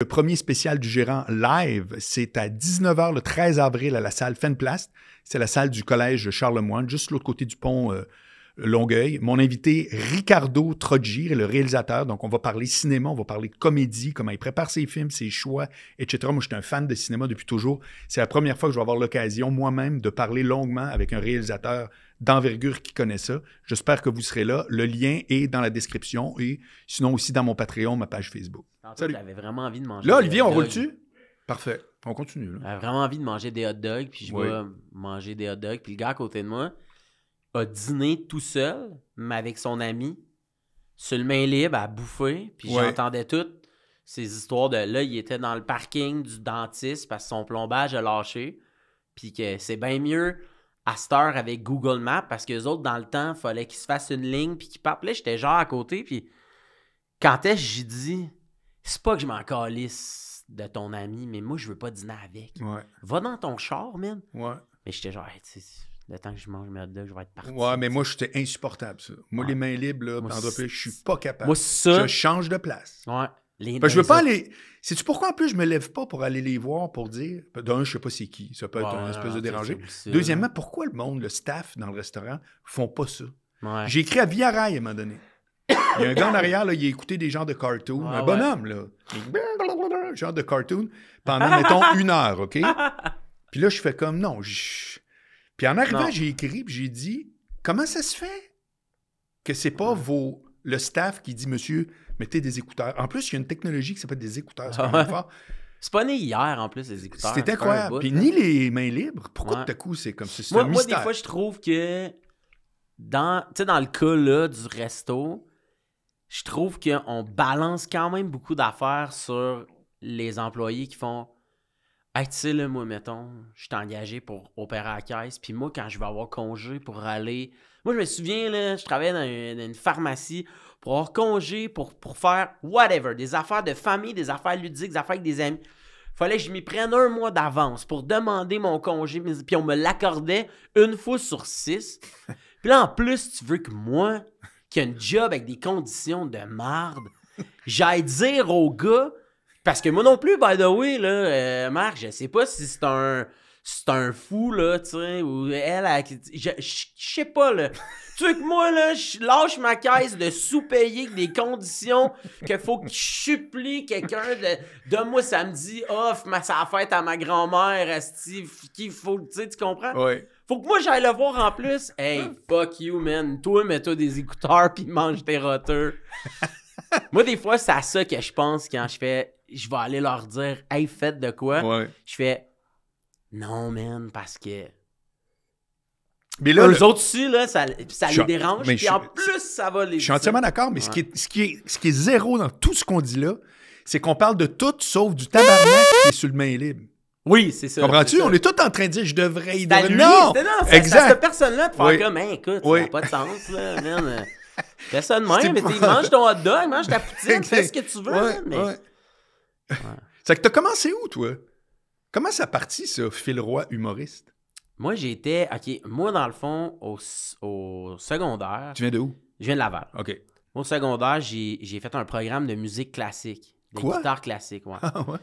Le premier spécial du gérant live, c'est à 19h le 13 avril à la salle Fenplast. C'est la salle du collège Charlemagne, juste l'autre côté du pont euh, Longueuil. Mon invité, Ricardo Trogir, est le réalisateur. Donc, on va parler cinéma, on va parler comédie, comment il prépare ses films, ses choix, etc. Moi, je suis un fan de cinéma depuis toujours. C'est la première fois que je vais avoir l'occasion moi-même de parler longuement avec un réalisateur d'envergure qui connaît ça. J'espère que vous serez là. Le lien est dans la description et sinon aussi dans mon Patreon, ma page Facebook. Salut. J'avais vraiment envie de manger. Là, Olivier, on roule-tu? Parfait. On continue. Là. J'avais vraiment envie de manger des hot dogs, puis je vais manger des hot dogs. Puis le gars à côté de moi a dîné tout seul, mais avec son ami, sur le main libre, à bouffer. Puis j'entendais toutes ces histoires de là, il était dans le parking du dentiste parce que son plombage a lâché. Puis que c'est bien mieux à cette heure avec Google Maps parce que les autres, dans le temps, il fallait qu'ils se fassent une ligne puis qu'ils partent. Là, j'étais genre à côté. Puis quand est-ce que j'ai dit, c'est pas que je m'en calisse de ton ami, mais moi, je veux pas dîner avec. Va dans ton char, man. Ouais. Mais j'étais genre, hey, tu sais, le temps que je mange mes hot dogs, je vais être parti. Ouais, mais moi, j'étais insupportable, ça. Moi, les mains libres, là, moi, je suis pas capable. Moi, ça. Je change de place. Ouais. Ben, je veux pas aller. Sais-tu pourquoi en plus je me lève pas pour aller les voir pour dire ben, d'un, je sais pas c'est qui, ça peut être un espèce de dérangé. Deuxièmement, pourquoi le monde, le staff dans le restaurant, font pas ça? J'ai écrit à Villaraille à un moment donné. Il y a un gars en arrière, il a écouté des genres de cartoon un bonhomme, là. Genre de cartoon pendant, mettons, une heure, OK? Puis là, je fais comme non. Puis en arrivant, j'ai écrit, puis j'ai dit comment ça se fait que c'est pas vos le staff qui dit, monsieur, mettez des écouteurs. En plus, il y a une technologie qui s'appelle des écouteurs. C'est ah pas né hier en plus, les écouteurs. C'était quoi? Puis ni les mains libres. Pourquoi tout à coup c'est comme ça? Moi, des fois, je trouve que dans, dans le cas du resto, je trouve qu'on balance quand même beaucoup d'affaires sur les employés qui font Hey, tu sais, moi, mettons, je suis engagé pour opérer à la caisse, puis moi, quand je vais avoir congé pour aller moi, je me souviens, là, je travaillais dans une, pharmacie pour avoir congé, pour, pour faire whatever, des affaires de famille, des affaires ludiques, des affaires avec des amis. Fallait que je m'y prenne un mois d'avance pour demander mon congé, puis on me l'accordait une fois sur six. Puis là, en plus, tu veux que moi, qui ai un job avec des conditions de marde, j'aille dire au gars, parce que moi non plus, by the way, là, euh, Marc, je sais pas si c'est un c'est un fou, là, tu sais, ou elle, je, sais pas, là. tu que moi, là, je lâche ma caisse de sous-payer des conditions qu'il faut que je supplie quelqu'un de, de moi samedi off, ma, sa fête à ma grand-mère, à Steve, qu'il faut, tu sais, tu comprends? Oui. Faut que moi j'aille le voir en plus. Hey, fuck you, man. Toi, mets-toi des écouteurs puis mange tes roteurs. moi, des fois, c'est à ça que je pense quand je fais, je vais aller leur dire, hey, faites de quoi? Ouais. Je fais, non, man, parce que. Mais là, Eux autres aussi, là, ça, ça les dérange. puis en plus, ça va les. Je suis entièrement d'accord, mais ce, qui est, ce, qui ce qui est zéro dans tout ce qu'on dit là, c'est qu'on parle de tout sauf du tabarnak qui est sur le main libre. Oui, c'est ça. Comprends-tu? On est tous en train de dire je devrais y Non, cette personne-là de faire comme, écoute, ça n'a pas de sens, là, man. Personne, même, mais tu mange ton hot dog, mange ta poutine, fais ce que tu veux, mais. C'est que t'as commencé où, toi? Comment ça partit, ce fil roi humoriste? Moi, j'étais. OK, moi, dans le fond, au, secondaire. Tu viens de où? Je viens de Laval. OK. Au secondaire, j'ai fait un programme de musique classique. De guitare classique, ouais. Ah, ouais.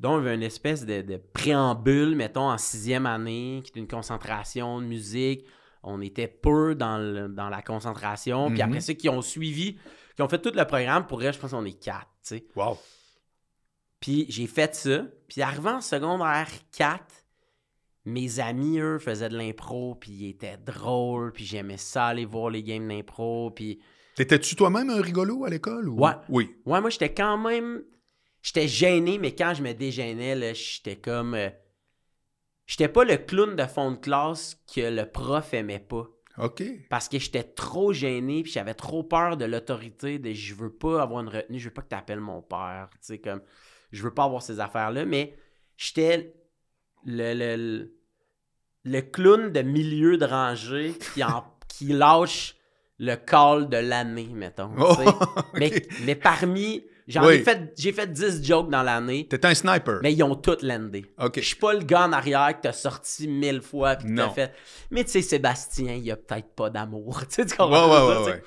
Donc, une espèce de, préambule, mettons, en sixième année, qui est une concentration de musique. On était peu dans, la concentration. Puis mhm. après ceux qui ont suivi, qui ont fait tout le programme, pour je pense qu'on est quatre, tu sais. Wow. Puis j'ai fait ça. Puis arrivant en secondaire 4, mes amis, eux, faisaient de l'impro, puis ils étaient drôles, puis j'aimais ça aller voir les games d'impro, puis... T'étais-tu toi-même un rigolo à l'école? Ou... Ouais. Oui. Ouais, moi, j'étais quand même... J'étais gêné, mais quand je me dégênais, là, j'étais comme... Euh, j'étais pas le clown de fond de classe que le prof aimait pas. OK. Parce que j'étais trop gêné, puis j'avais trop peur de l'autorité, de « je veux pas avoir une retenue, je veux pas que t'appelles mon père », tu sais, comme je veux pas avoir ces affaires-là, mais j'étais le, le, clown de milieu de rangée qui, en, qui lâche le call de l'année, mettons. Oh, mais, parmi. J'en ai fait, j'ai fait 10 jokes dans l'année. T'es un sniper. Mais ils ont toutes landé. Je suis pas le gars en arrière que t'as sorti mille fois puis t'as fait. Mais tu sais, Sébastien, il a peut-être pas d'amour. tu comprends ouais, ouais, ouais,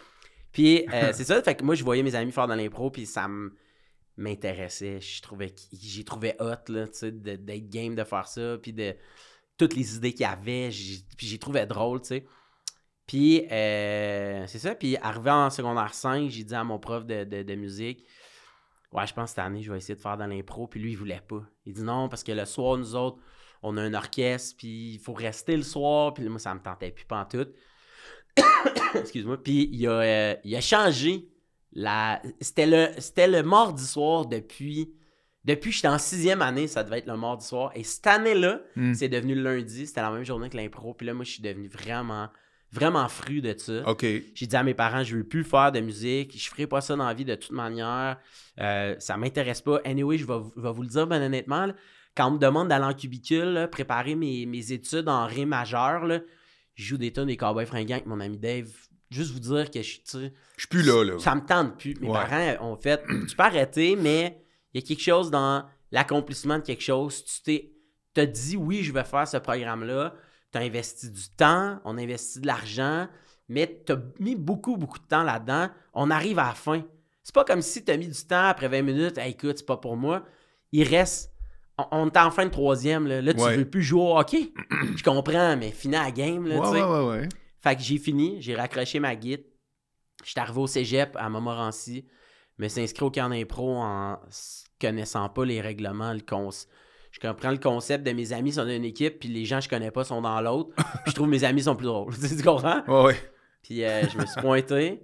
Puis euh, c'est ça, fait que moi je voyais mes amis faire dans l'impro puis ça me m'intéressait. J'y trouvais, trouvais hot, là, tu sais, d'être game de faire ça, puis de toutes les idées qu'il y avait, puis j'y trouvais drôle, tu sais. Puis, euh, c'est ça. Puis, arrivé en secondaire 5, j'ai dit à mon prof de, musique, ouais, je pense que cette année, je vais essayer de faire dans l'impro. Puis lui, il voulait pas. Il dit non, parce que le soir, nous autres, on a un orchestre, puis il faut rester le soir. Puis moi, ça me tentait plus tout, Excuse-moi. Puis, il a, euh, il a changé c'était le, c'était le mardi soir depuis. Depuis j'étais en sixième année, ça devait être le mardi soir. Et cette année-là, hmm. c'est devenu le lundi. C'était la même journée que l'impro. Puis là, moi, je suis devenu vraiment, vraiment fru de ça. J'ai dit à mes parents, je veux plus faire de musique. Je ferai pas ça dans la vie de toute manière. Ça euh, ça m'intéresse pas. Anyway, je vais, vais vous le dire, ben honnêtement, quand on me demande d'aller en cubicule, préparer mes, études en ré majeur, je joue des tonnes des cowboys fringants avec mon ami Dave juste vous dire que je, suis... je suis plus là, là. Ça me tente plus. Mes parents ont fait, tu peux arrêter, mais il y a quelque chose dans l'accomplissement de quelque chose. Tu t'es, t'as dit, oui, je vais faire ce programme-là. Tu as investi du temps, on investit de l'argent, mais tu as mis beaucoup, beaucoup de temps là-dedans. On arrive à la fin. C'est pas comme si tu as mis du temps après 20 minutes, Écoute, écoute, c'est pas pour moi. Il reste on est en fin de troisième. Là, là tu ne veux plus jouer au hockey. Je comprends, mais finis à la game. Là, ouais, ouais, fait que j'ai fini, j'ai raccroché ma guide. J'étais arrivé au cégep à Montmorency, me suis au Carnet d'impro en connaissant pas les règlements, le je comprends le concept de mes amis sont dans une équipe, puis les gens que je connais pas sont dans l'autre. je trouve mes amis sont plus drôles. tu comprends? Oui, oui. Puis euh, je me suis pointé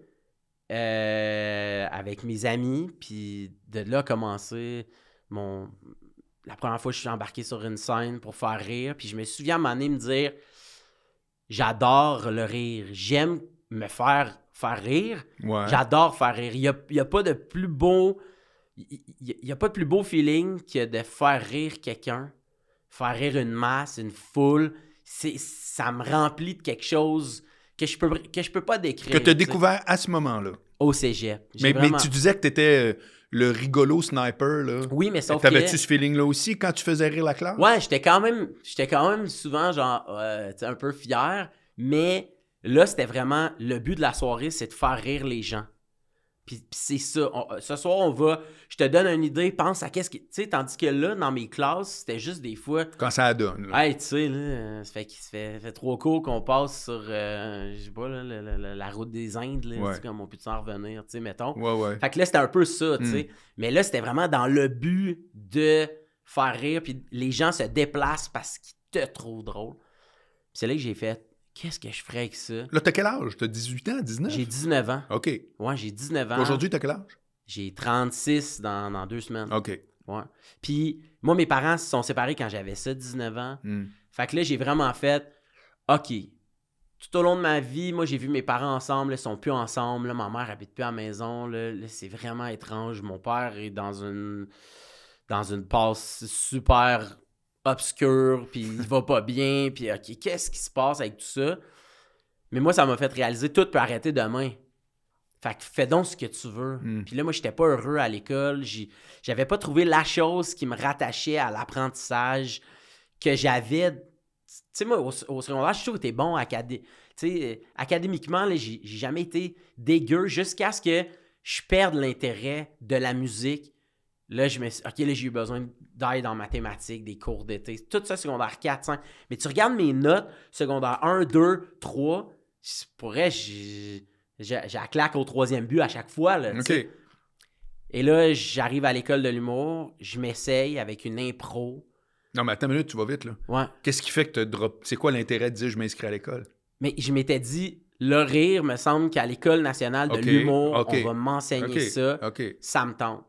euh, avec mes amis, puis de là a commencé mon... la première fois je suis embarqué sur une scène pour faire rire. Puis je me souviens à un moment me dire J'adore le rire. J'aime me faire faire rire. J'adore faire rire. Il n'y a, a, pas de plus beau. Il y a pas de plus beau feeling que de faire rire quelqu'un, faire rire une masse, une foule. ça me remplit de quelque chose que je peux, que je peux pas décrire. Que tu as découvert à ce moment-là. Au CG. Mais, mais, tu disais que tu étais euh, le rigolo sniper. Là. Oui, mais sauf T'avais-tu ce feeling-là aussi quand tu faisais rire la classe? Ouais, j'étais quand même, j'étais quand même souvent genre euh, un peu fier, mais là, c'était vraiment le but de la soirée, c'est de faire rire les gens. Puis, c'est ça. Euh, ce soir, on va. Je te donne une idée, pense à qu'est-ce qui. Tu sais, tandis que là, dans mes classes, c'était juste des fois. Quand ça donne. Hey, tu sais, là, euh, ça fait, fait, trois cours qu'on passe sur, euh, je sais pas, la, route des Indes, comme on peut s'en revenir, tu sais, mettons. Ouais, Fait que là, c'était un peu ça, tu hmm. sais. Mais là, c'était vraiment dans le but de faire rire, puis les gens se déplacent parce qu'ils te trouvent drôle. c'est là que j'ai fait qu'est-ce que je ferais avec ça? Là, t'as quel âge? T'as 18 ans, 19? J'ai 19 ans. OK. Ouais, j'ai 19 ans. Aujourd'hui, t'as quel âge? J'ai 36 dans, deux semaines. OK. Ouais. Puis, moi, mes parents se sont séparés quand j'avais ça, 19 ans. Hmm. Fait que là, j'ai vraiment fait, OK, tout au long de ma vie, moi, j'ai vu mes parents ensemble, ils sont plus ensemble, ma mère habite plus à la maison, là, c'est vraiment étrange. Mon père est dans une dans une passe super obscur, puis il va pas bien, puis OK, qu'est-ce qui se passe avec tout ça? Mais moi, ça m'a fait réaliser tout peut arrêter demain. Fait que fais donc ce que tu veux. Hmm. Puis là, moi, j'étais pas heureux à l'école. J'avais pas trouvé la chose qui me rattachait à l'apprentissage que j'avais. Tu sais, moi, au, secondaire, je que bon acadé... académiquement. J'ai jamais été dégueu jusqu'à ce que je perde l'intérêt de la musique. Là, je me OK, là, j'ai eu besoin dans en mathématiques, des cours d'été, tout ça secondaire 4, 5. Mais tu regardes mes notes, secondaire 1, 2, 3, je pourrais, j'ai la claque au troisième but à chaque fois. Là, Et là, j'arrive à l'école de l'humour, je m'essaye avec une impro. Non, mais attends une minute, tu vas vite, là. Ouais. Qu'est-ce qui fait que tu drop... C'est quoi l'intérêt de dire je m'inscris à l'école? Mais je m'étais dit, le rire, me semble qu'à l'École nationale de l'humour, on va m'enseigner ça. Ça me tente.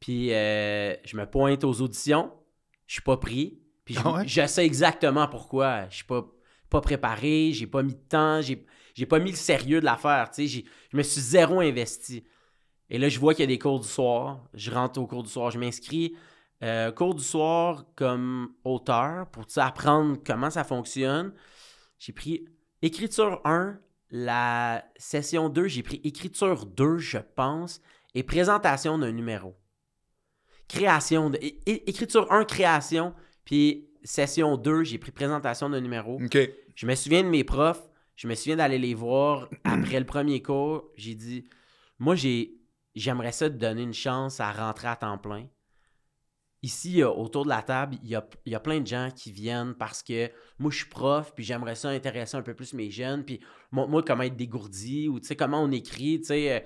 Puis euh, je me pointe aux auditions. Je suis pas pris. Puis ah je, sais exactement pourquoi. Je suis pas, pas préparé, j'ai pas mis de temps, j'ai, j'ai pas mis le sérieux de l'affaire. Je me suis zéro investi. Et là, je vois qu'il y a des cours du soir. Je rentre au cours du soir, je m'inscris. Euh, cours du soir comme auteur pour apprendre comment ça fonctionne. J'ai pris écriture 1, la session 2, j'ai pris écriture 2, je pense, et présentation d'un numéro création, de, écriture 1, création, puis session 2, j'ai pris présentation d'un numéro. Je me souviens de mes profs, je me souviens d'aller les voir après le premier cours. J'ai dit, moi, j'ai, j'aimerais ça te donner une chance à rentrer à temps plein. Ici, autour de la table, il y a, plein de gens qui viennent parce que moi, je suis prof, puis j'aimerais ça intéresser un peu plus mes jeunes, puis moi comment être dégourdi, ou tu sais, comment on écrit, tu sais. Euh,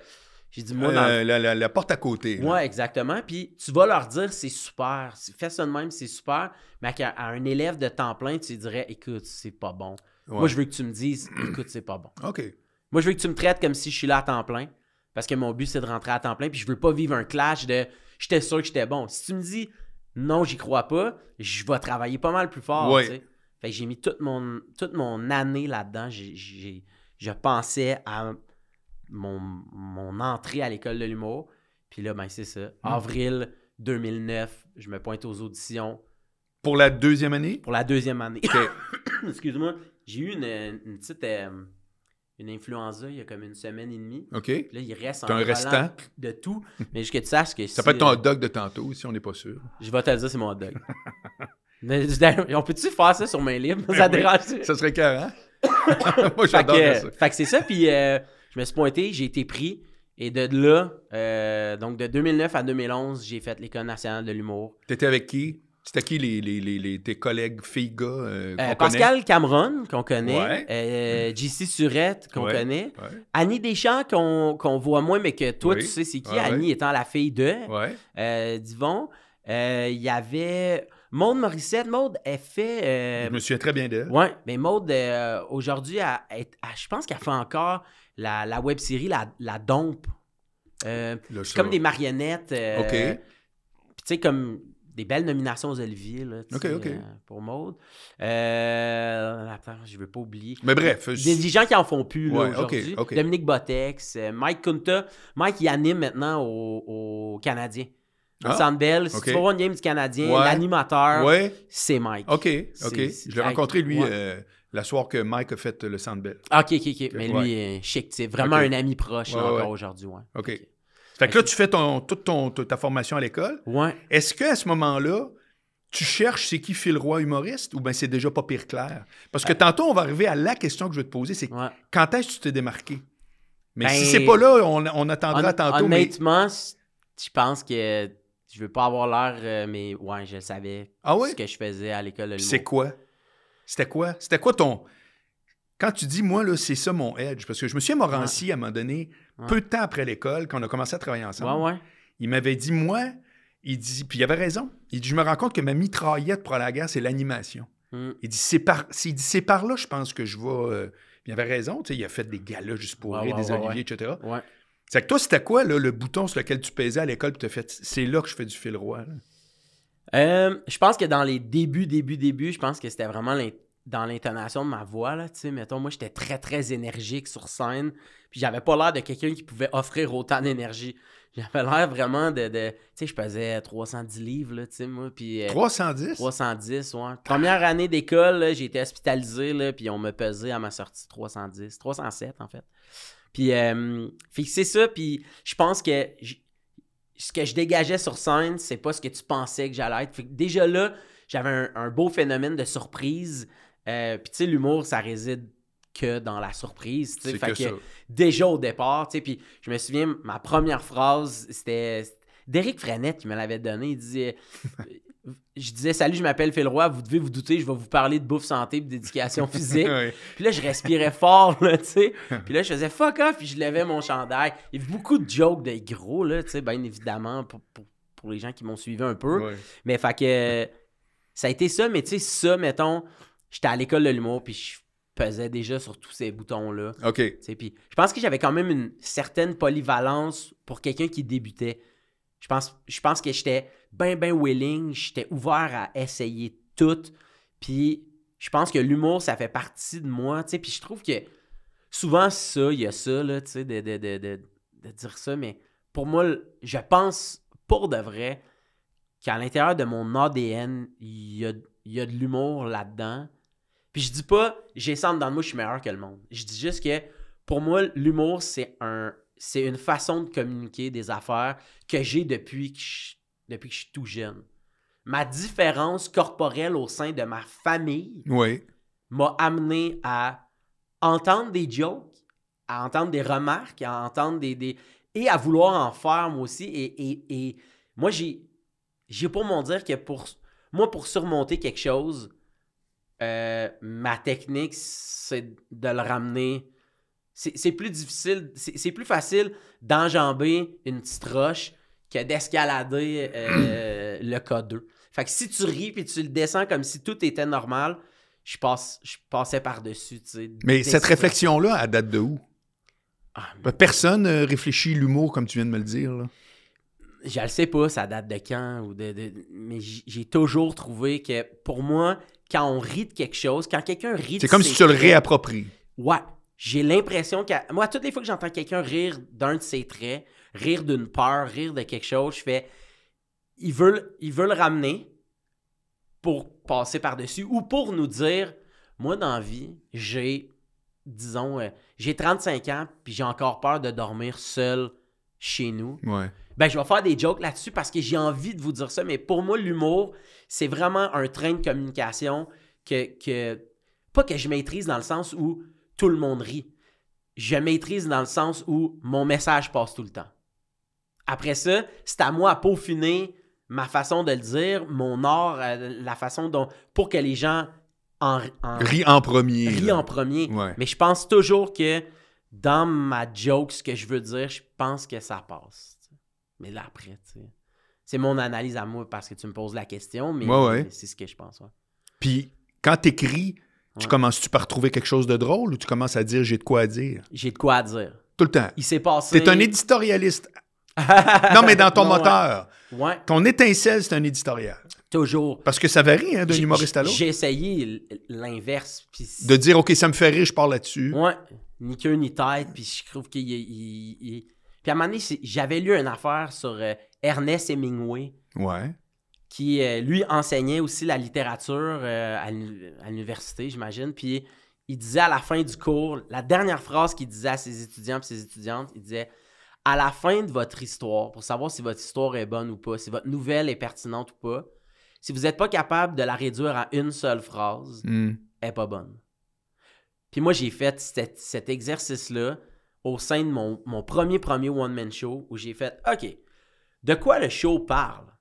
j'ai dit, moi, euh, La, porte à côté. Oui, exactement. Puis tu vas leur dire, c'est super. Fais ça de même, c'est super. Mais à, un élève de temps plein, tu dirais, écoute, c'est pas bon. Moi, je veux que tu me dises, écoute, c'est pas bon. OK. Moi, je veux que tu me traites comme si je suis là à temps plein. Parce que mon but, c'est de rentrer à temps plein. Puis je veux pas vivre un clash de j'étais sûr que j'étais bon. Si tu me dis, non, j'y crois pas, je vais travailler pas mal plus fort. Fait que j'ai mis toute mon, toute mon année là-dedans. je pensais à mon, entrée à l'école de l'humour. Puis là, ben, c'est ça. Hmm. Avril 2009, je me pointe aux auditions. Pour la deuxième année? Pour la deuxième année. Excuse-moi. J'ai eu une, une petite... Euh, une influenza il y a comme une semaine et demie. OK. là, il reste un restant de tout. Mais veux que tu saches que. Ça peut être ton euh, hot dog de tantôt, si on n'est pas sûr. Je vais te le dire, c'est mon hot dog. on peut-tu faire ça sur mes libre? Ben ça dérange. Ça serait carré. Moi, j'adore ça. Euh, fait que c'est ça. Puis je me suis pointé, j'ai été pris. Et de là, euh, donc de 2009 à 2011, j'ai fait l'École nationale de l'humour. Tu étais avec qui? C'était qui les, les, les, tes collègues filles-gars euh, euh, Pascal Cameron, qu'on connaît. Mm-hmm. JC Surette, qu'on connaît. Annie Deschamps, qu'on voit moins, mais que toi, tu sais c'est qui. Annie étant la fille de Divon. Il y avait... Maude Morissette, Maude, elle fait. Je me souviens très bien d'elle. Oui, mais Maude, aujourd'hui, je pense qu'elle fait encore la, la web série, la, la dompe. Euh, comme des marionnettes. Euh, OK. Puis tu sais, comme des belles nominations aux Olivier, là, euh, pour Maud. attends, je ne veux pas oublier. Mais bref. Des, gens qui en font plus là, aujourd'hui. Dominique Botex, Mike Kunta. Mike, il anime maintenant aux au Canadien Sandbell, ah, si tu game du Canadien, l'animateur, c'est Mike. OK, OK. Je l'ai rencontré, lui, la soir que Mike a fait euh, le Sandbell. Ah, OK, OK, OK. Mais lui, chic, c'est vraiment un ami proche encore aujourd'hui. OK. Fait que là, tu fais ton, toute ta formation à l'école. Ouais. Est-ce qu'à ce, moment-là, tu cherches c'est qui fait le roi humoriste ou bien c'est déjà pas pire clair? Parce que euh. tantôt, on va arriver à la question que je vais te poser, c'est quand est-ce que tu t'es démarqué? Mais si ben, c'est pas là, on, attendra tantôt. Honnêtement, je pense que je veux pas avoir l'air, euh, mais ouais, je savais ah ce que je faisais à l'école. C'est quoi? C'était quoi? C'était quoi ton. Quand tu dis, moi, là, c'est ça mon edge, parce que je me suis à à un moment donné, peu de temps après l'école, quand on a commencé à travailler ensemble. il m'avait dit, moi, il dit, puis il avait raison. Il dit, je me rends compte que ma mitraillette pour la guerre, c'est l'animation. Mm. Il dit, c'est par, il c'est par là, je pense que je vais. Euh, il avait raison, tu sais, il a fait des galas juste pour rire, des oliviers, etc. C'est que toi, c'était quoi, le bouton sur lequel tu pesais à l'école, et tu fait, c'est là que je fais du fil roi. Euh, je pense que dans les débuts, débuts, débuts, je pense que c'était vraiment dans l'intonation de ma voix, là, tu sais, mettons, moi, j'étais très, très énergique sur scène, puis j'avais pas l'air de quelqu'un qui pouvait offrir autant d'énergie. J'avais l'air vraiment de, tu sais, je pesais 310 livres, là, tu sais, moi, puis... 310? Euh, 310, ouais. Ah. Première année d'école, j'ai été hospitalisé, là, puis on me pesait à ma sortie 310, 307, en fait. Puis, euh, c'est ça, puis je pense que ce que je dégageais sur scène, c'est pas ce que tu pensais que j'allais être. Fait que déjà là, j'avais un, beau phénomène de surprise. Euh, puis tu sais, l'humour, ça réside que dans la surprise. que, déjà au départ, tu sais, puis je me souviens, ma première phrase, c'était Derek Frenette qui me l'avait donné. Il disait je disais salut, je m'appelle Phil vous devez vous douter, je vais vous parler de bouffe santé et d'éducation physique. Puis là, je respirais fort, tu sais. Puis là, je faisais fuck off, puis je levais mon chandail. Il y avait beaucoup de jokes de gros, tu sais, bien évidemment, pour, les gens qui m'ont suivi un peu. Mais ça a été ça, mais tu sais, ça, mettons, j'étais à l'école de l'humour, puis je pesais déjà sur tous ces boutons-là. OK. Puis je pense que j'avais quand même une certaine polyvalence pour quelqu'un qui débutait. Je pense, je pense que j'étais bien, bien willing, j'étais ouvert à essayer tout. Puis je pense que l'humour, ça fait partie de moi, Puis je trouve que souvent, ça, il y a ça, là, tu de, dire ça. Mais pour moi, je pense pour de vrai qu'à l'intérieur de mon ADN, il y a, de l'humour là-dedans. Puis je dis pas, j'ai ça dans le moi, je suis meilleur que le monde. Je dis juste que pour moi, l'humour, c'est un, c'est une façon de communiquer des affaires que j'ai depuis que je, depuis que je suis tout jeune. Ma différence corporelle au sein de ma famille m'a amené à entendre des jokes, à entendre des remarques, à entendre des, et à vouloir en faire moi aussi. Et, moi, j'ai, j'ai pour mon dire que pour moi, pour surmonter quelque chose, euh, ma technique, c'est de le ramener c'est plus difficile, c'est plus facile d'enjamber une petite roche que d'escalader euh, le code 2 Fait que si tu ris puis tu le descends comme si tout était normal, je, passe, je passais par-dessus. Mais cette réflexion-là, elle date de où? Ah, bah, personne euh, réfléchit l'humour comme tu viens de me le dire. Je le sais pas, ça date de quand. Ou de, Mais j'ai toujours trouvé que pour moi, quand on rit de quelque chose, quand quelqu'un rit C'est comme si tu le réappropries. Ouais, j'ai l'impression que moi toutes les fois que j'entends quelqu'un rire d'un de ses traits, rire d'une peur, rire de quelque chose, je fais il veut ils veulent le ramener pour passer par-dessus ou pour nous dire moi dans la vie, j'ai disons euh, j'ai 35 ans puis j'ai encore peur de dormir seul chez nous. Ben je vais faire des jokes là-dessus parce que j'ai envie de vous dire ça mais pour moi l'humour, c'est vraiment un train de communication que que pas que je maîtrise dans le sens où tout le monde rit. Je maîtrise dans le sens où mon message passe tout le temps. Après ça, c'est à moi à peaufiner ma façon de le dire, mon art, euh, la façon dont. pour que les gens en. en en premier. Rient en premier. Mais je pense toujours que dans ma joke, ce que je veux dire, je pense que ça passe. Mais là, après, tu sais. C'est mon analyse à moi parce que tu me poses la question, mais c'est ce que je pense. Puis quand tu écris tu commences-tu par trouver quelque chose de drôle ou tu commences à dire j'ai de quoi dire? J'ai de quoi dire. Tout le temps. Il s'est passé. T'es un éditorialiste. non, mais dans ton moteur. Ton étincelle, c'est un éditorial. Toujours. Parce que ça varie hein, d'un humoriste à l'autre. J'ai essayé l'inverse. De dire, OK, ça me fait rire, je parle là-dessus. Ouais. Ni queue, ni tête. Puis je trouve qu'il. Puis à un moment donné, j'avais lu une affaire sur euh, Ernest Hemingway. Ouais qui, euh, lui, enseignait aussi la littérature euh, à l'université, j'imagine. Puis il disait à la fin du cours, la dernière phrase qu'il disait à ses étudiants et ses étudiantes, il disait À la fin de votre histoire, pour savoir si votre histoire est bonne ou pas, si votre nouvelle est pertinente ou pas, si vous n'êtes pas capable de la réduire à une seule phrase, hmm. elle n'est pas bonne. Puis moi, j'ai fait cet exercice-là au sein de mon, mon premier premier one-man show où j'ai fait OK, de quoi le show parle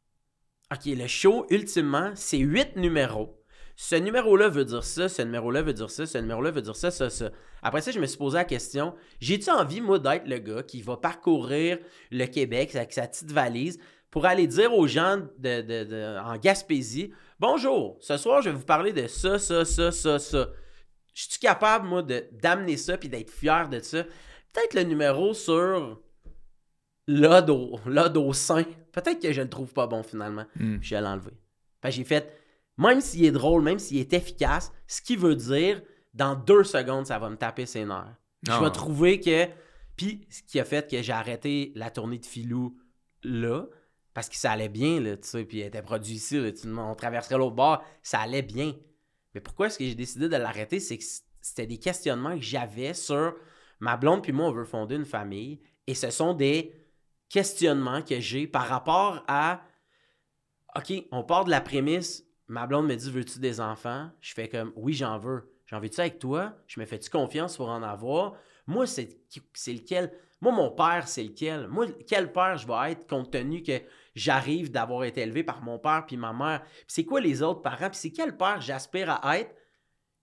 OK, le show, ultimement, c'est huit numéros. Ce numéro-là veut dire ça, ce numéro-là veut dire ça, ce numéro-là veut dire ça, ça, ça. Après ça, je me suis posé la question, j'ai-tu envie, moi, d'être le gars qui va parcourir le Québec avec sa petite valise pour aller dire aux gens de, de, en Gaspésie, bonjour, ce soir, je vais vous parler de ça, ça, ça, ça, ça. Je suis capable, moi, d'amener ça puis d'être fier de ça? Peut-être le numéro sur l'ode au, au sein, peut-être que je le trouve pas bon finalement. Hmm. je vais l'enlever. j'ai fait, même s'il est drôle, même s'il est efficace, ce qui veut dire, dans deux secondes, ça va me taper ses nerfs. Je vais ah. trouver que. Puis ce qui a fait que j'ai arrêté la tournée de Filou là, parce que ça allait bien, là, tu sais, puis elle était produit ici, on traverserait l'autre bord, ça allait bien. Mais pourquoi est-ce que j'ai décidé de l'arrêter? C'est que c'était des questionnements que j'avais sur ma blonde puis moi, on veut fonder une famille, et ce sont des questionnement que j'ai par rapport à OK, on part de la prémisse, ma blonde me dit Veux-tu des enfants Je fais comme Oui, j'en veux. J'en veux-tu avec toi Je me fais-tu confiance pour en avoir Moi, c'est lequel Moi, mon père, c'est lequel Moi, quel père je vais être compte tenu que j'arrive d'avoir été élevé par mon père puis ma mère Puis c'est quoi les autres parents Puis c'est quel père j'aspire à être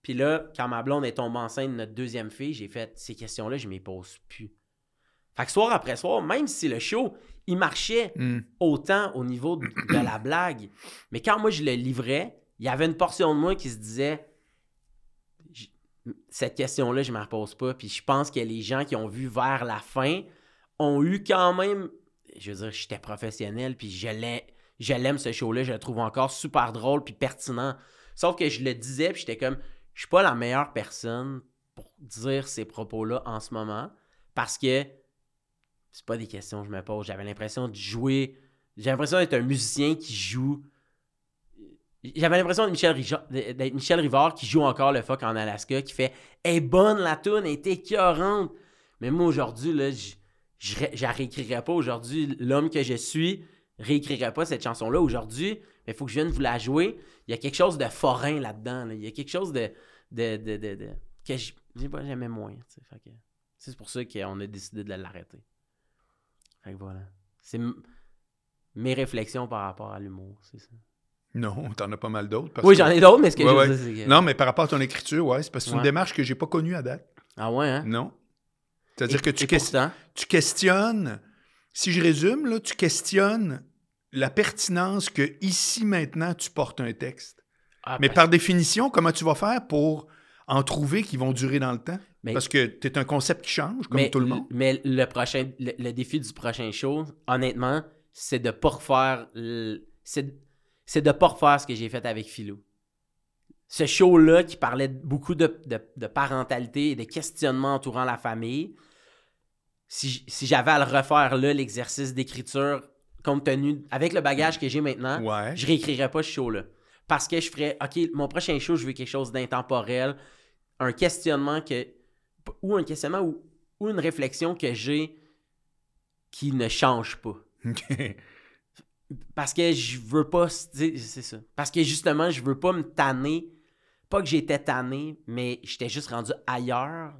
Puis là, quand ma blonde est tombée enceinte de notre deuxième fille, j'ai fait Ces questions-là, je ne m'y pose plus soir après soir, même si le show, il marchait mm. autant au niveau de, la blague, mais quand moi je le livrais, il y avait une portion de moi qui se disait cette question-là, je ne me repose pas. Puis je pense que les gens qui ont vu vers la fin ont eu quand même. Je veux dire, j'étais professionnel, puis je l'aime ce show-là, je le trouve encore super drôle puis pertinent. Sauf que je le disais, puis j'étais comme, je suis pas la meilleure personne pour dire ces propos-là en ce moment, parce que c'est pas des questions que je me pose. J'avais l'impression de jouer. J'ai l'impression d'être un musicien qui joue. J'avais l'impression d'être Michel, Rivard qui joue encore le fuck en Alaska, qui fait est bonne la tune, elle est écœurante. Mais moi aujourd'hui, là, je pas aujourd'hui. L'homme que je suis réécrirait pas cette chanson-là aujourd'hui, mais il faut que je vienne vous la jouer. Il y a quelque chose de forain là-dedans. Il y a quelque chose de. de, de, de, que je. pas, j'aimais moins. C'est pour ça qu'on a décidé de l'arrêter voilà. C'est mes réflexions par rapport à l'humour, c'est ça. Non, t'en as pas mal d'autres. Oui, j'en ai d'autres, mais ce que je veux que... Non, mais par rapport à ton écriture, ouais, c'est parce que c'est une démarche que j'ai pas connue à date. Ah ouais, hein? Non. C'est-à-dire que tu, tu questionnes, si je résume, là, tu questionnes la pertinence que ici, maintenant, tu portes un texte. Ah, mais par définition, comment tu vas faire pour en trouver qui vont durer dans le temps? Parce que tu es un concept qui change, comme tout le monde. Mais le, prochain, le, défi du prochain show, honnêtement, c'est de pas refaire. C'est de pas refaire ce que j'ai fait avec Philou. Ce show-là qui parlait beaucoup de, parentalité et de questionnement entourant la famille, si, j'avais à le refaire là, l'exercice d'écriture, compte tenu, avec le bagage que j'ai maintenant, je réécrirais pas ce show-là. Parce que je ferais, OK, mon prochain show, je veux quelque chose d'intemporel, un questionnement que. ou un questionnement ou, une réflexion que j'ai qui ne change pas. Parce que je veux pas. C'est ça. Parce que justement, je veux pas me tanner. Pas que j'étais tanné, mais j'étais juste rendu ailleurs.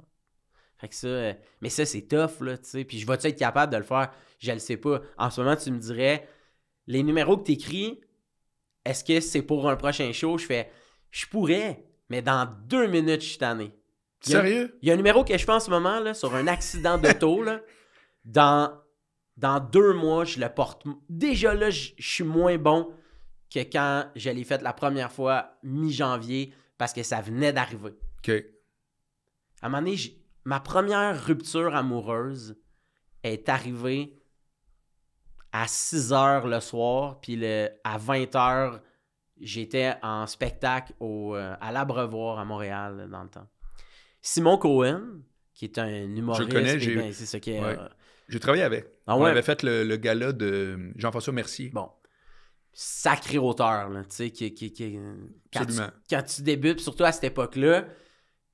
Fait que ça. Euh, mais ça, c'est tough, là, tu sais. Puis je vais être capable de le faire? Je le sais pas. En ce moment, tu me dirais, les numéros que tu écris, est-ce que c'est pour un prochain show? Je fais, je pourrais, mais dans deux minutes, je suis tanné. Sérieux? Il y a un numéro que je fais en ce moment sur un accident de là. Dans, dans deux mois, je le porte. Déjà là, je, suis moins bon que quand je l'ai fait la première fois mi-janvier parce que ça venait d'arriver. OK. À un moment donné, ma première rupture amoureuse est arrivée à 6 heures le soir, puis à 20 heures J'étais en spectacle au, euh, à l'Abreuvoir à Montréal dans le temps. Simon Cohen, qui est un humoriste. Je j'ai. Ben, c'est ce euh, J'ai travaillé avec. Ah On avait fait le, gala de Jean-François Mercier. Bon. Sacré auteur, tu sais, qui, Quand, tu, débutes, surtout à cette époque-là,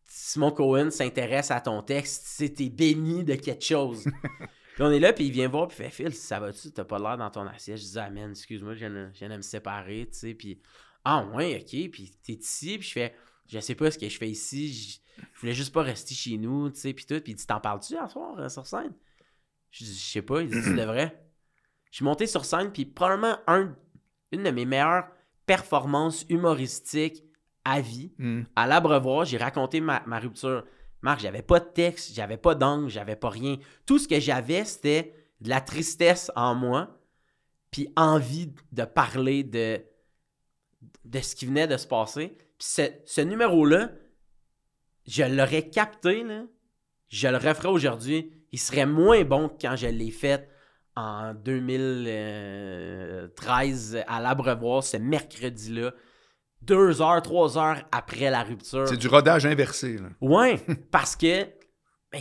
Simon Cohen s'intéresse à ton texte, tu béni de quelque chose. Puis on est là, puis il vient voir, puis fait Phil, ça va-tu, t'as pas l'air dans ton assiette. Je dis Amen, excuse-moi, je viens de me séparer, tu sais. Puis Ah, ouais, ok, puis t'es ici, puis je fais Je sais pas ce que je fais ici, je, voulais juste pas rester chez nous, tu sais, puis tout. Puis il dit T'en parles-tu à soir euh, sur scène Je dis Je sais pas, il dit de vrai. » Je suis monté sur scène, puis probablement un, une de mes meilleures performances humoristiques à vie. Mm. À l'abreuvoir, j'ai raconté ma, ma, rupture. Marc, j'avais pas de texte, j'avais pas d'angle, j'avais pas rien. Tout ce que j'avais, c'était de la tristesse en moi, puis envie de parler de, de ce qui venait de se passer. Puis ce, numéro-là, je l'aurais capté, je le referais aujourd'hui. Il serait moins bon que quand je l'ai fait en 2013 euh, à l'Abreuvoir, ce mercredi-là, deux heures, trois heures après la rupture. C'est du rodage inversé. Là. Ouais, parce que ben,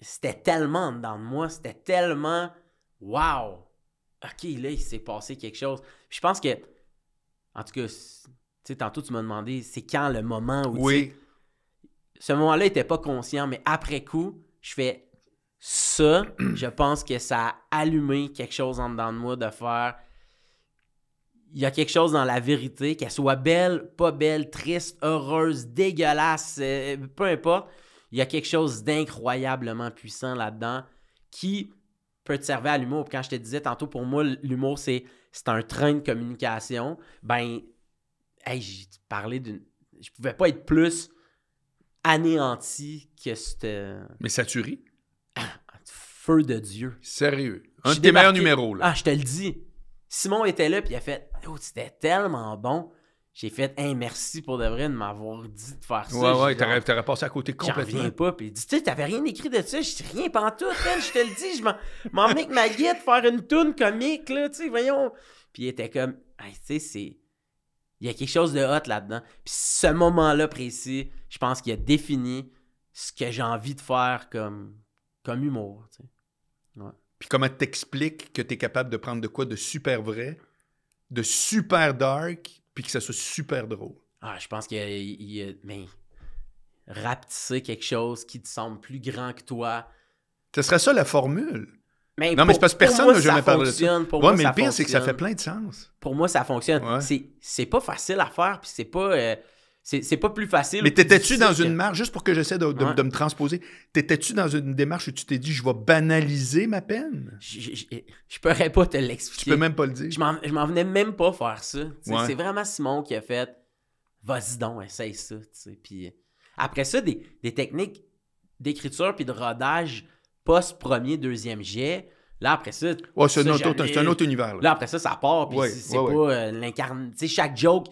c'était tellement en dedans de moi, c'était tellement wow. OK, là, il s'est passé quelque chose. je pense que, en tout cas, tu sais, tantôt, tu m'as demandé, c'est quand le moment où. Oui. Ce moment-là, il n'était pas conscient, mais après coup, je fais ça. je pense que ça a allumé quelque chose en dedans de moi de faire il y a quelque chose dans la vérité, qu'elle soit belle, pas belle, triste, heureuse, dégueulasse, euh, peu importe, il y a quelque chose d'incroyablement puissant là-dedans qui peut te servir à l'humour. Quand je te disais tantôt, pour moi, l'humour, c'est, c'est un train de communication. Ben, j'ai parlé d'une. Je pouvais pas être plus anéanti que c'était... Euh, Mais ça feu de Dieu. Sérieux. Un de tes meilleurs numéros, là. Ah, je te le dis. Simon était là, puis il a fait Oh, étais tellement bon. J'ai fait Hey, merci pour de vrai de m'avoir dit de faire ça. Ouais, ouais, t'aurais, t'aurais passé à côté complètement. J'en pas, puis il dit Tu t'avais rien écrit de ça. Je dis Rien pantoute, tout, je te le dis. Je m'en mets avec ma guide faire une toune comique, là, tu sais, voyons. Puis il était comme tu sais, c'est. Il y a quelque chose de hot là-dedans. Puis ce moment-là précis, je pense qu'il a défini ce que j'ai envie de faire comme, comme humour. Tu sais. Puis comment t'expliques que t'es capable de prendre de quoi de super vrai, de super dark, puis que ça soit super drôle. Ah, je pense qu'il y a. Mais. Ben, rapetisser quelque chose qui te semble plus grand que toi. Ce serait ça la formule. Mais ben, non, mais c'est parce que personne n'a jamais parlé ça. Pour moi, mais le pire, c'est que ça fait plein de sens. Pour moi, ça fonctionne. C'est pas facile à faire, puis c'est pas. Euh, c'est pas plus facile. Mais t'étais-tu dans une marche, juste pour que j'essaie de, me transposer, t'étais-tu dans une démarche où tu t'es dit, je vais banaliser ma peine? Je, je, pourrais pas te l'expliquer. Tu peux même pas le dire. Je m'en venais même pas faire ça. C'est vraiment Simon qui a fait, vas-y donc, essaye ça. Puis euh, après ça, des, techniques d'écriture puis de rodage post-premier, deuxième jet. Là, après ça. c'est un, autre univers. Là. après ça, ça part. Puis c'est pas euh, chaque joke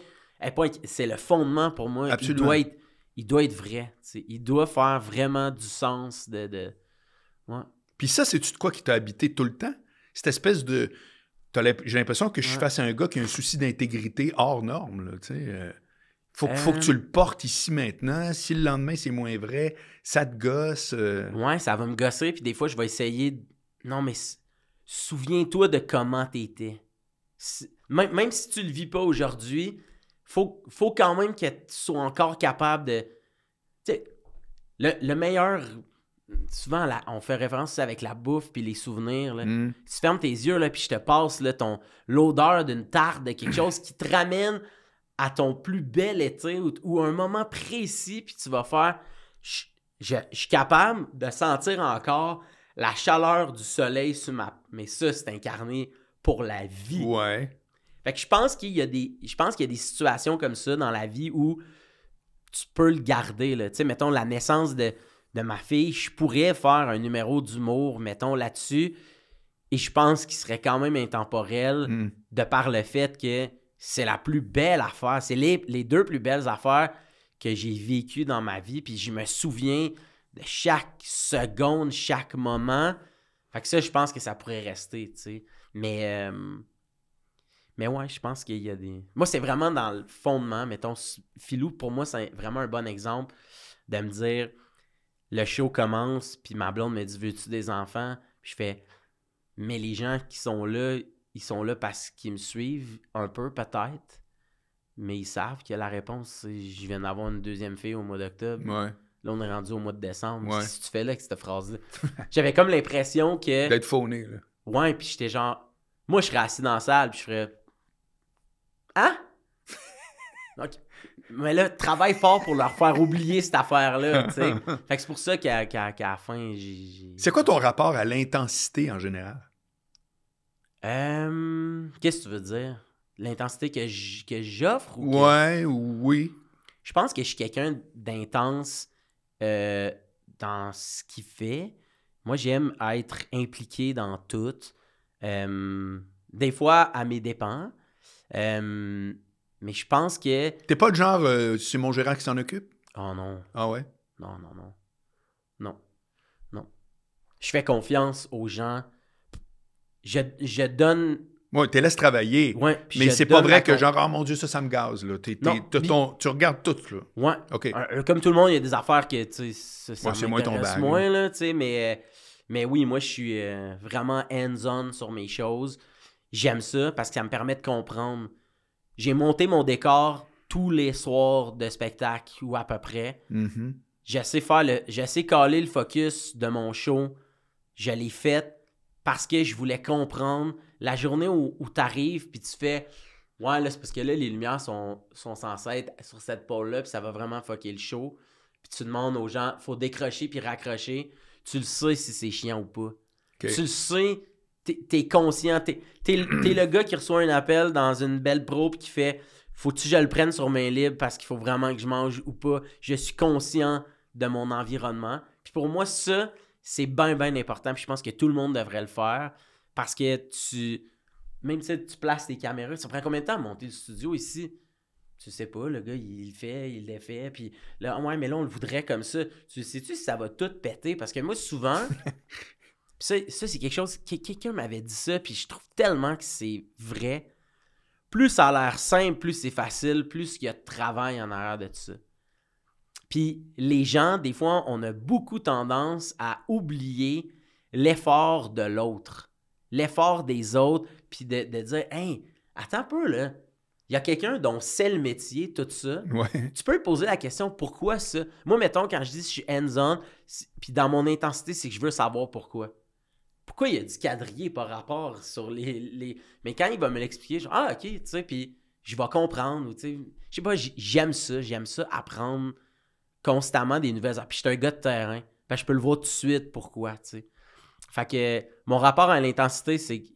c'est le fondement pour moi. Il doit être, il doit être vrai. Il doit faire vraiment du sens. de, Puis ça, c'est-tu de quoi qui t'a habité tout le temps? Cette espèce de. J'ai l'impression que je suis face à un gars qui a un souci d'intégrité hors norme. Là, euh. faut, que tu euh. le portes ici maintenant. Si le lendemain c'est moins vrai, ça te gosse. Euh. Oui, ça va me gosser. Puis des fois, je vais essayer. Non, mais souviens-toi de comment tu étais. Même, si tu le vis pas aujourd'hui, faut, faut quand même que tu sois encore capable de. Tu le, meilleur. Souvent, on fait référence avec la bouffe puis les souvenirs. Mm. Tu fermes tes yeux, là, puis je te passe ton, l'odeur d'une tarte, de quelque chose qui te ramène à ton plus bel été ou, à un moment précis, puis tu vas faire. Je, je suis capable de sentir encore la chaleur du soleil sur ma. Mais ça, c'est incarné pour la vie. Ouais. Fait que je pense qu'il y a des, je pense qu'il y a des situations comme ça dans la vie où tu peux le garder. Là. Tu sais, mettons, la naissance de, ma fille, je pourrais faire un numéro d'humour, mettons, là-dessus. Et je pense qu'il serait quand même intemporel hmm. de par le fait que c'est la plus belle affaire. C'est les, deux plus belles affaires que j'ai vécues dans ma vie. Puis je me souviens de chaque seconde, chaque moment. Fait que ça, je pense que ça pourrait rester, tu sais. Mais... Euh, mais ouais, je pense qu'il y a des. Moi, c'est vraiment dans le fondement. Mettons, Philou, pour moi, c'est vraiment un bon exemple de me dire le show commence, puis ma blonde me dit Veux-tu des enfants je fais Mais les gens qui sont là, ils sont là parce qu'ils me suivent un peu, peut-être. Mais ils savent que la réponse, c'est Je viens d'avoir une deuxième fille au mois d'octobre. Là, on est rendu au mois de décembre. si tu fais là avec cette phrase-là J'avais comme l'impression que. D'être fauné, là. Ouais, puis j'étais genre. Moi, je serais assis dans la salle, puis je ferais Hein? Donc, mais là, travaille fort pour leur faire oublier cette affaire-là. Fait que c'est pour ça qu'à la fin, j'ai. C'est quoi ton rapport à l'intensité en général? Euh, qu'est-ce que tu veux dire? L'intensité que j'offre ou. Ouais, oui. Je pense que je suis quelqu'un d'intense euh, dans ce qu'il fait. Moi, j'aime être impliqué dans tout. Euh, des fois, à mes dépens. Euh, mais je pense que. T'es pas le genre, euh, c'est mon gérant qui s'en occupe? Oh non. Ah ouais? Non, non, non. Non. Non. Je fais confiance aux gens. Je, je donne. Ouais, t'es laisses travailler. Ouais, mais c'est pas vrai que genre, oh mon Dieu, ça, ça me gaze. Là. tu regardes tout. Là. Ouais. OK. Euh, comme tout le monde, il y a des affaires que, c'est moins ton bag, moins, là, tu sais, mais, mais oui, moi, je suis vraiment hands-on sur mes choses. J'aime ça parce que ça me permet de comprendre. J'ai monté mon décor tous les soirs de spectacle ou à peu près. Mm-hmm. J'essaie de le. caler le focus de mon show. Je l'ai fait parce que je voulais comprendre la journée où, tu arrives puis tu fais Ouais, là, c'est parce que là, les lumières sont, sont censées être sur cette pôle-là, puis ça va vraiment fucker le show. Puis tu demandes aux gens, faut décrocher puis raccrocher. Tu le sais si c'est chiant ou pas. Tu le sais t'es conscient. T'es es, le gars qui reçoit un appel dans une belle pro qui fait Faut-tu que je le prenne sur main libre parce qu'il faut vraiment que je mange ou pas Je suis conscient de mon environnement. Puis pour moi, ça, c'est bien, bien important. Puis je pense que tout le monde devrait le faire parce que tu. Même si tu places tes caméras, ça prend combien de temps à monter le studio ici Tu sais pas, le gars, il le fait, il l'a fait. Puis là, ouais, mais là, on le voudrait comme ça. Tu sais-tu si ça va tout péter Parce que moi, souvent. ça, c'est quelque chose. Quelqu'un m'avait dit ça, puis je trouve tellement que c'est vrai. Plus ça a l'air simple, plus c'est facile, plus il y a de travail en arrière de ça. Puis les gens, des fois, on a beaucoup tendance à oublier l'effort de l'autre, l'effort des autres, puis de, de, dire Hey, attends un peu là. Il y a quelqu'un dont c'est le métier, tout ça. Tu peux poser la question pourquoi ça Moi, mettons, quand je dis je suis hands-on, puis dans mon intensité, c'est que je veux savoir pourquoi pourquoi il y a du quadrillé par rapport sur les. les... Mais quand il va me l'expliquer, je Ah, ok, tu sais, puis je vais comprendre. tu sais, je sais pas, j'aime ça, j'aime ça, apprendre constamment des nouvelles. Ah, puis je suis un gars de terrain. Ben, je peux le voir tout de suite pourquoi, tu sais. Fait que mon rapport à l'intensité, c'est que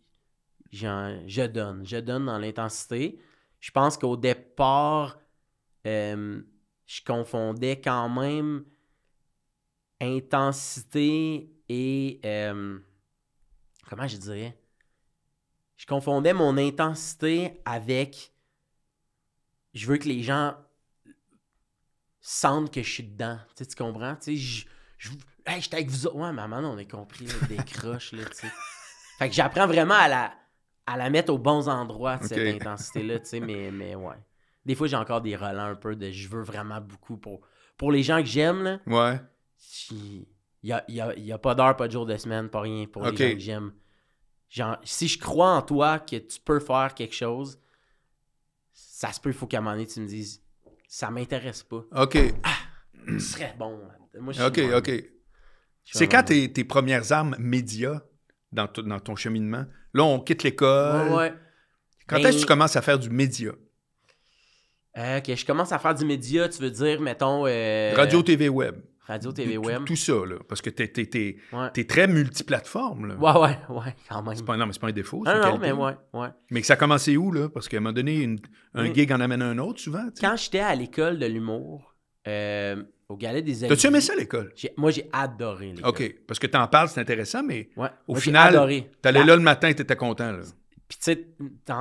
je donne. Je donne dans l'intensité. Je pense qu'au départ, euh, je confondais quand même intensité et. Euh, comment je dirais, je confondais mon intensité avec je veux que les gens sentent que je suis dedans. Tu, comprends? Tu je, j'étais avec vous Ouais, maman, on a compris, des croches, là, tu Fait que j'apprends vraiment à la, à la mettre au bon endroit, cette intensité-là, tu sais, mais, mais ouais. Des fois, j'ai encore des relents un peu de je veux vraiment beaucoup pour, pour les gens que j'aime, là. Ouais. Il n'y a, y a, pas d'heure, pas de jour de semaine, pas rien pour les gens que j'aime. si je crois en toi que tu peux faire quelque chose, ça se peut, il faut qu'à un moment donné, tu me dises ça m'intéresse pas. OK. Ah, ce serait bon. OK, OK. C'est quand tes, tes, premières armes médias dans, ton cheminement? Là, on quitte l'école. Ouais, Quand ben est-ce que tu commences à faire du média? ok, euh, je commence à faire du média, tu veux dire, mettons. Euh, Radio, TV, web. Radio TV Web. Tout, ça, là. Parce que t'es, es, très multiplateforme, là. Ouais, ouais, ouais, quand même. pas, non, mais c'est pas un défaut. non non, mais ouais, ouais. Mais que ça a commencé où, là? Parce qu'à un moment donné, un mm. gig en amène un autre, souvent. Quand j'étais à l'école de l'humour, euh, au Galet des Tu T'as-tu aimé ça, l'école? Moi, j'ai adoré l'école. OK. Parce que t'en parles, c'est intéressant, mais au final, tu t'allais bah, là le matin et t'étais content, là. Puis, tu sais,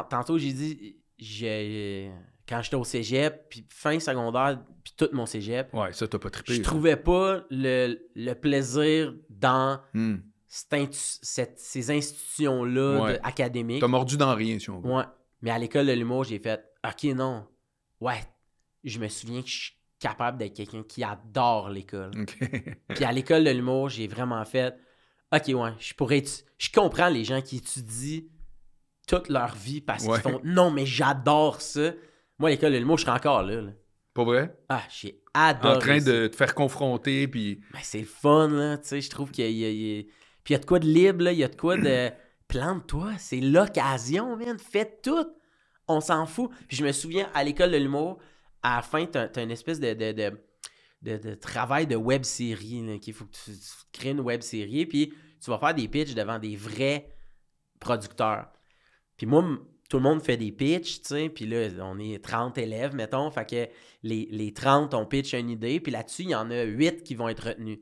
tantôt, j'ai dit, j'ai quand j'étais au cégep, puis fin secondaire, puis tout mon cégep. Ouais, ça t'as pas trippé. Je trouvais pas le, plaisir dans hmm. ces institutions-là académiques. T'as mordu dans rien, si on veut. Ouais. Mais à l'école de l'humour, j'ai fait OK, non. Ouais, je me souviens que je suis capable d'être quelqu'un qui adore l'école. puis à l'école de l'humour, j'ai vraiment fait OK, ouais, je pourrais. Je comprends les gens qui étudient toute leur vie parce qu'ils font non, mais j'adore ça. Moi, l'école de l'humour, je serais encore là. Pas vrai? Ah, j'ai adoré. En train de te faire confronter, puis. Ben, c'est le fun, là. Tu sais, je trouve qu'il y, a... Puis y a de quoi de libre, Il y a de quoi de. Plante-toi, c'est l'occasion, man. Fais tout. On s'en fout. Puis je me souviens, à l'école de l'humour, à la fin, t'as, as une espèce de, de, travail de web série, qu'il faut que tu, crées une web série, puis tu vas faire des pitches devant des vrais producteurs. Puis moi, tout le monde fait des pitches, tu sais, puis là, on est 30 élèves, mettons, fait que les, 30, ont pitch une idée, puis là-dessus, il y en a 8 qui vont être retenus.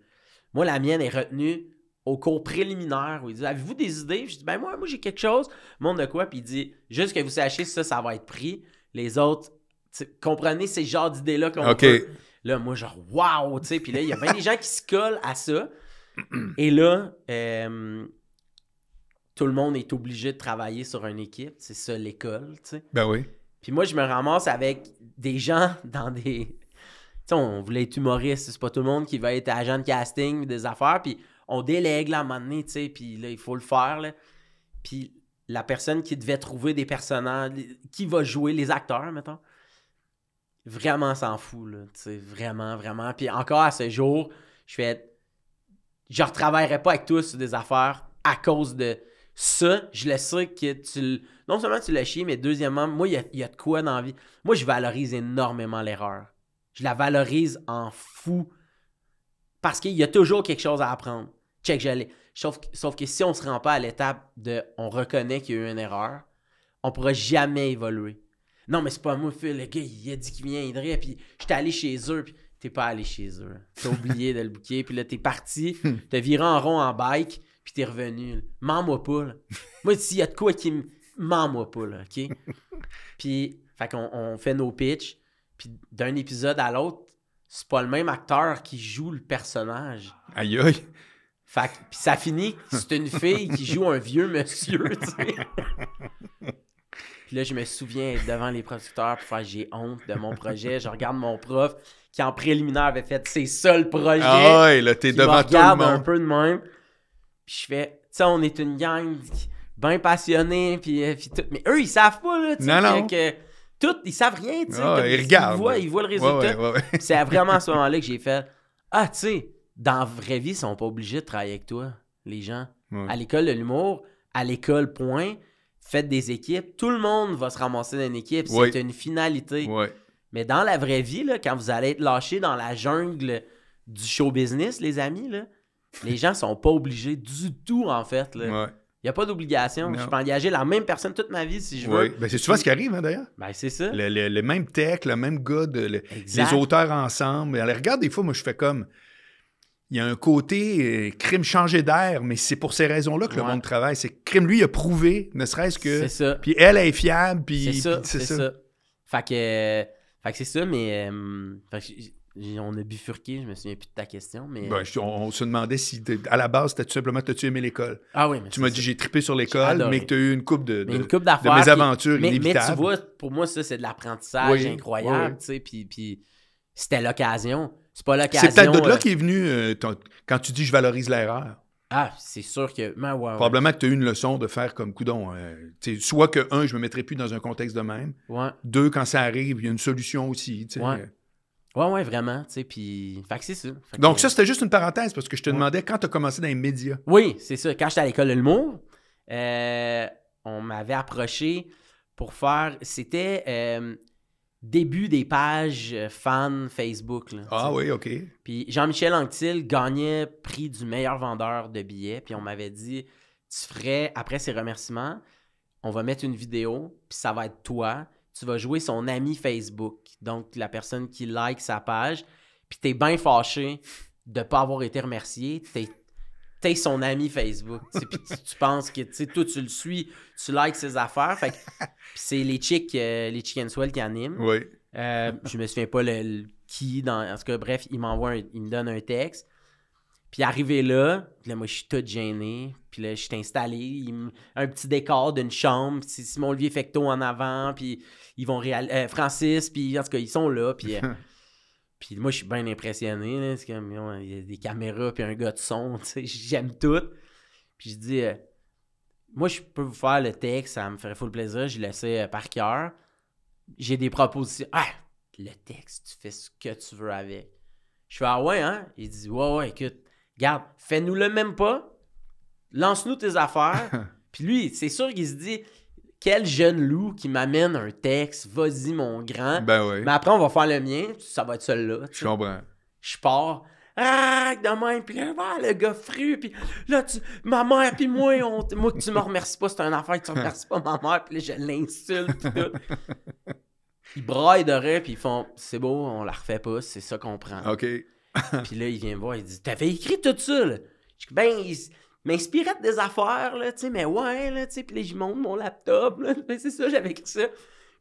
Moi, la mienne est retenue au cours préliminaire où il dit Avez-vous des idées Je dis Ben, moi, moi j'ai quelque chose. Monde de quoi Puis il dit Juste que vous sachiez, ça, ça va être pris. Les autres, comprenez ces genres d'idées-là qu'on okay. Là, moi, genre, waouh, tu sais. Puis là, il y a bien des gens qui se collent à ça. Et là, euh, tout le monde est obligé de travailler sur une équipe. C'est ça l'école, tu sais. Ben oui. Puis moi, je me ramasse avec des gens dans des. Tu sais, on voulait être humoriste, c'est pas tout le monde qui va être agent de casting, des affaires, puis on délègue la à un moment donné, tu sais, puis là, il faut le faire, là. Puis la personne qui devait trouver des personnages, qui va jouer les acteurs, mettons, vraiment s'en fout, là, tu sais, vraiment, vraiment. Puis encore à ce jour, je fais, je retravaillerai pas avec tous sur des affaires à cause de ça, je le sais que tu Non seulement tu l'as chié, mais deuxièmement, moi, il y a, de quoi dans la vie. Moi, je valorise énormément l'erreur. Je la valorise en fou. Parce qu'il y a toujours quelque chose à apprendre. Check, j'allais. Sauf, que si on ne se rend pas à l'étape de on reconnaît qu'il y a eu une erreur, on ne pourra jamais évoluer. Non, mais c'est pas moi, Phil. Le gars, il a dit qu'il viendrait, puis j'étais allé chez eux, puis t'es pas allé chez eux. Hein. T'as oublié de le bouquer, puis là, es parti, t'as viré en rond en bike, puis t'es revenu. m'en moi pas, Moi, s'il y a de quoi qui me. moi pas, là, OK? puis, fait qu'on on fait nos pitchs, puis d'un épisode à l'autre, c'est pas le même acteur qui joue le personnage. Aïe aïe! Fait que, pis ça finit, c'est une fille qui joue un vieux monsieur, tu sais. Puis là, je me souviens devant les producteurs pour faire j'ai honte de mon projet. Je regarde mon prof qui en préliminaire avait fait ses seuls projets Ah ouais, là, t'es devant un peu de même. Puis je fais, tu sais, on est une gang bien passionnée, puis, euh, tout. Mais eux, ils savent pas, là, tu sais, que, tout, ils savent rien, tu sais. Ah ils regardent. Ils voient, ils voient le résultat. c'est vraiment à ce moment-là que j'ai fait, ah, tu sais, dans la vraie vie, ils sont pas obligés de travailler avec toi, les gens. À l'école de l'humour, à l'école, point, faites des équipes, tout le monde va se ramasser dans une équipe, c'est une finalité. Mais dans la vraie vie, là, quand vous allez être lâché dans la jungle du show business, les amis, là, les gens sont pas obligés du tout, en fait. Il n'y a pas d'obligation. Je peux engager la même personne toute ma vie si je veux. Ben, c'est souvent ce qui arrive, hein, d'ailleurs. Ben, c'est ça. Le, même tech, le même gars, les auteurs ensemble. Alors, regarde, des fois, moi, je fais comme. Il y a un côté euh, crime changé d'air, mais c'est pour ces raisons-là que le monde travaille. C'est crime, lui, il a prouvé, ne serait-ce que. C'est ça. Puis elle, est fiable, puis. C'est ça. Euh, fait que. c'est ça, mais. Euh, on a bifurqué, je me souviens plus de ta question, mais... Ben, on, se demandait si, à la base, c'était tout simplement, que tu aimé l'école? Ah oui, Tu m'as dit, j'ai tripé sur l'école, mais que tu as eu une coupe de, de, une mais, tu vois, pour moi, ça, c'est de l'apprentissage incroyable, tu sais, puis, c'était l'occasion. C'est pas l'occasion... C'est peut-être de là euh, est venu, euh, quand tu dis « je valorise l'erreur ». Ah, c'est sûr que. Probablement que tu as eu une leçon de faire comme coudon. Euh, soit que, un, je me mettrais plus dans un contexte de même. Deux, quand ça arrive, il y a une solution aussi. Ouais. Ouais, ouais, vraiment, tu sais, puis... Fait que c'est ça. Donc ça, c'était juste une parenthèse, parce que je te demandais quand as commencé dans les médias. Oui, c'est ça. Quand j'étais à l'école de l'humour, euh, on m'avait approché pour faire... C'était euh, début des pages euh, fans Facebook, Ah oui, OK. Puis Jean-Michel Anctil gagnait prix du meilleur vendeur de billets, puis on m'avait dit, tu ferais, après ces remerciements, on va mettre une vidéo, puis ça va être toi tu vas jouer son ami Facebook, donc la personne qui like sa page, puis es bien fâché de ne pas avoir été remercié, t'es es son ami Facebook. Puis tu, penses que, tu sais, toi, tu le suis, tu likes ses affaires. Fait c'est les chicks, euh, les Chicken Swell qui animent. Oui. Euh, je me souviens pas le, qui, dans, en tout cas, bref, il m'envoie, il me donne un texte. Puis arrivé là, moi, je suis tout gêné. Puis là, je suis installé. un petit décor d'une chambre. Puis Simon Olivier Fecto en avant. Puis ils vont réaliser. Euh, Francis, puis en tout cas, ils sont là. Puis, euh, moi, je suis bien impressionné. c'est comme, il y a des caméras, puis un gars de son. J'aime tout. Puis je dis, euh, moi, je peux vous faire le texte. Ça me ferait full plaisir. Je le par cœur. J'ai des propositions. Ah, le texte, tu fais ce que tu veux avec. Je fais, ah ouais, hein? Il dit, ouais, ouais, écoute Garde, fais-nous le même pas, lance-nous tes affaires. puis lui, c'est sûr qu'il se dit quel jeune loup qui m'amène un texte, vas-y mon grand. Ben oui. Mais après, on va faire le mien, ça va être celui-là. Je comprends. Je pars. Ah, de main. » puis là, le gars fru, puis là, tu, ma mère, puis moi, on, moi, tu me remercies pas, c'est un affaire que tu remercies pas ma mère, puis là, je l'insulte, tout. Ils braillent de rire, puis ils font, c'est beau, on la refait pas, c'est ça qu'on prend. OK. puis là, il vient me voir, il dit T'avais écrit tout ça, là. Je dis Ben, il m'inspirait de des affaires, là, tu sais, mais ouais, là, tu sais. Puis là, je monte mon laptop, là. Ben, c'est ça, j'avais écrit ça.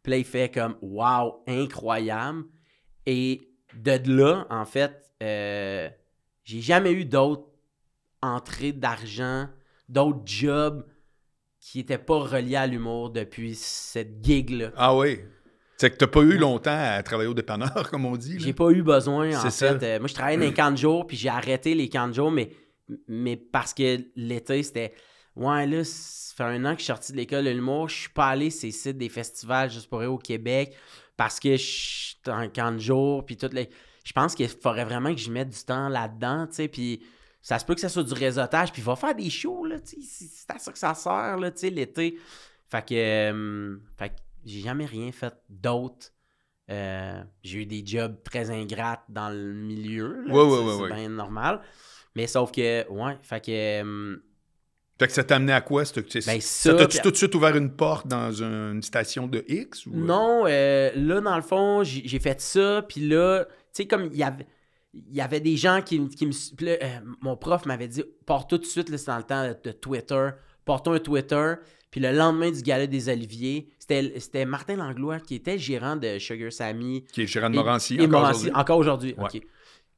Puis là, il fait comme Waouh, incroyable. Et de là, en fait, euh, j'ai jamais eu d'autres entrées d'argent, d'autres jobs qui n'étaient pas reliés à l'humour depuis cette gig-là. Ah oui sais que tu pas eu longtemps à travailler au dépanneur, comme on dit. J'ai pas eu besoin, en fait. Euh, moi, je travaillais dans les camps de jour, puis j'ai arrêté les camps de jour, mais, mais parce que l'été, c'était. Ouais, là, ça fait un an que je suis sorti de l'école de l'humour. Je suis pas allé ces sites des festivals juste pour aller au Québec parce que je suis en camp de jour, puis toutes les. Je pense qu'il faudrait vraiment que je mette du temps là-dedans, tu sais, puis ça se peut que ça soit du réseautage, puis va faire des shows, là, tu sais, c'est à ça que ça sert, là, tu sais, l'été. que, fait que euh, j'ai jamais rien fait d'autre. Euh, j'ai eu des jobs très ingrates dans le milieu. Oui, ouais, ouais, ouais, c'est bien normal. Mais sauf que, ouais, fait que. Euh, fait que ça t'a amené à quoi? Ça, ben ça t'as-tu tout de suite ouvert une porte dans une station de X? Euh? Non, là, dans le fond, j'ai fait ça, puis là, tu sais, comme il y avait... Il y avait des gens qui, me. mon prof m'avait dit, porte tout de suite, c'est dans le temps de, Twitter, porte un Twitter. Puis le lendemain du galet des Oliviers, c'était Martin Langlois qui était gérant de Sugar Sammy. Qui est gérant de Morancy, et, et encore aujourd'hui. Encore Puis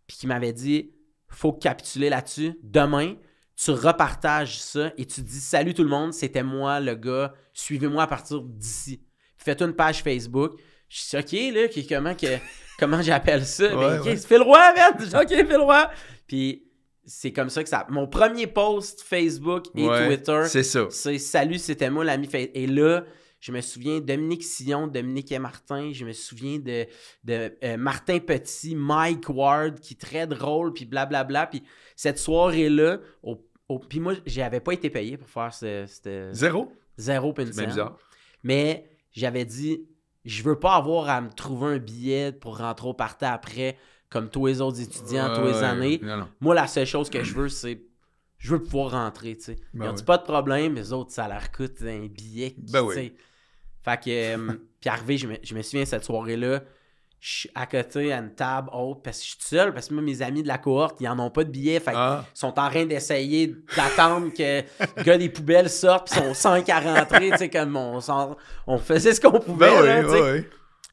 qui m'avait dit, faut capituler là-dessus. Demain, tu repartages ça et tu dis, salut tout le monde, c'était moi le gars, suivez-moi à partir d'ici. Fais-toi une page Facebook. Je suis OK, là, comment, que, comment j'appelle ça? Ben, OK, fais le roi, merde! OK, fais le roi! Puis c'est comme ça que ça. Mon premier post Facebook et Twitter, c'est ça. C'est Salut, c'était moi l'ami Et là, je me souviens Dominique Sillon, Dominique et Martin. Je me souviens de, de euh, Martin Petit, Mike Ward, qui est très drôle, puis blablabla. Puis cette soirée-là, au, puis moi, j'avais pas été payé pour faire ce. Zéro? zéro. Zéro bizarre. Mais j'avais dit, je veux pas avoir à me trouver un billet pour rentrer au parti après comme tous les autres étudiants, tous les années. Moi, la seule chose que je veux, c'est je veux pouvoir rentrer, tu sais. Ben ils pas de problème, les autres, ça leur coûte un billet, ben Fait que, euh, puis arrivé, je me, souviens, cette soirée-là, je suis à côté à une table haute parce que je suis seul, parce que moi, mes amis de la cohorte, ils n'en ont pas de billet. fait qu'ils ah. sont en train d'essayer d'attendre que le gars poubelles sortent, puis ils sont sans à rentrer, tu comme on, on faisait ce qu'on pouvait, ben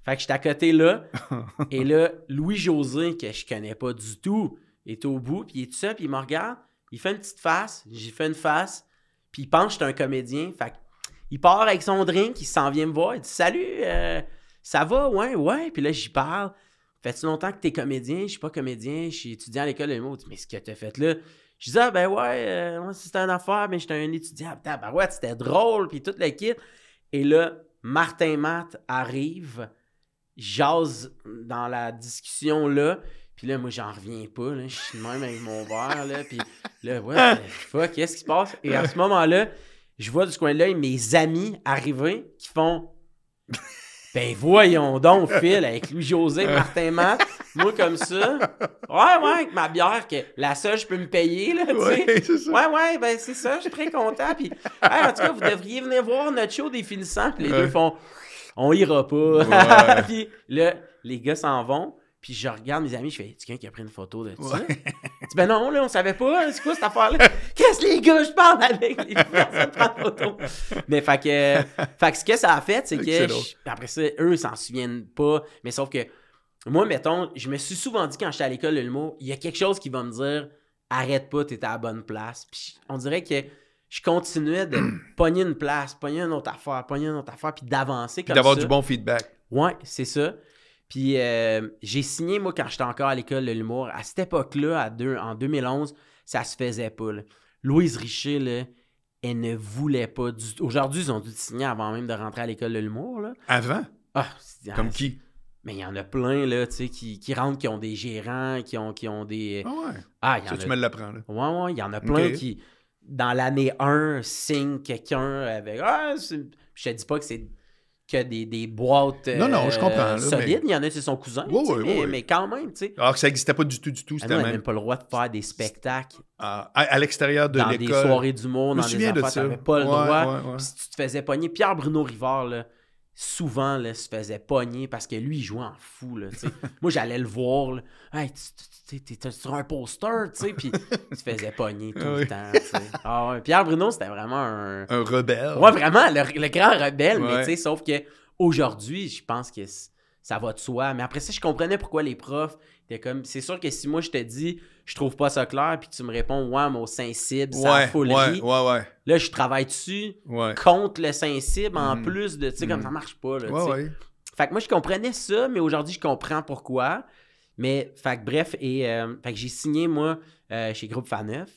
fait que j'étais à côté là. et là, Louis-José, que je connais pas du tout, est au bout, puis il est tout ça, puis il me regarde. Il fait une petite face, j'ai fait une face, puis il pense que suis un comédien. Fait que, il part avec son drink, il s'en vient me voir, il dit Salut, euh, ça va, ouais, ouais. Puis là, j'y parle. Fais-tu longtemps que t'es comédien Je suis pas comédien, je suis étudiant à l'école de l'humour. Mais ce que t'as fait là, je dis « ah, ben ouais, euh, c'était une affaire, mais j'étais un étudiant. Putain, ben ouais, c'était drôle, puis toute l'équipe. Et là, Martin Matt arrive jase dans la discussion là. Puis là, moi, j'en reviens pas. Là. Je suis même avec mon verre. Là, puis là, ouais fuck, qu'est-ce qui se passe? Et à ce moment-là, je vois du coin de l'œil mes amis arriver qui font Ben voyons donc, Phil, avec Louis-José, Martin Matt, moi comme ça. Ouais, ouais, avec ma bière, que la seule, je peux me payer, là, tu sais. Ouais, ouais, ben c'est ça, je suis très content. Puis, en tout cas, vous devriez venir voir notre show des finissants. Puis les deux font on ira pas. puis là, les gars s'en vont. Puis je regarde mes amis, je fais, quelqu'un qui a pris une photo de ça? ben non, là, on savait pas, hein, c'est quoi cette affaire-là? Qu'est-ce les gars, je parle avec les personnes une photo. Mais fait que, fait que ce que ça a fait, c'est que, après ça, eux, ils s'en souviennent pas. Mais sauf que, moi, mettons, je me suis souvent dit quand j'étais à l'école le mot, il y a quelque chose qui va me dire, arrête pas, t'es à la bonne place. Puis on dirait que je continuais de pogner une place, pogner une autre affaire, pogner une autre affaire, puis d'avancer comme d'avoir du bon feedback. Oui, c'est ça. Puis euh, j'ai signé, moi, quand j'étais encore à l'école de l'humour, à cette époque-là, en 2011, ça se faisait pas. Louise Richer, elle ne voulait pas. Du... Aujourd'hui, ils ont dû signer avant même de rentrer à l'école de l'humour. Avant? Ah, Comme ah, qui? Mais il y en a plein, là, tu sais, qui, rentrent, qui ont des gérants, qui ont, qui ont des... Ah ouais? Ah, y en tu me Ouais, ouais, il y en a plein qui dans l'année 1, signe quelqu'un avec. Ah, je te dis pas que c'est que des, des boîtes non, non, je comprends, euh, solides. Il y en a, c'est son cousin. Oui, oui, oui, mais, quand même, tu sais. Alors ah, que ça n'existait pas du tout, du tout. Ah, non, même pas le droit de faire des spectacles. Ah, à, à l'extérieur de l'école. Dans des soirées du monde, dans des affaires, de ça. pas le droit. si tu te faisais pogner. Pierre Bruno Rivard, là, souvent là, se faisait pogner parce que lui, il jouait en fou. Moi, j'allais le voir. Tu hey, sur un poster, tu sais, puis il se faisait pogner tout le temps. Ah Pierre Bruno, c'était vraiment un. Un rebelle. Oui, vraiment, le, grand rebelle, mais tu sais, sauf que aujourd'hui, je pense que ça va de soi. Mais après ça, je comprenais pourquoi les profs étaient comme. C'est sûr que si moi je te dis, je trouve pas ça clair, puis tu me réponds, ouais, mais au sensible, ça ouais, folie. » Ouais, ouais, ouais. Là, je travaille dessus contre le sensible en mm. plus de, tu sais, comme mm. ça marche pas. Là, ouais, Fait que moi, je comprenais ça, mais aujourd'hui, je comprends pourquoi. Mais, fait que bref, et euh, fait que j'ai signé, moi, euh, chez Groupe Faneuf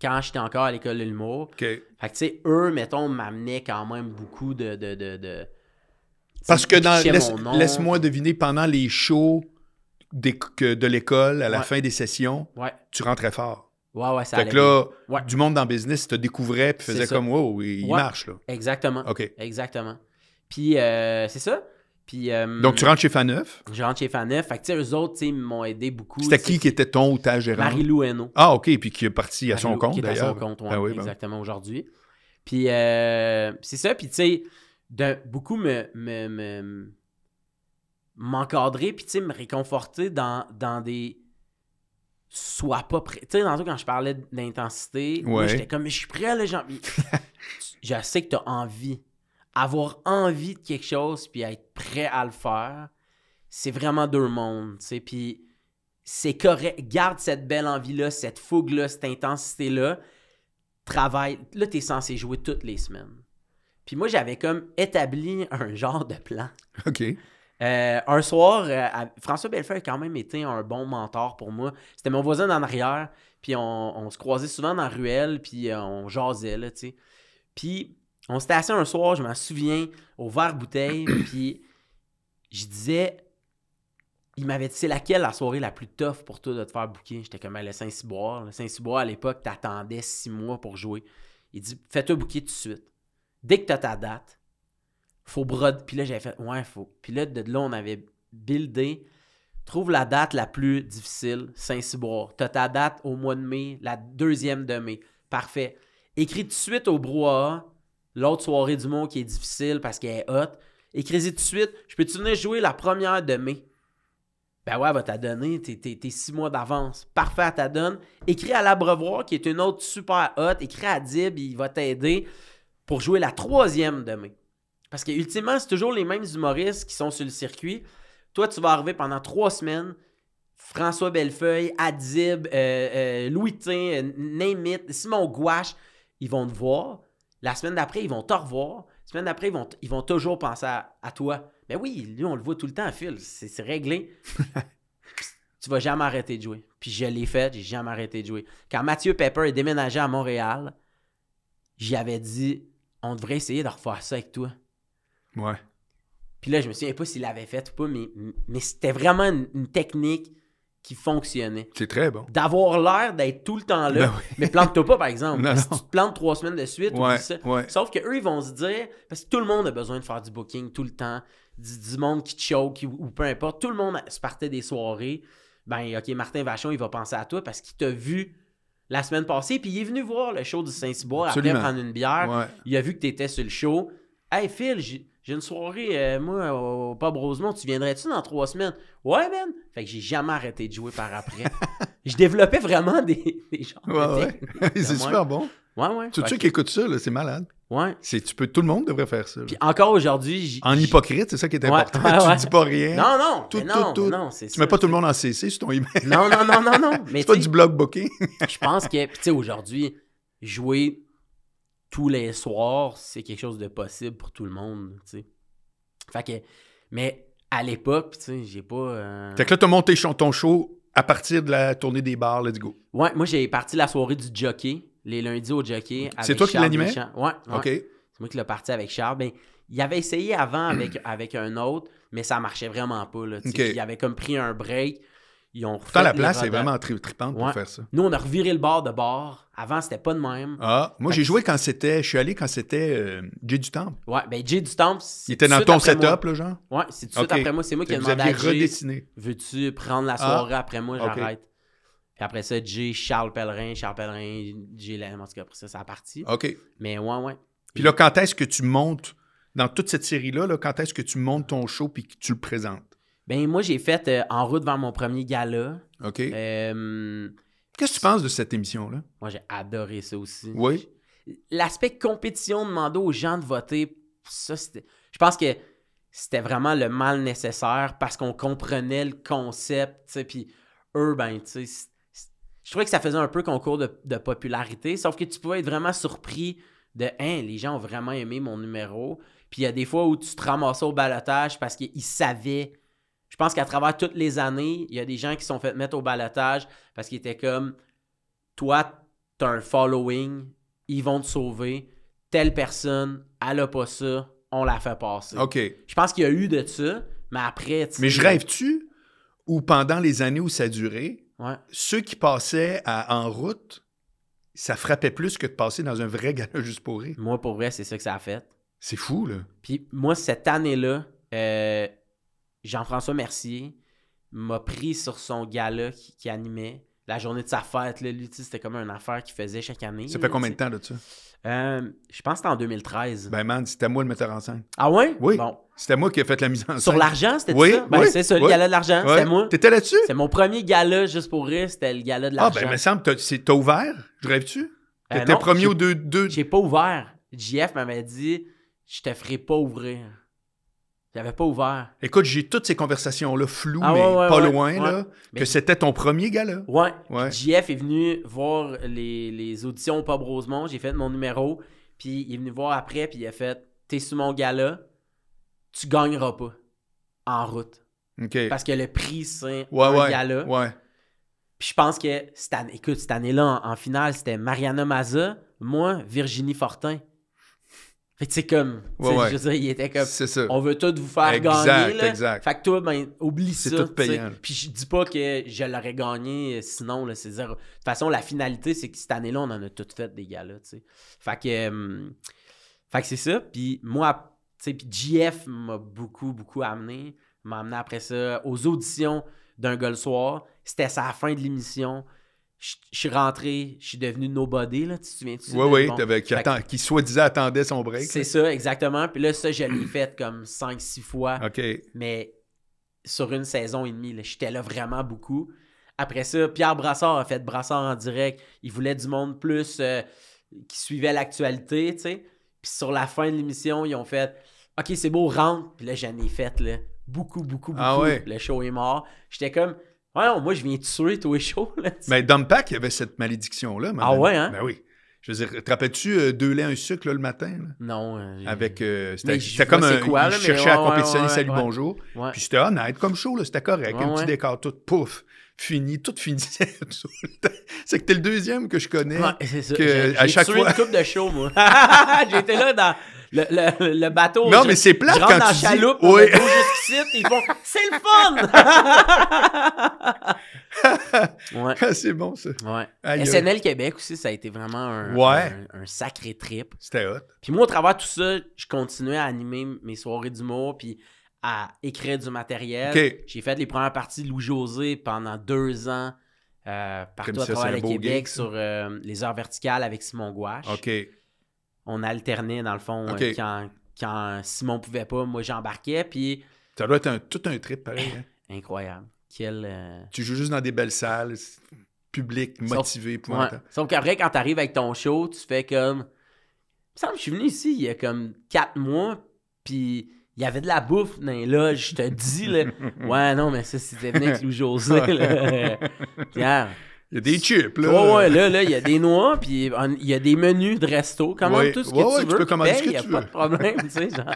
quand j'étais encore à l'école de l'humour. Fait que, tu sais, eux, mettons, m'amenaient quand même beaucoup de parce que dans laisse, laisse-moi deviner pendant les shows de l'école à la fin des sessions, tu rentrais fort. Ouais, ouais, ça fait que là, du monde dans le business te découvrait puis faisait comme wow, il marche là. Exactement. OK. Exactement. Puis euh, c'est ça. Puis, euh, Donc, tu rentres chez Faneuf? Je rentre chez Faneuf. Fait que, eux autres, ils m'ont aidé beaucoup. C'était qui qui était ton ou ta gérante? Marie-Lou Ah, OK. Puis qui est partie à son compte, d'ailleurs. à son compte, ah oui. exactement, aujourd'hui. Puis, euh, c'est ça. Puis, tu sais, de beaucoup me, me, m'encadrer puis me réconforter dans, dans des sois pas prêt tu sais dans quand je parlais d'intensité j'étais comme je suis prêt les gens je sais que as envie avoir envie de quelque chose puis être prêt à le faire c'est vraiment deux mondes tu sais puis c'est correct garde cette belle envie là cette fougue là cette intensité là travaille là t'es censé jouer toutes les semaines puis moi, j'avais comme établi un genre de plan. OK. Euh, un soir, euh, François Bellefeuille a quand même été un bon mentor pour moi. C'était mon voisin en arrière, puis on, se croisait souvent dans la ruelle, puis euh, on jasait, là, tu sais. Puis on s'était assis un soir, je m'en souviens, au verre bouteille, puis je disais, il m'avait dit, c'est laquelle la soirée la plus tough pour toi de te faire bouquer? J'étais comme, le Saint-Cyboire. Le Saint-Cyboire, à l'époque, t'attendais six mois pour jouer. Il dit, fais-toi bouquer tout de suite dès que tu as ta date, faut broder. Puis là, j'avais fait, ouais, faut. Puis là, de là, on avait buildé. Trouve la date la plus difficile, Saint-Cyboire. Tu as ta date au mois de mai, la deuxième de mai. Parfait. Écris tout de suite au broa, l'autre soirée du monde qui est difficile parce qu'elle est hot. Écris-y tout de suite. Je peux-tu venir jouer la première de mai? Ben ouais, va t'as donné, t'es six mois d'avance. Parfait, t'a donne. Écris à l'abreuvoir qui est une autre super hot. Écris à Dib, il va t'aider pour jouer la troisième demain. Parce que ultimement, c'est toujours les mêmes humoristes qui sont sur le circuit. Toi, tu vas arriver pendant trois semaines. François Bellefeuille, Adib, euh, euh, Louis Tin, euh, Simon Gouache, ils vont te voir. La semaine d'après, ils vont te revoir. La semaine d'après, ils vont, ils vont toujours penser à, toi. Mais ben oui, lui, on le voit tout le temps, Phil. C'est réglé. tu vas jamais arrêter de jouer. Puis je l'ai fait, j'ai jamais arrêté de jouer. Quand Mathieu Pepper est déménagé à Montréal, j'y avais dit on devrait essayer de refaire ça avec toi. Ouais. Puis là, je me souviens pas s'il l'avait fait ou pas, mais, mais c'était vraiment une, technique qui fonctionnait. C'est très bon. D'avoir l'air d'être tout le temps là. Ben mais plante-toi pas, par exemple. si tu te plantes trois semaines de suite, ça. Sauf qu'eux, ils vont se dire, parce que tout le monde a besoin de faire du booking tout le temps, du, monde qui choke ou, ou peu importe. Tout le monde se partait des soirées. Ben, OK, Martin Vachon, il va penser à toi parce qu'il t'a vu la semaine passée, puis il est venu voir le show du saint cybois après prendre une bière. Il a vu que tu étais sur le show. Hey Phil, j'ai une soirée, euh, moi, au Pub tu viendrais-tu dans trois semaines? Ouais, man! Fait que j'ai jamais arrêté de jouer par après. je développais vraiment des, des genres. Ouais, de ouais. C'est super bon. Ouais, ouais. Tu sais qui écoute ça, c'est malade. Ouais. C'est, tu tout le monde devrait faire ça. Puis encore aujourd'hui. En hypocrite, c'est ça qui est important. tu dis pas rien. Non, non. Tout, non, tout, tu mets pas tout le monde en CC sur ton email. Non, non, non, non. non. Mais c'est pas du blog booking. je pense que, tu sais, aujourd'hui, jouer tous les soirs, c'est quelque chose de possible pour tout le monde. Fait que. Mais à l'époque, tu sais, j'ai pas. Euh... que là, t'as monté chanton show à partir de la tournée des bars, let's go. Ouais, moi, j'ai parti la soirée du jockey les lundis au jockey. C'est toi qui l'animais? Ouais, OK. C'est moi qui l'ai parti avec Charles. Ben, il avait essayé avant avec, avec un autre, mais ça marchait vraiment pas. Là, Il avait comme pris un break. Ils ont Pourtant, la place est vraiment tripante pour faire ça. Nous, on a reviré le bord de bord. Avant, c'était pas de même. Ah, moi, j'ai joué quand c'était. Je suis allé quand c'était euh, Jay du Temple. Ouais, ben Jay du Temple. Il était dans ton setup, genre? Ouais, c'est tout de suite après moi. C'est moi qui ai demandé à redessiné. Veux-tu prendre la ah. soirée après moi? J'arrête. Puis après ça, Jay, Charles Pellerin, Charles Pellerin, Jay en tout cas, après ça, ça a parti. OK. Mais ouais, ouais. Puis là, quand est-ce que tu montes, dans toute cette série-là, quand est-ce que tu montes ton show puis que tu le présentes? Ben moi, j'ai fait euh, En route vers mon premier gala. OK. Euh, Qu'est-ce que tu penses de cette émission-là? Moi, j'ai adoré ça aussi. Oui. L'aspect compétition, demander aux gens de voter, ça, c'était... Je pense que c'était vraiment le mal nécessaire parce qu'on comprenait le concept, tu sais, puis eux, ben, tu sais, je trouvais que ça faisait un peu concours de, popularité, sauf que tu pouvais être vraiment surpris de hein, les gens ont vraiment aimé mon numéro. Puis il y a des fois où tu te ramassais au balotage parce qu'ils savaient. Je pense qu'à travers toutes les années, il y a des gens qui sont fait mettre au balotage parce qu'ils étaient comme Toi, t'as un following, ils vont te sauver. Telle personne, elle a pas ça, on la fait passer. OK. Je pense qu'il y a eu de ça, mais après. Mais je rêve-tu ou pendant les années où ça durait, ceux qui passaient en route, ça frappait plus que de passer dans un vrai gala juste pour rire. Moi, pour vrai, c'est ça que ça a fait. C'est fou, là. Puis moi, cette année-là, euh, Jean-François Mercier m'a pris sur son gala qui, animait la journée de sa fête. Là, lui, c'était comme une affaire qu'il faisait chaque année. Ça fait combien de temps, là, ça? Euh, je pense que c'était en 2013. Ben, man, c'était moi le metteur en scène. Ah ouais? Oui. Bon. C'était moi qui ai fait la mise en scène. Sur l'argent, c'était oui, ça? Ben, oui, c'est ça, le gala de l'argent, c'était moi. T'étais là-dessus? C'est mon premier gala juste pour rire, c'était le gala de l'argent. Ah, ben, il me semble, t'as ouvert? Je rêve-tu? Euh, T'étais premier ou deux. deux... J'ai pas ouvert. JF m'avait dit, je te ferai pas ouvrir. Il avait pas ouvert. Écoute, j'ai toutes ces conversations-là floues, ah, mais pas loin, que c'était ton premier gala. Ouais. JF est venu voir les, auditions au Pop J'ai fait mon numéro. Puis il est venu voir après, puis il a fait T'es sous mon gala, tu gagneras pas en route. OK. Parce que le prix, c'est ouais, un gala. Ouais. Puis je pense que, cette année, écoute, cette année-là, en, en finale, c'était Mariana Maza, moi, Virginie Fortin. Fait que c'est comme. Je il était comme. On veut tout vous faire gagner. Là. Exact. Fait que toi, ben, oublie ça. C'est tout payant. Puis je dis pas que je l'aurais gagné euh, sinon. C'est zéro. De toute façon, la finalité, c'est que cette année-là, on en a tout fait des gars-là. Fait que. Euh, fait que c'est ça. Puis moi, tu sais, puis JF m'a beaucoup, beaucoup amené. M'a amené après ça aux auditions d'un gars le soir. C'était sa fin de l'émission je, suis rentré, je suis devenu nobody, là, tu te souviens-tu? Oui, oui, qui, soi-disant attendait son break. C'est ça, exactement. Puis là, ça, je l'ai fait comme 5-6 fois. OK. Mais sur une saison et demie, j'étais là vraiment beaucoup. Après ça, Pierre Brassard a fait Brassard en direct. Il voulait du monde plus euh, qui suivait l'actualité, tu sais. Puis sur la fin de l'émission, ils ont fait « OK, c'est beau, rentre. » Puis là, j'en ai fait, là, beaucoup, beaucoup, ah beaucoup. Le show est mort. J'étais comme Ouais, non, moi, je viens te tuer, les chaud. Là, mais Dumpack, il y avait cette malédiction-là. Ah ouais, hein? Ben oui. Je veux dire, te rappelles-tu euh, deux laits, un sucre le matin? Non. Euh, Avec. Euh, c'était comme un. je cherchais à compétitionner, salut, bonjour. Puis c'était honnête, ah, comme chaud, c'était correct. un petit décor tout, pouf, fini, tout fini c'est que t'es le deuxième que je connais. c'est ça. Que, une coupe de show, moi. J'étais là dans le, le, le bateau. Non, mais c'est plat quand en tu chaloupe, jusqu'ici, ils font c'est le fun. ouais. Ah, c'est bon ça. Ouais. SNL Québec aussi, ça a été vraiment un, un, sacré trip. C'était hot. Puis moi, au travers de tout ça, je continuais à animer mes soirées d'humour puis à écrire du matériel. J'ai fait les premières parties de Louis José pendant deux ans. Euh, partout à travers le Québec sur euh, les heures verticales avec Simon Gouache. OK on alternait dans le fond. Quand, quand, Simon pouvait pas, moi j'embarquais. Puis... Ça doit être un, tout un trip pareil. Hein. Incroyable. Quel, euh, Tu joues juste dans des belles salles, public, motivé. Sauf, ouais. Sauf qu'après, quand tu arrives avec ton show, tu fais comme. Il me semble que je suis venu ici il y a comme quatre mois, puis il y avait de la bouffe dans les loges, je te dis. Là. Ouais, non, mais ça, c'était venu avec Lou José. Là. Pierre, Il y a des chips, là. Ouais, là, là, il y a des noix, puis il y a des menus de resto. Commande tout ce que ouais, tu veux. Tu peux commander ce que n'y a pas de problème, tu sais, genre.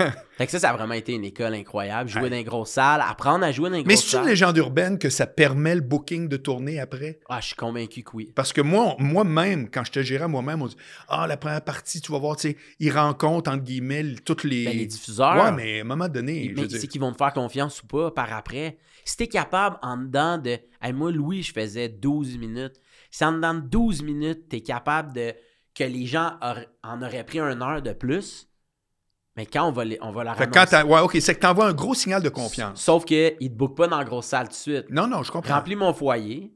fait que ça, ça a vraiment été une école incroyable. Jouer dans une grosse salle, apprendre à jouer dans une grosse salle. Mais c'est une légende urbaine que ça permet le booking de tourner après? Ah, je suis convaincu que oui. Parce que moi, moi-même, quand je te gérais moi-même, on dit Ah, la première partie, tu vas voir, tu sais, ils rencontrent, entre guillemets, toutes les. Ben, les diffuseurs. Ouais, mais à un moment donné. je mais c'est qu'ils vont me faire confiance ou pas par après. Si t'es capable en dedans de. moi, Louis, je faisais 12 minutes. Si en dedans de 12 minutes, t'es capable de. que les gens en auraient pris une heure de plus, mais quand on va, on la fait Ouais, OK, c'est que t'envoies un gros signal de confiance. Sauf qu'ils ne te bookent pas dans la grosse salle tout de suite. Non, non, je comprends. Remplis mon foyer,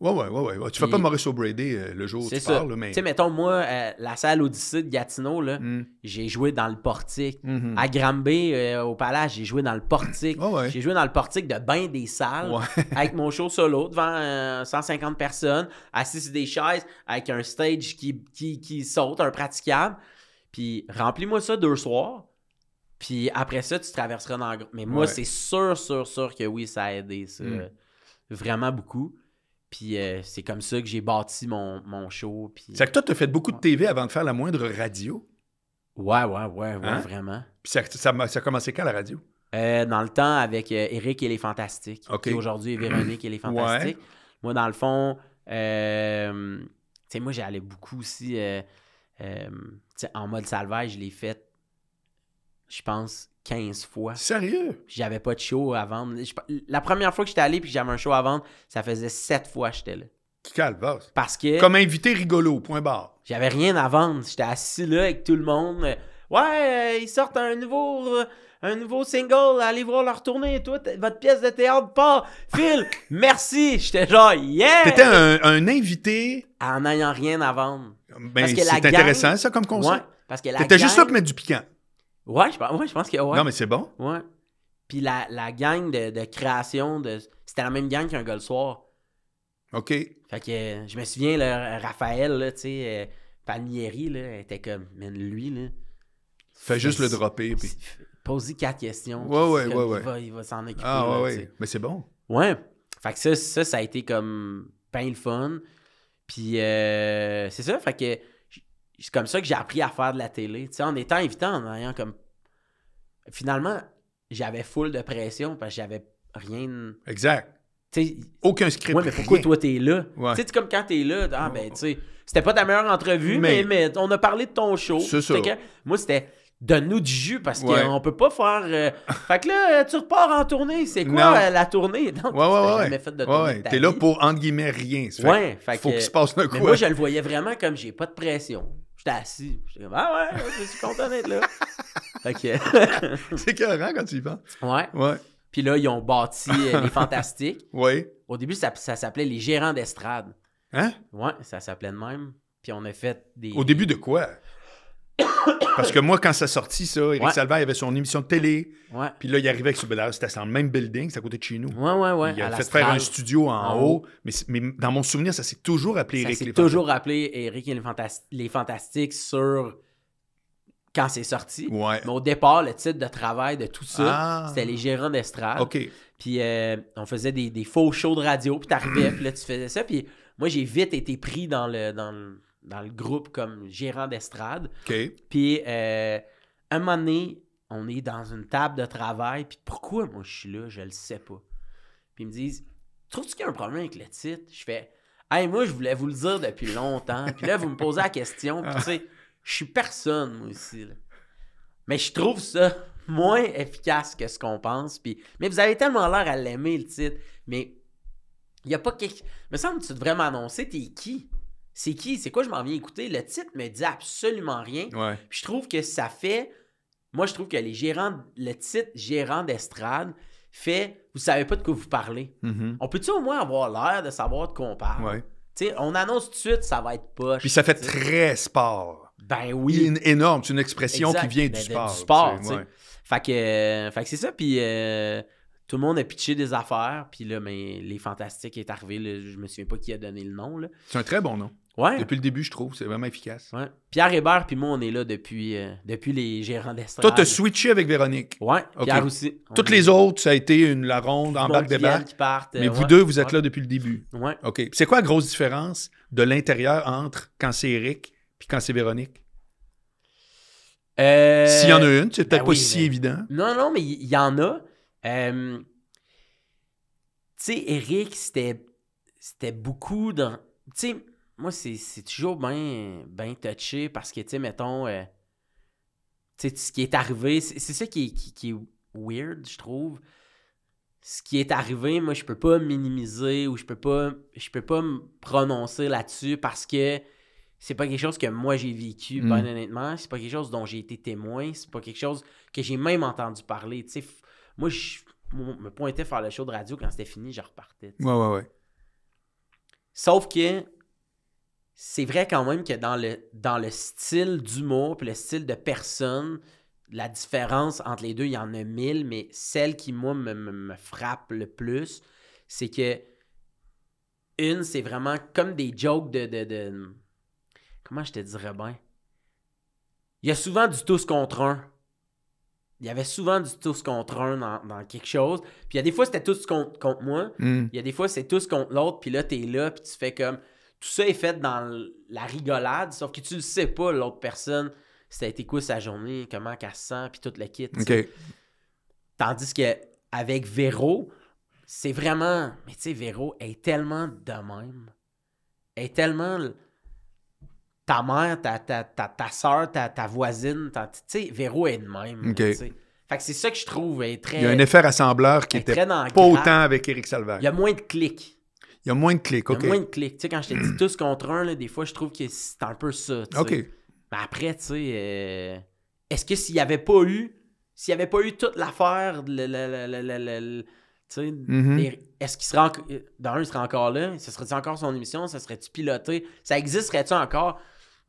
Ouais, ouais, ouais, ouais. Tu vas fais pas Mauricio Brady euh, le jour où tu mais... Tu sais, mettons, moi, euh, la salle Odyssée de Gatineau, là, mm. j'ai joué dans le portique. Mm-hmm. À Granby, euh, au Palais, j'ai joué dans le portique. J'ai joué dans le portique de bain des salles, avec mon show solo, devant 150 personnes, assis sur des chaises, avec un stage qui, qui, qui saute, un praticable. Puis remplis-moi ça deux soirs, puis après ça, tu traverseras dans le... Mais moi, c'est sûr, sûr, sûr que oui, ça a aidé, ça. Mm. Vraiment beaucoup. Puis euh, c'est comme ça que j'ai bâti mon, mon show. Puis... C'est que toi, tu as fait beaucoup de TV avant de faire la moindre radio. Ouais, ouais, ouais, ouais, hein? vraiment. Puis ça, ça, a commencé quand la radio? Euh, dans le temps avec Eric euh, et les Fantastiques. aujourd'hui Véronique et les Fantastiques. Moi, dans le fond, moi, j'allais beaucoup aussi. en mode salvage, je l'ai fait, je pense, 15 fois. Sérieux? J'avais pas de show à vendre. la première fois que j'étais allé puis que j'avais un show à vendre, ça faisait 7 fois que j'étais là. Calvasse. Parce que. Comme invité rigolo, point barre. J'avais rien à vendre. J'étais assis là avec tout le monde. Ouais, euh, ils sortent un nouveau. Euh, un nouveau single, allez voir leur tournée, tout, votre pièce de théâtre pas. Phil, merci, j'étais genre, yeah! T'étais un, invité... En n'ayant rien à vendre. Ben, c'est intéressant ça comme concept. Ouais, parce que la T'étais juste là pour mettre du piquant. Ouais, je, pense que ouais. Non, mais c'est bon. Ouais. Puis la, la gang de, de création, de, c'était la même gang qu'un gars soir. OK. Fait que je me souviens, le Raphaël, là, tu sais, euh, Palmieri, là, était comme, lui, là. Fais juste le dropper. Puis... Pose-y quatre questions. Ouais, ouais, ouais, ouais. Il va, il va s'en occuper. Ah, ouais, ouais. Mais c'est bon. Ouais. Fait que ça, ça, ça a été comme, pain le fun. Puis euh, c'est ça, fait que c'est comme ça que j'ai appris à faire de la télé. Tu sais, en étant évitant, en ayant comme. Finalement, j'avais full de pression parce que j'avais rien. Exact. Aucun script. Ouais, mais pourquoi toi t'es là? Tu sais, comme quand t'es là, ah, ben, oh. tu sais, c'était pas ta meilleure entrevue, mais, on a parlé de ton show. moi, c'était donne-nous du jus parce ouais. qu'on peut pas faire. Euh, fait que là, tu repars en tournée. C'est quoi euh, la tournée? Donc, ouais, ouais, T'es là pour, entre guillemets, rien. ouais, faut que, qu'il se passe le coup. moi, je le voyais vraiment comme j'ai pas de pression assis. ah ouais, je suis content d'être là. OK. c'est carrément quand tu y penses. Ouais. Ouais. Puis là, ils ont bâti euh, les Fantastiques. Oui. Au début, ça, ça s'appelait les gérants d'estrade. Hein? Ouais, ça s'appelait de même. Puis on a fait des. Au début de quoi? Parce que moi, quand ça sortit, ça, Eric ouais. avait son émission de télé. Ouais. Puis là, il arrivait avec ce C'était dans le même building, c'est à côté de chez nous. Ouais, ouais, ouais. Il a fait faire un studio en, haut. Mais, dans mon souvenir, ça s'est toujours appelé ça Eric les toujours appelé Eric et les, Fantastiques sur quand c'est sorti. Ouais. Mais au départ, le titre de travail de tout ça, ah. c'était les gérants d'estrade. OK. Puis euh, on faisait des, des, faux shows de radio, puis t'arrivais, puis là, tu faisais ça. Puis moi, j'ai vite été pris dans le dans le groupe comme gérant d'estrade. Puis, euh, un moment donné, on est dans une table de travail, puis pourquoi moi je suis là, je le sais pas. Puis ils me disent Trouves-tu qu'il y a un problème avec le titre Je fais Hey, moi je voulais vous le dire depuis longtemps, puis là vous me posez la question, puis tu sais, je suis personne moi aussi. Mais je trouve ça moins efficace que ce qu'on pense, puis mais vous avez tellement l'air à l'aimer le titre, mais il n'y a pas quelque. me semble que tu devrais m'annoncer t'es qui c'est qui, c'est quoi je m'en viens écouter. Le titre me dit absolument rien. je trouve que ça fait. Moi, je trouve que les gérants, le titre gérant d'estrade fait Vous savez pas de quoi vous parlez. Mm-hmm. On peut-tu au moins avoir l'air de savoir de quoi on parle? on annonce tout de suite, ça va être poche. Puis ça fait très sport. Ben oui. Une, énorme, c'est une expression qui vient du, sport, du sport. T'sais, Fait que, euh, que c'est ça. Puis euh, tout le monde a pitché des affaires. Puis là, mais ben, les Fantastiques est arrivé. je me souviens pas qui a donné le nom. C'est un très bon nom. Depuis le début, je trouve. C'est vraiment efficace. Ouais. Pierre Hébert, puis moi, on est là depuis, euh, depuis les gérants d'estrade. Toi, t'as switché avec Véronique. Ouais, Toutes les autres, ça a été une, la ronde, en bac de bacs. Euh, mais vous deux, vous êtes là depuis le début. Ouais. OK. C'est quoi la grosse différence de l'intérieur entre quand c'est Eric puis quand c'est Véronique? Euh, S'il y en a une, c'est ben peut-être pas si évident. Non, non, mais il y, en a. Tu sais, Eric, c'était beaucoup dans. Tu sais moi, c'est toujours bien ben touché parce que, tu sais, mettons, euh, tu sais, ce qui est arrivé, c'est ça qui est, weird, je trouve. Ce qui est arrivé, moi, je peux pas minimiser ou je peux pas, je peux pas me prononcer là-dessus parce que c'est pas quelque chose que moi j'ai vécu, mm. ben honnêtement. C'est pas quelque chose dont j'ai été témoin. C'est pas quelque chose que j'ai même entendu parler. moi, je me pointais faire le show de radio quand c'était fini, je repartais. Ouais, ouais, ouais. Sauf que c'est vrai quand même que dans le, dans le style d'humour puis le style de personne, la différence entre les deux, il y en a mille, mais celle qui, moi, me, frappe le plus, c'est que une, c'est vraiment comme des jokes de, Comment je te dirais bien? Il y a souvent du tous contre un. Il y avait souvent du tous contre un dans, dans quelque chose. Puis il y a des fois, c'était tous contre, contre moi. Hmm. Il y a des fois, c'est tous contre l'autre. Puis là, t'es là, puis tu fais comme... Tout ça est fait dans la rigolade, sauf que tu ne sais pas, l'autre personne, ça a été quoi sa journée, comment qu'elle se sent, puis tout le kit. Tandis que avec Véro, c'est vraiment. Mais tu sais, Véro est tellement de même. Elle est tellement. Ta mère, ta, ta, ta, soeur, ta, voisine, tu sais, Véro est de même. fait que c'est ça que je trouve est très. Il y a un effet rassembleur qui était pas autant avec Eric Salva. Il y a moins de clics. Il y a moins de clics. OK. Il y a moins de clics. Tu sais, quand je t'ai dit tous contre un, des fois, je trouve que c'est un peu ça. OK. Mais après, tu sais, euh, est-ce que s'il n'y avait pas eu, s'il n'y avait pas eu toute l'affaire, le, Est-ce qu'il serait encore. Euh, Dans il serait encore là. Ce serait il encore son émission? Ça serait-tu piloté? Ça existerait-tu encore?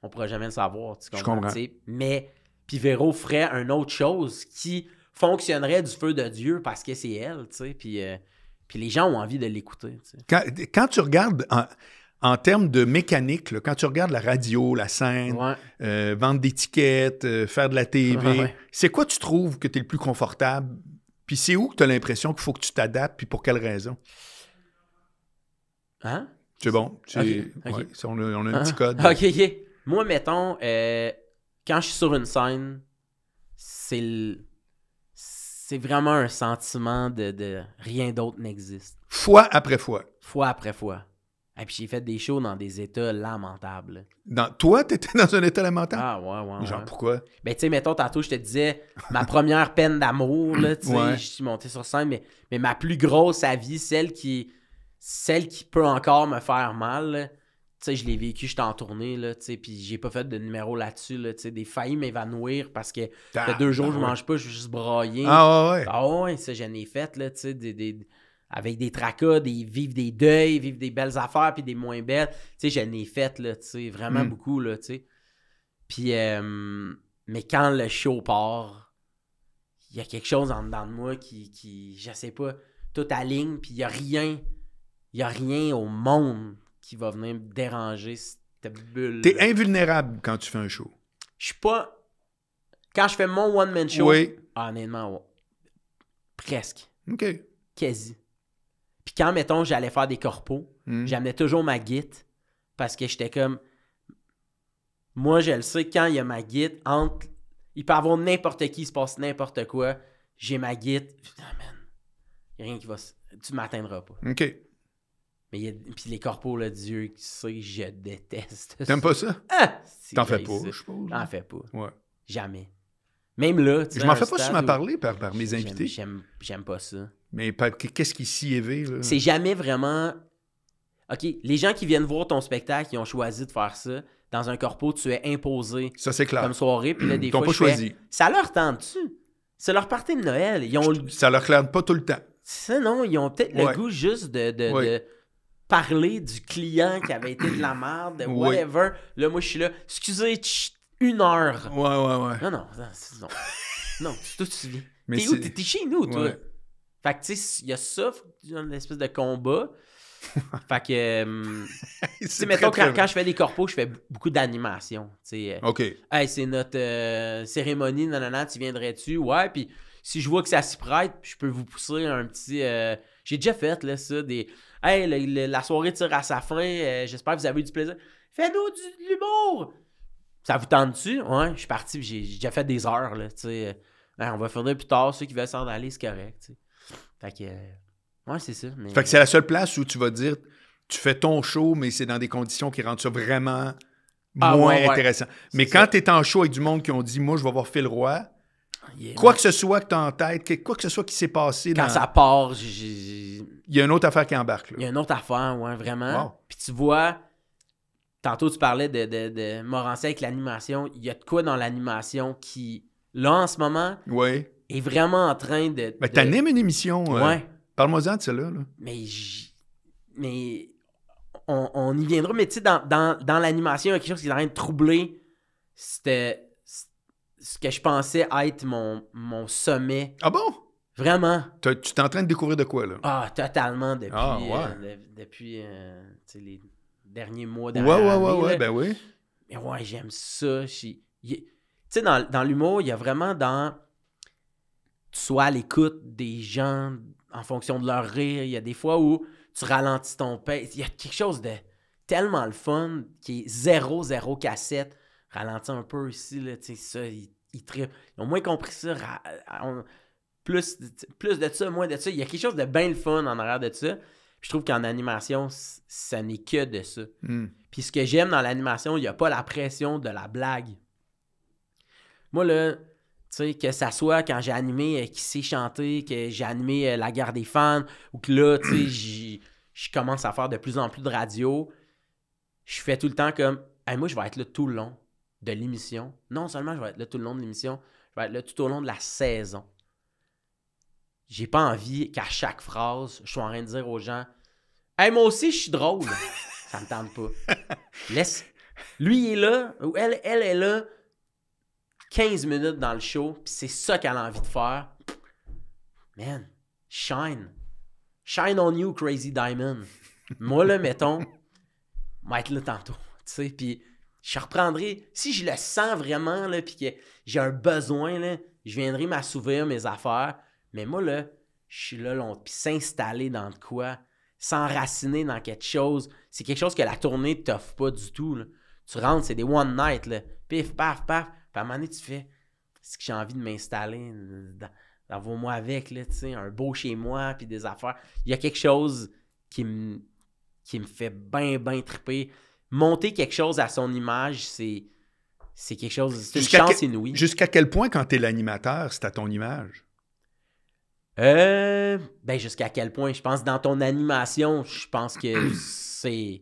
On pourra jamais le savoir. Tu comprends, Je comprends. Mais Véro ferait une autre chose qui fonctionnerait du feu de Dieu parce que c'est elle, tu sais. Puis. Euh, puis les gens ont envie de l'écouter. quand, tu regardes en, termes de mécanique, quand tu regardes la radio, la scène, euh, vendre des tickets, euh, faire de la TV, c'est quoi tu trouves que tu es le plus confortable? Puis c'est où que tu as l'impression qu'il faut que tu t'adaptes, puis pour quelle raison? Hein? C'est bon. on, a, un ah. petit code. OK, OK. Moi, mettons, euh, quand je suis sur une scène, c'est le c'est vraiment un sentiment de, rien d'autre n'existe. Fois après fois. Fois après fois. Et puis j'ai fait des shows dans des états lamentables. Dans, toi, étais dans un état lamentable? Ah ouais, ouais. Genre pourquoi? Ben tu sais, mettons, tantôt je te disais ma première peine d'amour, je suis monté sur scène, mais, mais ma plus grosse à vie, celle qui celle qui peut encore me faire mal, je l'ai vécu, j'étais en tournée, là, tu sais, puis j'ai pas fait de numéro là-dessus, là, tu des failli m'évanouir parce que deux jours je mange pas, je suis juste braillé. Ah ouais, Ah ouais, ça, j'en ai fait, là, tu avec des tracas, des vivre des deuils, vivre des belles affaires, puis des moins belles, tu sais, j'en ai fait, là, vraiment hmm. beaucoup, là, tu Puis, euh, mais quand le show part, il y a quelque chose en dedans de moi qui, qui je sais pas, tout aligne, puis il y a rien, il y a rien au monde qui va venir me déranger cette bulle. T'es invulnérable quand tu fais un show. Je suis pas. Quand je fais mon one-man show, oui. honnêtement, presque. OK. Quasi. Puis quand, mettons, j'allais faire des corpos, hmm. j'amenais toujours ma guite parce que j'étais comme. Moi, je le sais, quand il y a ma guide, entre. Il peut avoir n'importe qui, il se passe n'importe quoi. J'ai ma guide. Ah, man. rien qui va. Tu m'atteindras pas. OK. Mais il Puis les corpos, là, Dieu qui sais je déteste. ça. T'aimes pas ça? Ah! T'en fais pas, je T'en hein? fais pas. Ouais. Jamais. Même là, tu Je m'en fais pas si parler par, par mes invités. J'aime pas ça. Mais qu'est-ce qui s'y éveille, là? C'est jamais vraiment... OK, les gens qui viennent voir ton spectacle, ils ont choisi de faire ça. Dans un corpo, tu es imposé. Ça, c'est clair. Comme soirée, puis là, des fois, pas choisi. ça leur tente-tu? C'est leur partie de Noël. Ils ont... Ça leur claire pas tout le temps. Sinon, ils ont peut-être le goût juste de parler du client qui avait été de la merde, whatever. le Là, moi, je suis là, excusez, une heure. Ouais, ouais, ouais. Non, non, non. Non, tu te souviens. T'es où? T'es chez nous, toi. Fait que, tu sais, il y a ça, une espèce de combat. fait que, euh, c'est mettons, quand, quand, je fais des corpos, je fais beaucoup d'animation. Euh, OK. Hey, c'est notre euh, cérémonie, nanana, tu viendrais-tu? Ouais, puis si je vois que ça s'y prête, je peux vous pousser un petit. J'ai déjà fait, là, ça, des. Hey, la soirée tire à sa fin, euh, j'espère que vous avez eu du plaisir. Faites-nous de l'humour! Ça vous tente-tu? Ouais, je suis parti, j'ai déjà fait des heures, là, euh, on va finir plus tard, ceux qui veulent s'en aller, c'est correct, Fait que. Euh, c'est ça. Fait que c'est la seule place où tu vas dire, tu fais ton show, mais c'est dans des conditions qui rendent ça vraiment ah, moins intéressant. Mais quand tu es en show avec du monde qui ont dit, moi, je vais voir Phil Roy quoi que ce soit que tu en tête, quoi que ce soit qui s'est passé. Quand dans... ça part, il y a une autre affaire qui embarque. Il y a une autre affaire, ouais, vraiment. Puis tu vois, tantôt tu parlais de, de, de avec l'animation. Il y a de quoi dans l'animation qui, là en ce moment, ouais. est vraiment en train de. Mais t'animes une émission. Euh, ouais. Parle-moi-en de celle-là. Mais, mais on, y viendra. Mais tu sais, dans, dans l'animation, il y a quelque chose qui est en train de troubler. C'était ce que je pensais être mon, mon sommet. Ah bon? Vraiment. Tu t'es en train de découvrir de quoi, là? Ah, totalement, depuis, ah, euh, depuis euh, les derniers mois d'année. Ouais, ouais, ouais, ouais, ben oui. Mais ouais, j'aime ça. Tu sais, dans, dans l'humour, il y a vraiment dans... Tu sois à l'écoute des gens en fonction de leur rire. Il y a des fois où tu ralentis ton pace. Il y a quelque chose de tellement le fun qui est zéro, zéro cassette ralentir un peu ici, là, tu sais, ça, ils, Ils ont moins compris ça. Euh, plus, plus de ça, moins de ça. Il y a quelque chose de bien le fun en arrière de ça. je trouve qu'en animation, ça n'est que de ça. Hmm. Puis ce que j'aime dans l'animation, il n'y a pas la pression de la blague. Moi, là, tu sais, que ça soit quand j'ai animé euh, Qui sait chanter, que j'ai animé euh, La guerre des fans, ou que là, tu sais, je commence à faire de plus en plus de radio, je fais tout le temps comme, moi, je vais être là tout le long de l'émission. Non seulement je vais être là tout le long de l'émission, je vais être là tout au long de la saison. J'ai pas envie qu'à chaque phrase, je sois en train de dire aux gens Hey, moi aussi, je suis drôle. Ça me tente pas. Laisse. Lui est là, ou elle, est là, 15 minutes dans le show, puis c'est ça qu'elle a envie de faire. Man, shine. Shine on you, Crazy Diamond. Moi, là, mettons, va être là tantôt. Tu sais, puis je reprendrai, si je le sens vraiment, là, puis que j'ai un besoin, là, je viendrai m'assouvir mes affaires. Mais moi, là, je suis là longtemps. Puis s'installer dans quoi, s'enraciner dans quelque chose, c'est quelque chose que la tournée ne t'offre pas du tout. Tu rentres, c'est des one night, là. pif, paf, paf. Puis à un moment donné, tu fais, ce que j'ai envie de m'installer dans, dans vos mois avec, là, un beau chez moi, puis des affaires. Il y a quelque chose qui me qui me fait bien, bien triper monter quelque chose à son image, c'est c'est quelque chose, c'est une chance inouïe. Jusqu'à quel point, quand tu es l'animateur, c'est à ton image? Euh, ben jusqu'à quel point? Je pense dans ton animation, je pense que c'est...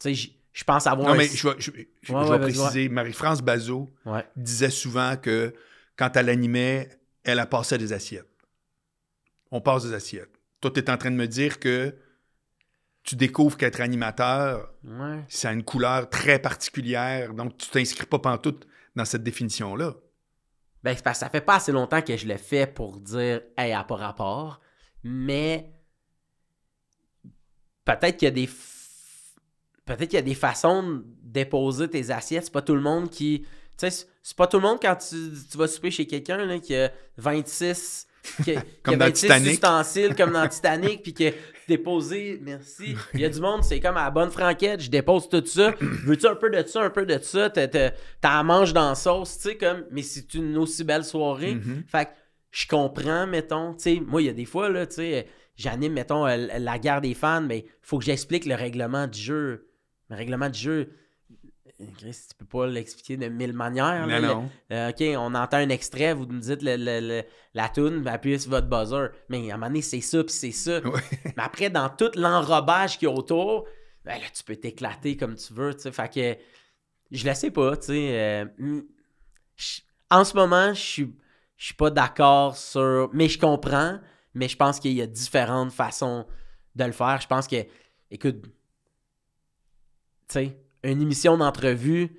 Tu sais, je pense avoir... Non, mais je vais, préciser, Marie-France Bazot disait souvent que quand elle animait, elle a passé des assiettes. On passe des assiettes. Toi, tu es en train de me dire que tu découvres qu'être animateur, ça a une couleur très particulière. Donc, tu t'inscris pas pantoute dans cette définition-là. Ben, parce ça fait pas assez longtemps que je le fais pour dire, hey, à pas rapport. Mais peut-être qu'il y a des. Peut-être qu'il y a des façons de déposer tes assiettes. C'est pas tout le monde qui. c'est pas tout le monde quand tu, tu vas souper chez quelqu'un qui a 26 comme dans Titanic. comme dans Titanic, puis que déposer, merci. Il y a du monde, c'est comme à la bonne franquette, je dépose tout ça. Veux-tu un peu de ça, un peu de ça? T'en manges dans sauce, tu sais, comme, mais c'est une aussi belle soirée. Mm-hmm. Fait que je comprends, mettons, tu sais, moi, il y a des fois, là, tu sais, j'anime, mettons, euh, la guerre des fans, mais il faut que j'explique le règlement du jeu. Le règlement du jeu, Chris, tu peux pas l'expliquer de mille manières. Euh, OK, on entend un extrait, vous me dites la toune, appuyez sur votre buzzer. Mais à un moment donné, c'est ça, puis c'est ça. Mais après, dans tout l'enrobage qu'il y a autour, ben tu peux t'éclater comme tu veux, tu Fait que je le sais pas, tu euh, en ce moment, je suis, je suis pas d'accord sur... Mais je comprends, mais je pense qu'il y a différentes façons de le faire. Je pense que, écoute, tu sais une émission d'entrevue,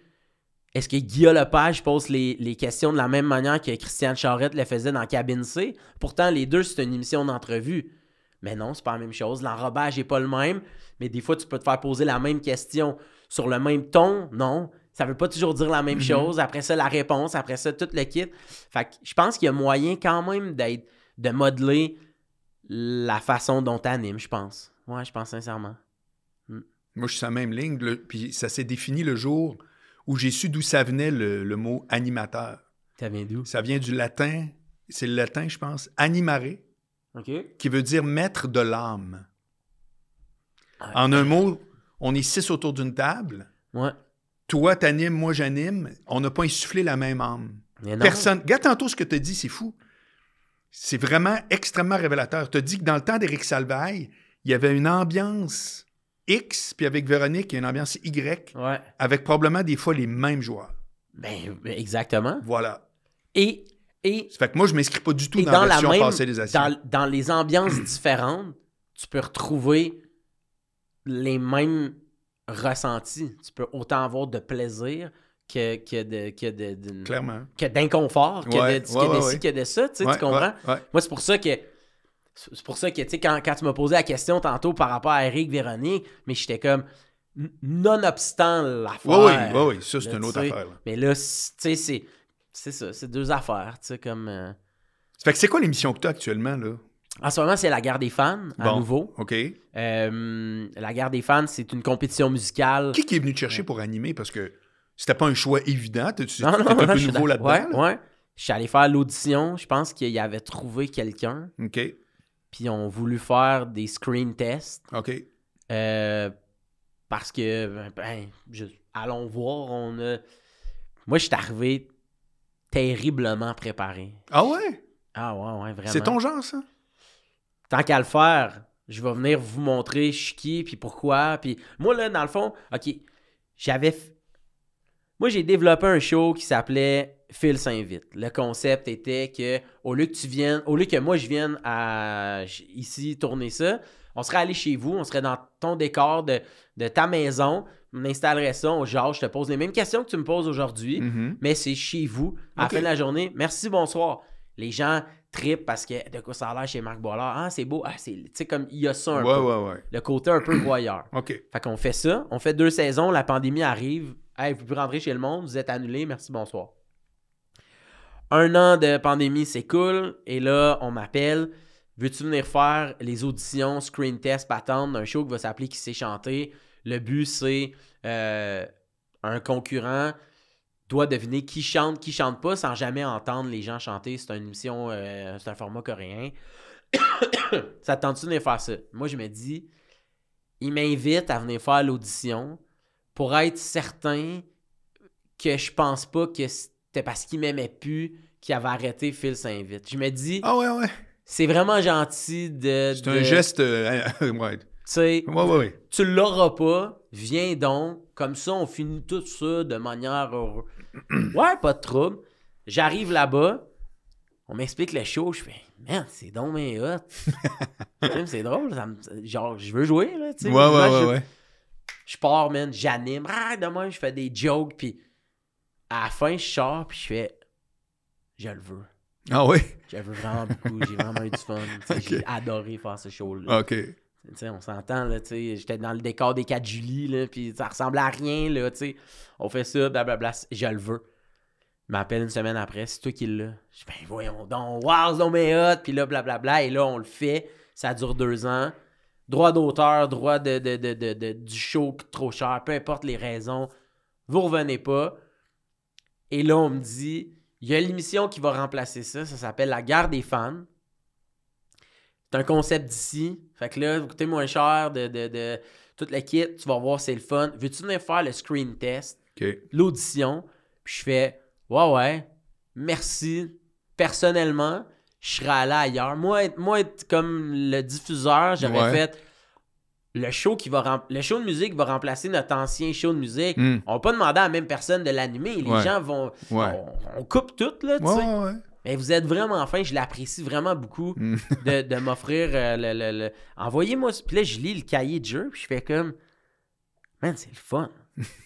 est-ce que Guillaume Lepage pose les, questions de la même manière que Christiane Charette le faisait dans Cabine C? Pourtant, les deux, c'est une émission d'entrevue. Mais non, c'est pas la même chose. L'enrobage n'est pas le même. Mais des fois, tu peux te faire poser la même question sur le même ton. Non, ça ne veut pas toujours dire la même mm-hmm. chose. Après ça, la réponse. Après ça, tout le kit. Fait que je pense qu'il y a moyen quand même d'être de modeler la façon dont tu animes, je pense. Ouais, je pense sincèrement. Moi, je suis sur la même ligne. puis ça s'est défini le jour où j'ai su d'où ça venait le, mot animateur. Ça vient d'où? Ça vient du latin, c'est le latin, je pense, animare, qui veut dire maître de l'âme. Ah. en un mot, on est six autour d'une table. Ouais. Toi, t'animes, moi, j'anime. On n'a pas insufflé la même âme. Personne. Garde tantôt ce que tu dit, c'est fou. C'est vraiment extrêmement révélateur. Tu dit que dans le temps d'Éric Salvaille, il y avait une ambiance X, puis avec Véronique, il y a une ambiance Y, avec probablement des fois les mêmes joueurs. Ben, ben, exactement. Voilà. Et. et ça fait que moi, je ne m'inscris pas du tout dans, la version Dans, les ambiances différentes, tu peux retrouver les mêmes ressentis. Tu peux autant avoir de plaisir que, que de, d'inconfort, que de, ci, que de ça. tu comprends? Moi, c'est pour ça que c'est pour ça que, tu sais, quand, quand, tu m'as posé la question tantôt par rapport à Eric Véronique, mais j'étais comme, nonobstant l'affaire. Oui, oui, oui, ça, c'est une autre affaire. Mais là, tu sais, c'est, ça, c'est deux affaires, tu sais, comme... Euh. fait que c'est quoi l'émission que tu as actuellement, là? En ce moment, c'est La Guerre des fans, à nouveau. OK. Euh, la Guerre des fans, c'est une compétition musicale. Qui, est venu te chercher pour animer? Parce que c'était pas un choix évident. Tu Non, un peu nouveau là-dedans. Ouais, Je suis allé faire l'audition. Je pense qu'il y avait trouvé quelqu'un. OK puis ont voulu faire des screen tests. OK. Euh, parce que, ben, allons voir, on a. Moi, je suis arrivé terriblement préparé. Ah ouais? Ah ouais, ouais, vraiment. C'est ton genre, ça? Tant qu'à le faire, je vais venir vous montrer je suis qui, puis pourquoi. Puis moi, là, dans le fond, OK, j'avais. Moi, j'ai développé un show qui s'appelait Phil s'invite. Le concept était que au lieu que tu viennes, au lieu que moi je vienne à ici tourner ça, on serait allé chez vous, on serait dans ton décor de, ta maison, on installerait ça, genre, je te pose les mêmes questions que tu me poses aujourd'hui, mm-hmm. mais c'est chez vous à la fin de la journée. Merci, bonsoir. Les gens tripent parce que de quoi ça a l'air chez Marc Bollard? Ah, c'est beau. Ah, c'est, comme il y a ça un peu. Le côté un peu voyeur. OK. Fait qu'on fait ça, on fait deux saisons, la pandémie arrive. Hey, vous rentrez chez le monde, vous êtes annulé, merci, bonsoir un an de pandémie, c'est cool. Et là, on m'appelle. Veux-tu venir faire les auditions, screen test, patente un show qui va s'appeler Qui sait chanter? Le but, c'est euh, un concurrent doit deviner qui chante, qui chante pas, sans jamais entendre les gens chanter. C'est une émission, euh, c'est un format coréen. ça tente-tu de venir faire ça? Moi, je me dis, il m'invite à venir faire l'audition pour être certain que je pense pas que c'était parce qu'il m'aimait plus qu'il avait arrêté Phil Saint-Vite. Je me dis, ah ouais, ouais. c'est vraiment gentil de. C'est un geste. Euh, tu ouais. tu l'auras pas, viens donc. Comme ça, on finit tout ça de manière ouais, pas de trouble. J'arrive là-bas, on m'explique le show, je fais, man, c'est donc mais hot. c'est drôle, genre, je veux jouer, tu sais. Ouais, ouais, ouais, je... Je pars, man, j'anime, ah, demain, je fais des jokes, puis à la fin, je sors, puis je fais, je le veux. Ah oui? Je le veux vraiment beaucoup, j'ai vraiment eu du fun. J'ai adoré faire ce show-là. OK. on s'entend, là, j'étais dans le décor des 4 Julie, là, puis ça ressemble à rien, là, On fait ça, blablabla, je le veux. Il m'appelle une semaine après, c'est toi qui l'as. Je fais ben « voyons donc, wow, on mais hot, puis là, blablabla, et là, on le fait. Ça dure deux ans. Droit d'auteur, droit de, de, de, de, du show trop cher, peu importe les raisons, vous revenez pas. Et là, on me dit, il y a l'émission qui va remplacer ça, ça s'appelle La guerre des fans. C'est un concept d'ici. Fait que là, écoutez coûtez moins cher de, de, toute la kit, tu vas voir, c'est le fun. Veux-tu venir faire le screen test, l'audition? Puis je fais, ouais, ouais, merci. Personnellement, je serais allé ailleurs. Moi, moi, comme le diffuseur, j'avais fait, le show qui va le show de musique va remplacer notre ancien show de musique. Hmm. On va pas demander à la même personne de l'animer. Les gens vont. On, coupe tout, là, tu sais. Mais vous êtes vraiment fin, je l'apprécie vraiment beaucoup hmm. de, m'offrir euh, le. Envoyez-moi. Puis là, je lis le cahier de jeu, puis je fais comme. Man, c'est le fun.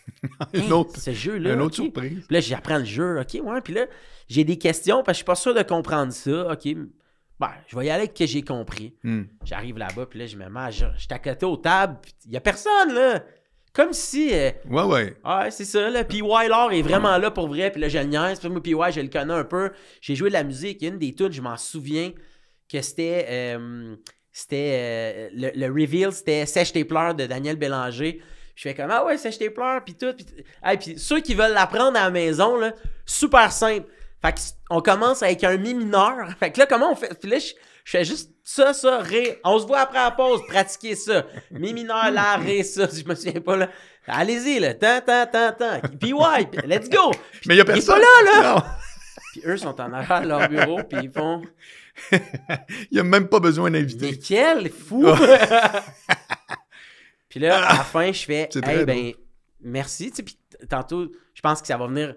un ce jeu-là. Une autre surprise. Puis là, j'apprends le jeu, OK, ouais. Puis là, j'ai des questions parce que je suis pas sûr de comprendre ça, OK. Ben, je vais y aller avec que j'ai compris. Hmm. J'arrive là-bas, puis là, je me mets, je, je aux tables, il n'y a personne, là. Comme si. Euh, ouais, ouais. Ah, ouais, c'est ça, là. PY Wilder est vraiment là pour vrai, puis là, je le niaise, puis moi, PY, je le connais un peu. J'ai joué de la musique, une des tunes, je m'en souviens, que c'était. Euh, c'était. Euh, le, reveal, c'était Sèche tes pleurs de Daniel Bélanger. Je fais comme, ah ouais, sèche tes pleurs, puis tout. Puis, puis ceux qui veulent l'apprendre à la maison, là, super simple fait qu'on commence avec un mi mineur. Fait que là, comment on fait? Puis là, je, fais juste ça, ça, ré. On se voit après la pause, pratiquer ça. Mi mineur, la, ré, ça. Je me souviens pas, là. Allez-y, là. Tant, tant, tant, tant. Puis ouais, let's go. Mais il y a personne. Il pas là, là. Puis eux sont en arrière de leur bureau, puis ils font... il n'y a même pas besoin d'inviter. Mais quel fou! Ah. puis là, à la fin, je fais, hey, ben, merci. puis tantôt, je pense que ça va venir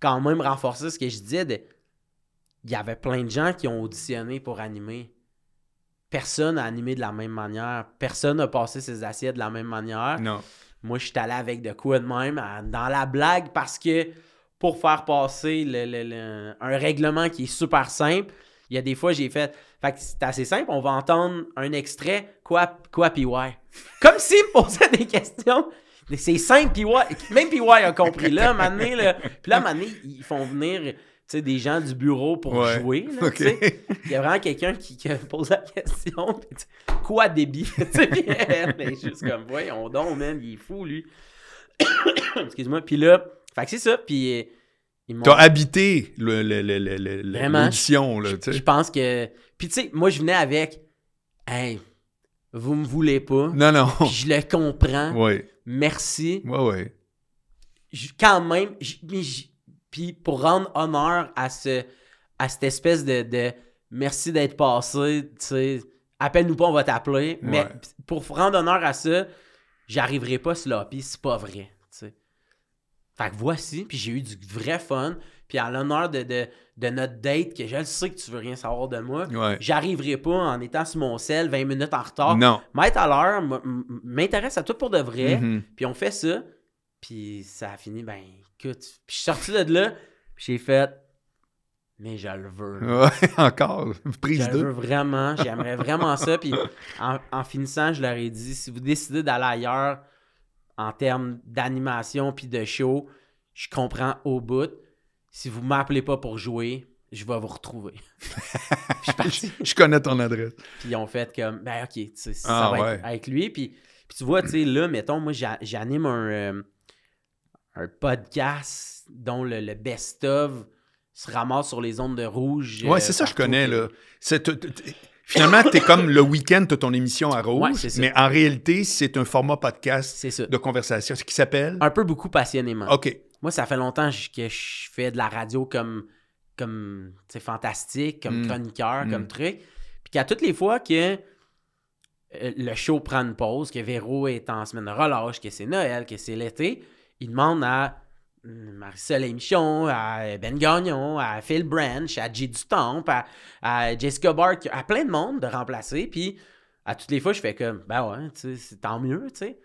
quand même renforcer ce que je disais. Il y avait plein de gens qui ont auditionné pour animer. Personne n'a animé de la même manière. Personne n'a passé ses assiettes de la même manière. Non. Moi, je suis allé avec de quoi de même dans la blague parce que pour faire passer un règlement qui est super simple, il y a des fois, j'ai fait. Fait c'est assez simple, on va entendre un extrait, quoi, quoi, puis ouais. Comme s'il me posait des questions. C'est simple, ouais Même PY a compris. Là, maintenant, là, puis là, ils font venir des gens du bureau pour jouer. Il y a vraiment quelqu'un qui, pose la question. quoi débit? mais ben, juste comme, voyons donc, même, il est fou, lui. Excuse-moi. Puis là, fait que c'est ça. Puis. Euh, T'as habité le le, le, le, là, Je pense que... Puis, tu sais, moi, je venais avec... Hey, vous me voulez pas. Non, non. je le comprends. Oui merci. Ouais, ouais. quand même, puis pour rendre honneur à, ce, à cette espèce de, merci d'être passé, tu sais, appelle-nous pas, on va t'appeler. Mais pour rendre honneur à ça, j'arriverai pas cela. puis c'est pas vrai, tu sais. Fait que voici, puis j'ai eu du vrai fun, puis à l'honneur de de notre date que je sais que tu veux rien savoir de moi. J'arriverai pas en étant sur mon sel 20 minutes en retard. Non. à l'heure, m'intéresse à tout pour de vrai. Mm-hmm. Puis on fait ça. Puis ça a fini, ben écoute. je suis sorti de là, j'ai fait. Mais je le veux. encore. Prise je le veux vraiment. J'aimerais vraiment ça. Puis en, finissant, je leur ai dit si vous décidez d'aller ailleurs en termes d'animation puis de show, je comprends au bout si vous m'appelez pas pour jouer, je vais vous retrouver. je, connais ton adresse. Puis ils ont fait comme, ben ok, ça ah, va avec lui. Puis, tu vois, tu sais, là, mettons, moi, j'anime euh, un, podcast dont le, best-of se ramasse sur les ondes de rouge. Euh, ouais, c'est ça, je connais, là. C'est. Finalement, es comme le week-end, de ton émission à Rouge, ouais, mais en réalité, c'est un format podcast de conversation ce qui s'appelle... Un peu beaucoup passionnément. OK moi, ça fait longtemps que je fais de la radio comme, comme c'est fantastique, comme mm. chroniqueur, comme mm. truc. Puis qu'à toutes les fois que euh, le show prend une pause, que Véro est en semaine de relâche, que c'est Noël, que c'est l'été, il demande à mm, Marisol Michon, à Ben Gagnon, à Phil Branch, à J. Dutompe, à, à Jessica Bark, à plein de monde de remplacer. Puis à toutes les fois, je fais comme, ben ouais, c'est tant mieux, tu sais.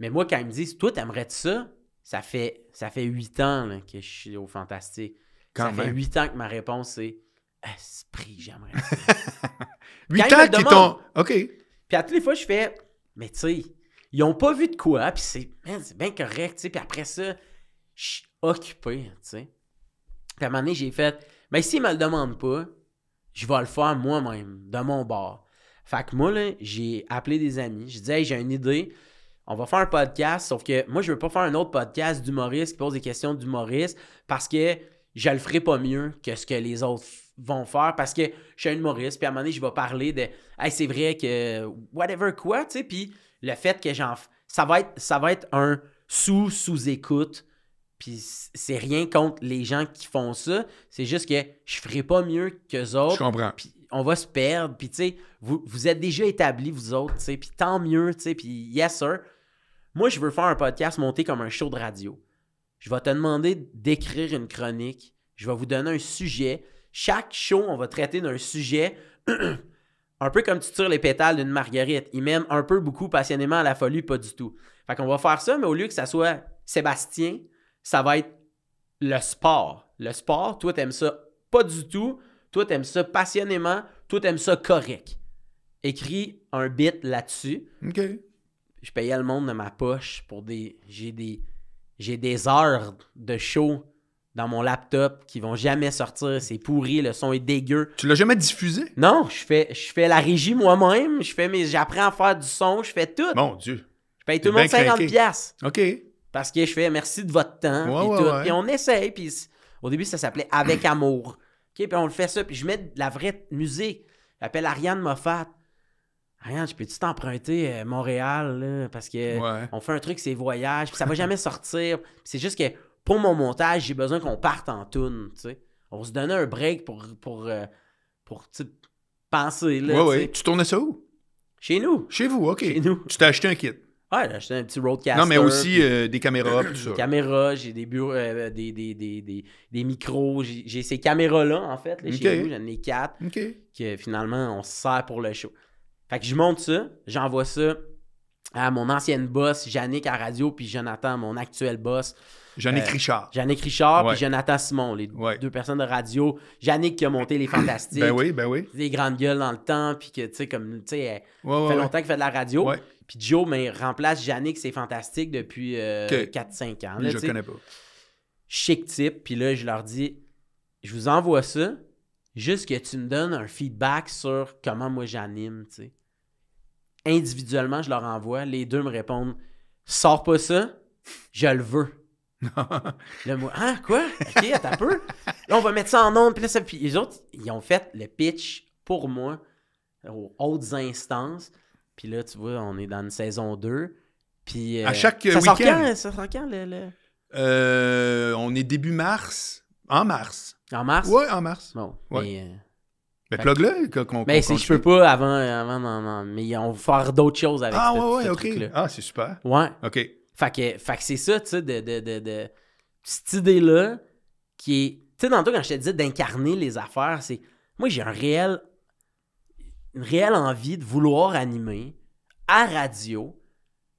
Mais moi, quand ils me disent, toi, t'aimerais-tu ça? ça fait ça fait huit ans que je suis au fantastique. ça fait huit ans que ma réponse est Esprit, j'aimerais Huit ans qu'ils t'ont. OK. Puis à toutes les fois, je fais Mais tu sais, ils ont pas vu de quoi, puis c'est bien correct, tu sais. Puis après ça, je suis occupé, tu sais. à un moment donné, j'ai fait Mais ben, s'ils ne me le demandent pas, je vais le faire moi-même, de mon bord. Fait que moi, j'ai appelé des amis, je disais j'ai une idée, on va faire un podcast, sauf que moi, je veux pas faire un autre podcast d'humoriste qui pose des questions d'humoriste parce que je le ferai pas mieux que ce que les autres vont faire parce que je suis un humoriste. Puis à un moment donné, je vais parler de Hey, c'est vrai que whatever quoi, tu sais. Puis le fait que j'en. Ça va être, ça va être un sous-sous-écoute. Puis c'est rien contre les gens qui font ça. C'est juste que je ferai pas mieux qu'eux autres. Je comprends. Puis on va se perdre. Puis tu sais, vous, vous êtes déjà établis, vous autres, tu sais. Puis tant mieux, tu sais. Puis yes, sir. Moi, je veux faire un podcast monté comme un show de radio. Je vais te demander d'écrire une chronique. Je vais vous donner un sujet. Chaque show, on va traiter d'un sujet. un peu comme tu tires les pétales d'une marguerite. Il m'aime un peu beaucoup passionnément à la folie, pas du tout. Fait qu'on va faire ça, mais au lieu que ça soit Sébastien, ça va être le sport. Le sport, toi, t'aimes ça pas du tout. Toi, t'aimes ça passionnément. Toi, t'aimes ça correct. Écris un bit là-dessus. OK je payais le monde de ma poche pour des. J'ai des. J'ai des heures de show dans mon laptop qui vont jamais sortir. C'est pourri, le son est dégueu. Tu l'as jamais diffusé? Non, je fais, je fais la régie moi-même, je fais J'apprends à faire du son, je fais tout. Mon Dieu. Je paye tout le monde 50$. OK. Parce que je fais merci de votre temps. Et on essaye. Puis au début, ça s'appelait Avec Amour. OK, puis on le fait ça. Puis je mets de la vraie musique. J'appelle Ariane Moffat rien je peux-tu t'emprunter euh, Montréal, parce que on fait un truc, c'est voyage, puis ça va jamais sortir. C'est juste que pour mon montage, j'ai besoin qu'on parte en tune, On se donnait un break pour, pour, euh, penser, là. Tu tournais ça où? Chez nous. Chez vous, OK. Chez nous. Tu t'es acheté un kit? Oui, j'ai acheté un petit roadcaster. Non, mais aussi euh, des caméras, tout ça. Des caméras, j'ai des, des, micros. J'ai ces caméras-là, en fait, là, chez nous. J'en ai quatre. OK. Que finalement, on se sert pour le show. Fait que je monte ça, j'envoie ça à mon ancienne boss, Yannick à radio, puis Jonathan, mon actuel boss. Yannick euh, Richard. Yannick Richard, puis Jonathan Simon, les deux personnes de radio. Yannick qui a monté Les Fantastiques. ben oui, ben oui. Des grandes gueules dans le temps, puis que, tu sais, comme, tu sais, fait longtemps qu'il fait de la radio. Puis Joe, mais ben, remplace Yannick, c'est fantastique depuis 4-5 euh, ans. je connais pas. Chic type, puis là, je leur dis, je vous envoie ça, juste que tu me donnes un feedback sur comment moi j'anime, tu sais individuellement, je leur envoie. Les deux me répondent Sors pas ça, je le veux. le moi, ah, quoi? Ok, t'as peu. Là, on va mettre ça en nombre Puis puis les autres, ils ont fait le pitch pour moi aux hautes instances. Puis là, tu vois, on est dans une saison 2. Puis. Euh, à chaque ça sort quand, ça sort quand le. Euh, on est début mars. En mars. En mars? Ouais, en mars. Bon. Euh, mais plug-le. Qu'on, mais si je peux pas avant, avant non, non, mais on va faire d'autres choses avec Ah, ouais, ouais, ok. Ah, c'est super. Ouais. Ok. Fait que, c'est ça, tu sais, de, de, de, cette idée-là qui est. Tu sais, dans toi, quand je te disais d'incarner les affaires, c'est. Moi, j'ai un réel. Une réelle envie de vouloir animer à radio,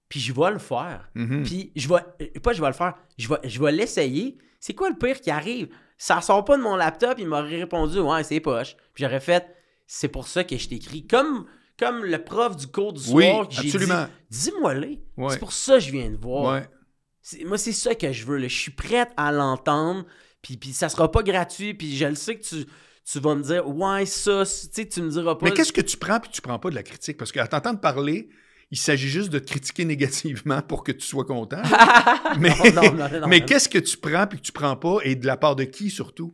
puis je vais le faire. Mm-hmm. Puis je vais. Pas je vais le faire, je vais, je vais l'essayer. C'est quoi le pire qui arrive? ça sort pas de mon laptop, il m'aurait répondu Ouais, c'est poche. Puis j'aurais fait C'est pour ça que je t'écris. Comme, comme le prof du cours du soir j'ai dit Dis-moi Dis-moi-le, C'est pour ça que je viens de voir. Moi, c'est ça que je veux. Je suis prête à l'entendre. Puis, puis ça sera pas gratuit. Puis je le sais que tu tu vas me dire ouais ça tu sais tu me diras pas mais qu'est-ce que tu prends puis tu prends pas de la critique parce qu'à t'entendre parler il s'agit juste de te critiquer négativement pour que tu sois content. mais, qu'est-ce que tu prends puis que tu prends pas et de la part de qui surtout?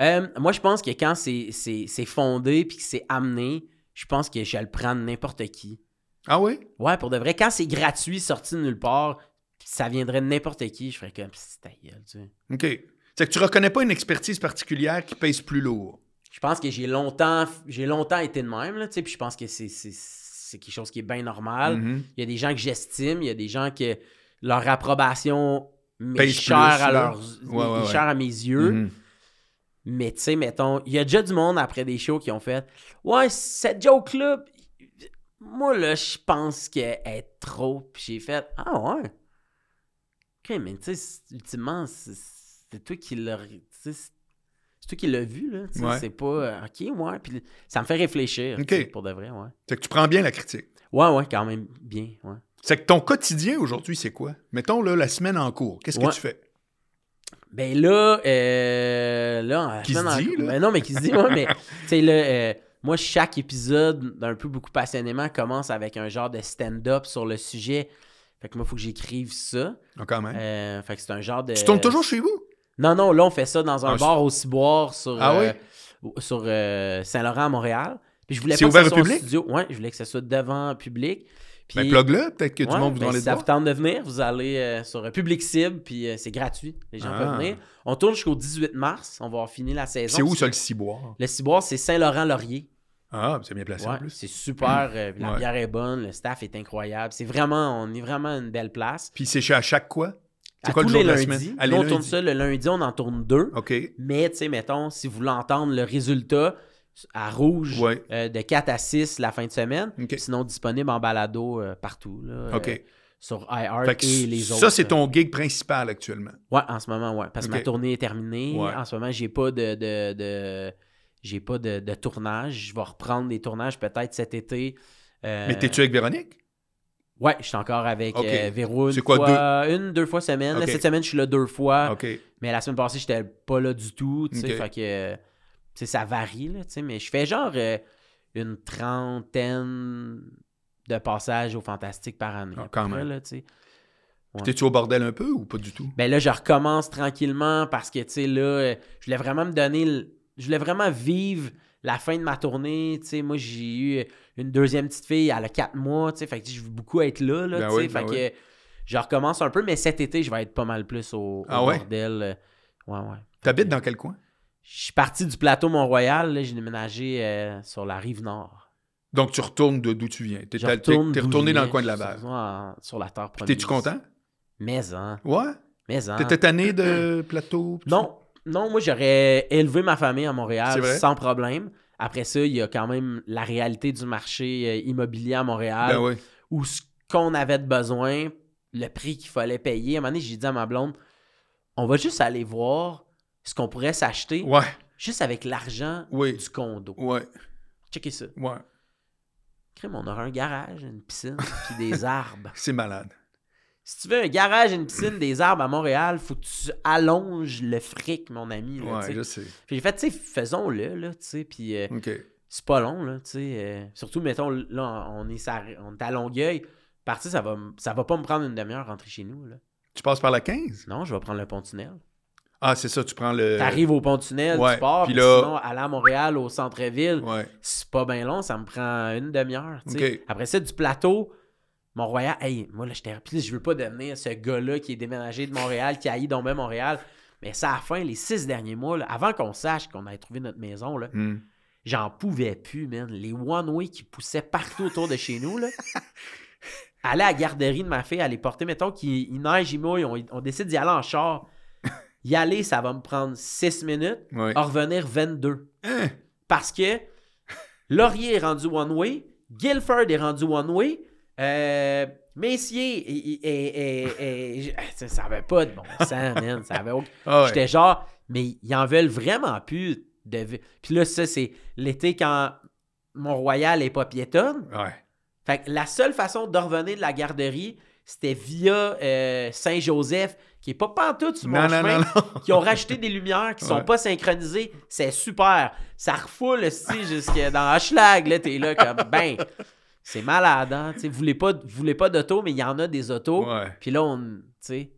Euh, moi, je pense que quand c'est fondé puis que c'est amené, je pense que je le prendre n'importe qui. Ah oui? Ouais, pour de vrai. Quand c'est gratuit, sorti de nulle part, ça viendrait de n'importe qui, je ferais comme c'est ta gueule, tu sais. OK. C'est que tu reconnais pas une expertise particulière qui pèse plus lourd. Je pense que j'ai longtemps, j'ai longtemps été de même, là, je pense que c'est c'est quelque chose qui est bien normal. Mm-hmm. Il y a des gens que j'estime, il y a des gens que leur approbation est chère à, à mes yeux. Mm-hmm. Mais tu sais, mettons, il y a déjà du monde après des shows qui ont fait Ouais, cette joke-là, moi là, je pense qu'elle est trop. Puis j'ai fait Ah ouais. Ok, mais tu sais, ultimement, c'est toi qui leur toi qui l'a vu, là. C'est pas euh, OK, ouais. Puis ça me fait réfléchir pour de vrai, ouais. C'est que tu prends bien la critique. Ouais, ouais, quand même bien, C'est que ton quotidien aujourd'hui, c'est quoi? Mettons là, la semaine en cours, qu'est-ce que tu fais? Ben là, euh, là, qui en... dit, ben non, mais qui se dit, mais euh, moi, chaque épisode, d'un peu beaucoup passionnément, commence avec un genre de stand-up sur le sujet. Fait que moi, il faut que j'écrive ça. Ah, quand même. Euh, fait que c'est un genre de. Tu tombes toujours chez vous? Non, non, là, on fait ça dans un ah, bar au Ciboire sur, ah euh, euh, Saint-Laurent à Montréal. Puis je voulais ouvert ça au public? Oui, je voulais que ce soit devant public. Puis, ben, plug là peut-être que tout le monde vous ben, si ça vous tente de venir, vous allez euh, sur Public Cible, puis c'est gratuit. Les gens peuvent ah. venir. On tourne jusqu'au 18 mars. On va finir la saison. C'est où ça, le Ciboire Le Ciboire, c'est Saint-Laurent-Laurier. Ah, c'est bien placé en plus. C'est super. la bière est bonne, le staff est incroyable. C'est vraiment, on est vraiment une belle place. Puis c'est chez à chaque quoi c'est quoi on tourne ça le lundi, on en tourne deux. Mais, tu sais, mettons, si vous voulez entendre le résultat à rouge euh, de 4 à 6 la fin de semaine. Sinon, disponible en balado euh, partout. Euh, sur IR et les autres. ça, c'est ton gig principal actuellement. Ouais, en ce moment, ouais. Parce que ma tournée est terminée. En ce moment, j'ai pas de, j'ai pas de, tournage. Je vais reprendre des tournages peut-être cet été. Mais t'es-tu avec Véronique? Ouais, je suis encore avec okay. une, euh, quoi, fois, deux? une, deux fois semaine. cette semaine, je suis là deux fois. Mais la semaine passée, j'étais pas là du tout. Fait que euh, ça varie, mais je fais genre euh, une trentaine de passages au fantastique par année. Ah, quand même. Là, T'es-tu au bordel un peu ou pas du tout? Ben là, je recommence tranquillement parce que, tu là, je voulais vraiment me donner... Je voulais vraiment vivre la fin de ma tournée, tu sais, moi, j'ai eu une deuxième petite fille, elle a quatre mois, tu sais, fait que je veux beaucoup être là, là, ben tu sais, ben fait que je recommence un peu, mais cet été, je vais être pas mal plus au, bordel. ah ouais? Euh, ouais, ouais. T'habites dans quel coin? Je suis parti du plateau Mont-Royal, j'ai déménagé euh, sur la rive nord. Donc, tu retournes d'où tu viens. T'es, retourné dans le coin de la base. Sur, la terre première. T'es-tu content? Mais, hein. Ouais? Mais, hein. T'étais tanné de plateau? Non, non, moi, j'aurais élevé ma famille à Montréal sans problème. Après ça, il y a quand même la réalité du marché euh, immobilier à Montréal. Ben ou Où ce qu'on avait de besoin, le prix qu'il fallait payer. À un moment donné, j'ai dit à ma blonde, on va juste aller voir ce qu'on pourrait s'acheter. Juste avec l'argent du condo. Ouais. Checkez ça. on aura un garage, une piscine, puis des arbres. C'est malade. Si tu veux un garage une piscine des arbres à Montréal, faut que tu allonges le fric, mon ami. Là, ouais, je sais. j'ai fait, tu sais, faisons-le, là, tu sais, puis... Euh, c'est pas long, là, tu sais. Euh, surtout, mettons, là, on est, à Longueuil. Partir, ça va, ça va pas me prendre une demi-heure rentrer chez nous, Tu passes par la 15? Non, je vais prendre le pont-tunnel. Ah, c'est ça, tu prends le. T'arrives au pont-tunnel, tu pars, puis là... sinon, aller à Montréal, au centre-ville, c'est pas bien long, ça me prend une demi-heure. Après ça, du plateau, mon royal hey, moi là, j'étais. Puis je veux pas devenir ce gars-là qui est déménagé de Montréal, qui a donc même Montréal. Mais ça, à la fin, les six derniers mois, avant qu'on sache qu'on avait trouvé notre maison, là, hmm. j'en pouvais plus, man. Les one-way qui poussaient partout autour de chez nous, là. aller à la garderie de ma fille, aller porter, mettons qu'il neige, il mouille, on, décide d'y aller en char. Y aller, ça va me prendre six minutes, en revenir 22. Hein? Parce que Laurier est rendu one-way, Guilford est rendu one-way, mais euh, Messier, et, ça avait pas de bon sens, man. Ça avait ah J'étais genre, mais ils en veulent vraiment plus de. Puis là, ça, c'est l'été quand Mont-Royal est pas piétonne. la seule façon de revenir de la garderie, c'était via euh, Saint-Joseph, qui est pas pantoute sur mon chemin, qui ont racheté des lumières qui sont pas synchronisées. C'est super. Ça refoule aussi jusqu'à dans Hochelag. Là, t'es là comme, ben, c'est malade, hein? vous voulez pas, voulez pas d'auto, mais il y en a des autos. Puis là, on. Tu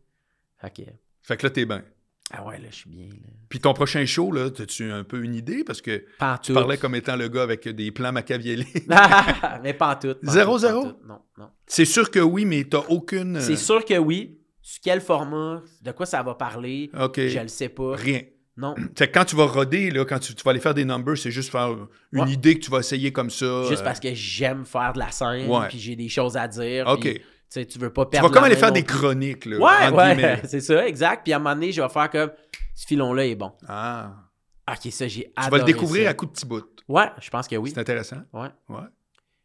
OK. Fait que là, t'es bien. Ah ouais, là, je suis bien. Puis ton prochain show, là, as-tu un peu une idée? Parce que tu parlais comme étant le gars avec des plans machiavéliques. Ah, ah, ah, mais pas en tout. Zéro, zéro? Non, non. C'est sûr que oui, mais t'as aucune... C'est euh, sûr que oui. Sur quel format, de quoi ça va parler, je le sais pas. Rien. Non. quand tu vas roder, là, quand tu, vas aller faire des numbers, c'est juste faire une idée que tu vas essayer comme ça. Juste euh, parce que j'aime faire de la scène, puis j'ai des choses à dire. OK. tu veux pas perdre. Tu vas comme aller faire des chroniques, là. Ouais, c'est ça, exact. Puis à un moment donné, je vais faire comme ce filon-là est bon. Ah. Ok, ça, j'ai adoré. Tu vas le découvrir à coup de petit bout. Ouais, je pense que oui. C'est intéressant. Ouais. Ouais.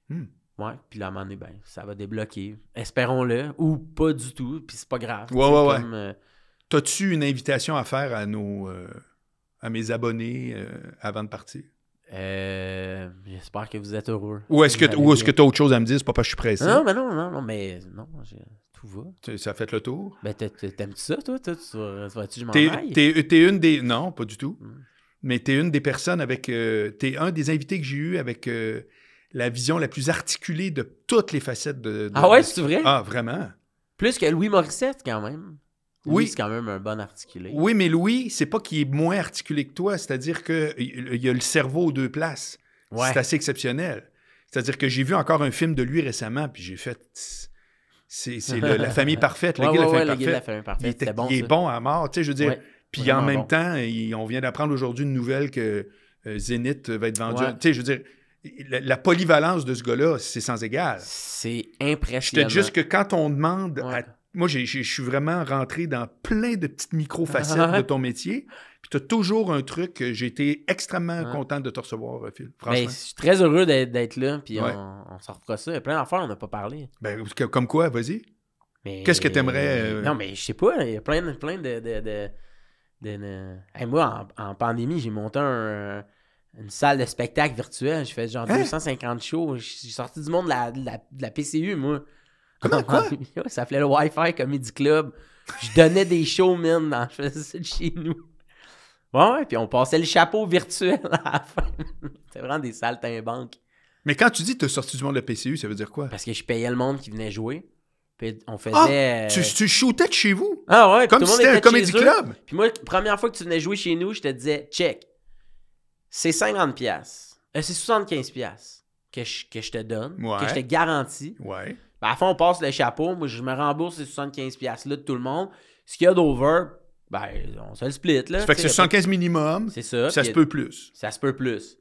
Hmm. Ouais, puis là, à un moment donné, ben, ça va débloquer. Espérons-le, ou pas du tout, puis c'est pas grave. Ouais, ouais, euh, T'as-tu une invitation à faire à nos euh, à mes abonnés euh, avant de partir? Euh, j'espère que vous êtes heureux. Ou est-ce que tu est as autre chose à me dire? C'est pas parce que je suis pressé. Non, mais non, non, non, mais non, tout va. Ça a fait le tour? Ben, t'aimes-tu ça, toi? toi tu tu T'es une des... Non, pas du tout. Hmm. Mais t'es une des personnes avec... t'es un des invités que j'ai eu avec la vision la plus articulée de toutes les facettes de... de... ah ouais, c'est vrai? Ah, vraiment. Plus que Louis Morissette, quand même. Oui. c'est quand même un bon articulé. Oui, mais Louis, c'est pas qu'il est moins articulé que toi, c'est-à-dire qu'il y a le cerveau aux deux places. C'est assez exceptionnel. C'est-à-dire que j'ai vu encore un film de lui récemment, puis j'ai fait. C'est la famille parfaite, le la, famille parfaite. famille Il, bon, il est bon à mort, tu sais, je veux dire. Puis en même temps, on vient d'apprendre aujourd'hui une nouvelle que euh, Zénith va être vendu. Tu sais, je veux dire, la, polyvalence de ce gars-là, c'est sans égal. C'est impressionnant. Je te dis juste que quand on demande à moi, je suis vraiment rentré dans plein de petites micro-facettes de ton métier. Puis tu as toujours un truc. J'ai été extrêmement content de te recevoir, euh, Phil. Ben, je suis très heureux d'être là. Puis on, on s'en ça. Il y a plein d'affaires, on n'a pas parlé. Ben, comme quoi, vas-y. Qu'est-ce que tu aimerais. Euh, non, mais je sais pas. Il y a plein, de. de, moi, en, pandémie, j'ai monté une salle de spectacle virtuelle. J'ai fait genre 250 hein? shows. Je suis sorti du monde de la PCU, moi. Comment quoi? ça s'appelait le Wi-Fi Comedy Club. Je donnais des shows, man, dans, je faisais ça chez nous. Ouais, ouais, puis on passait le chapeau virtuel à la fin. C'était vraiment des saltimbanques. Mais quand tu dis te sorti du monde de PCU, ça veut dire quoi? Parce que je payais le monde qui venait jouer. Puis on ah! faisait. Euh, tu, shootais de chez vous? Ah ouais, comme si c'était un comedy club. Puis moi, première fois que tu venais jouer chez nous, je te disais, check, c'est 50$. Euh, c'est 75$ que je, que je te donne, que je te garantis. Ouais. Ben, à fond, on passe le chapeau. Moi, je me rembourse ces 75$-là de tout le monde. Ce qu'il y a d'over, ben, on se le split. ça fait que c'est 75 minimum. C'est ça. Ça se peut plus. Ça se peut plus.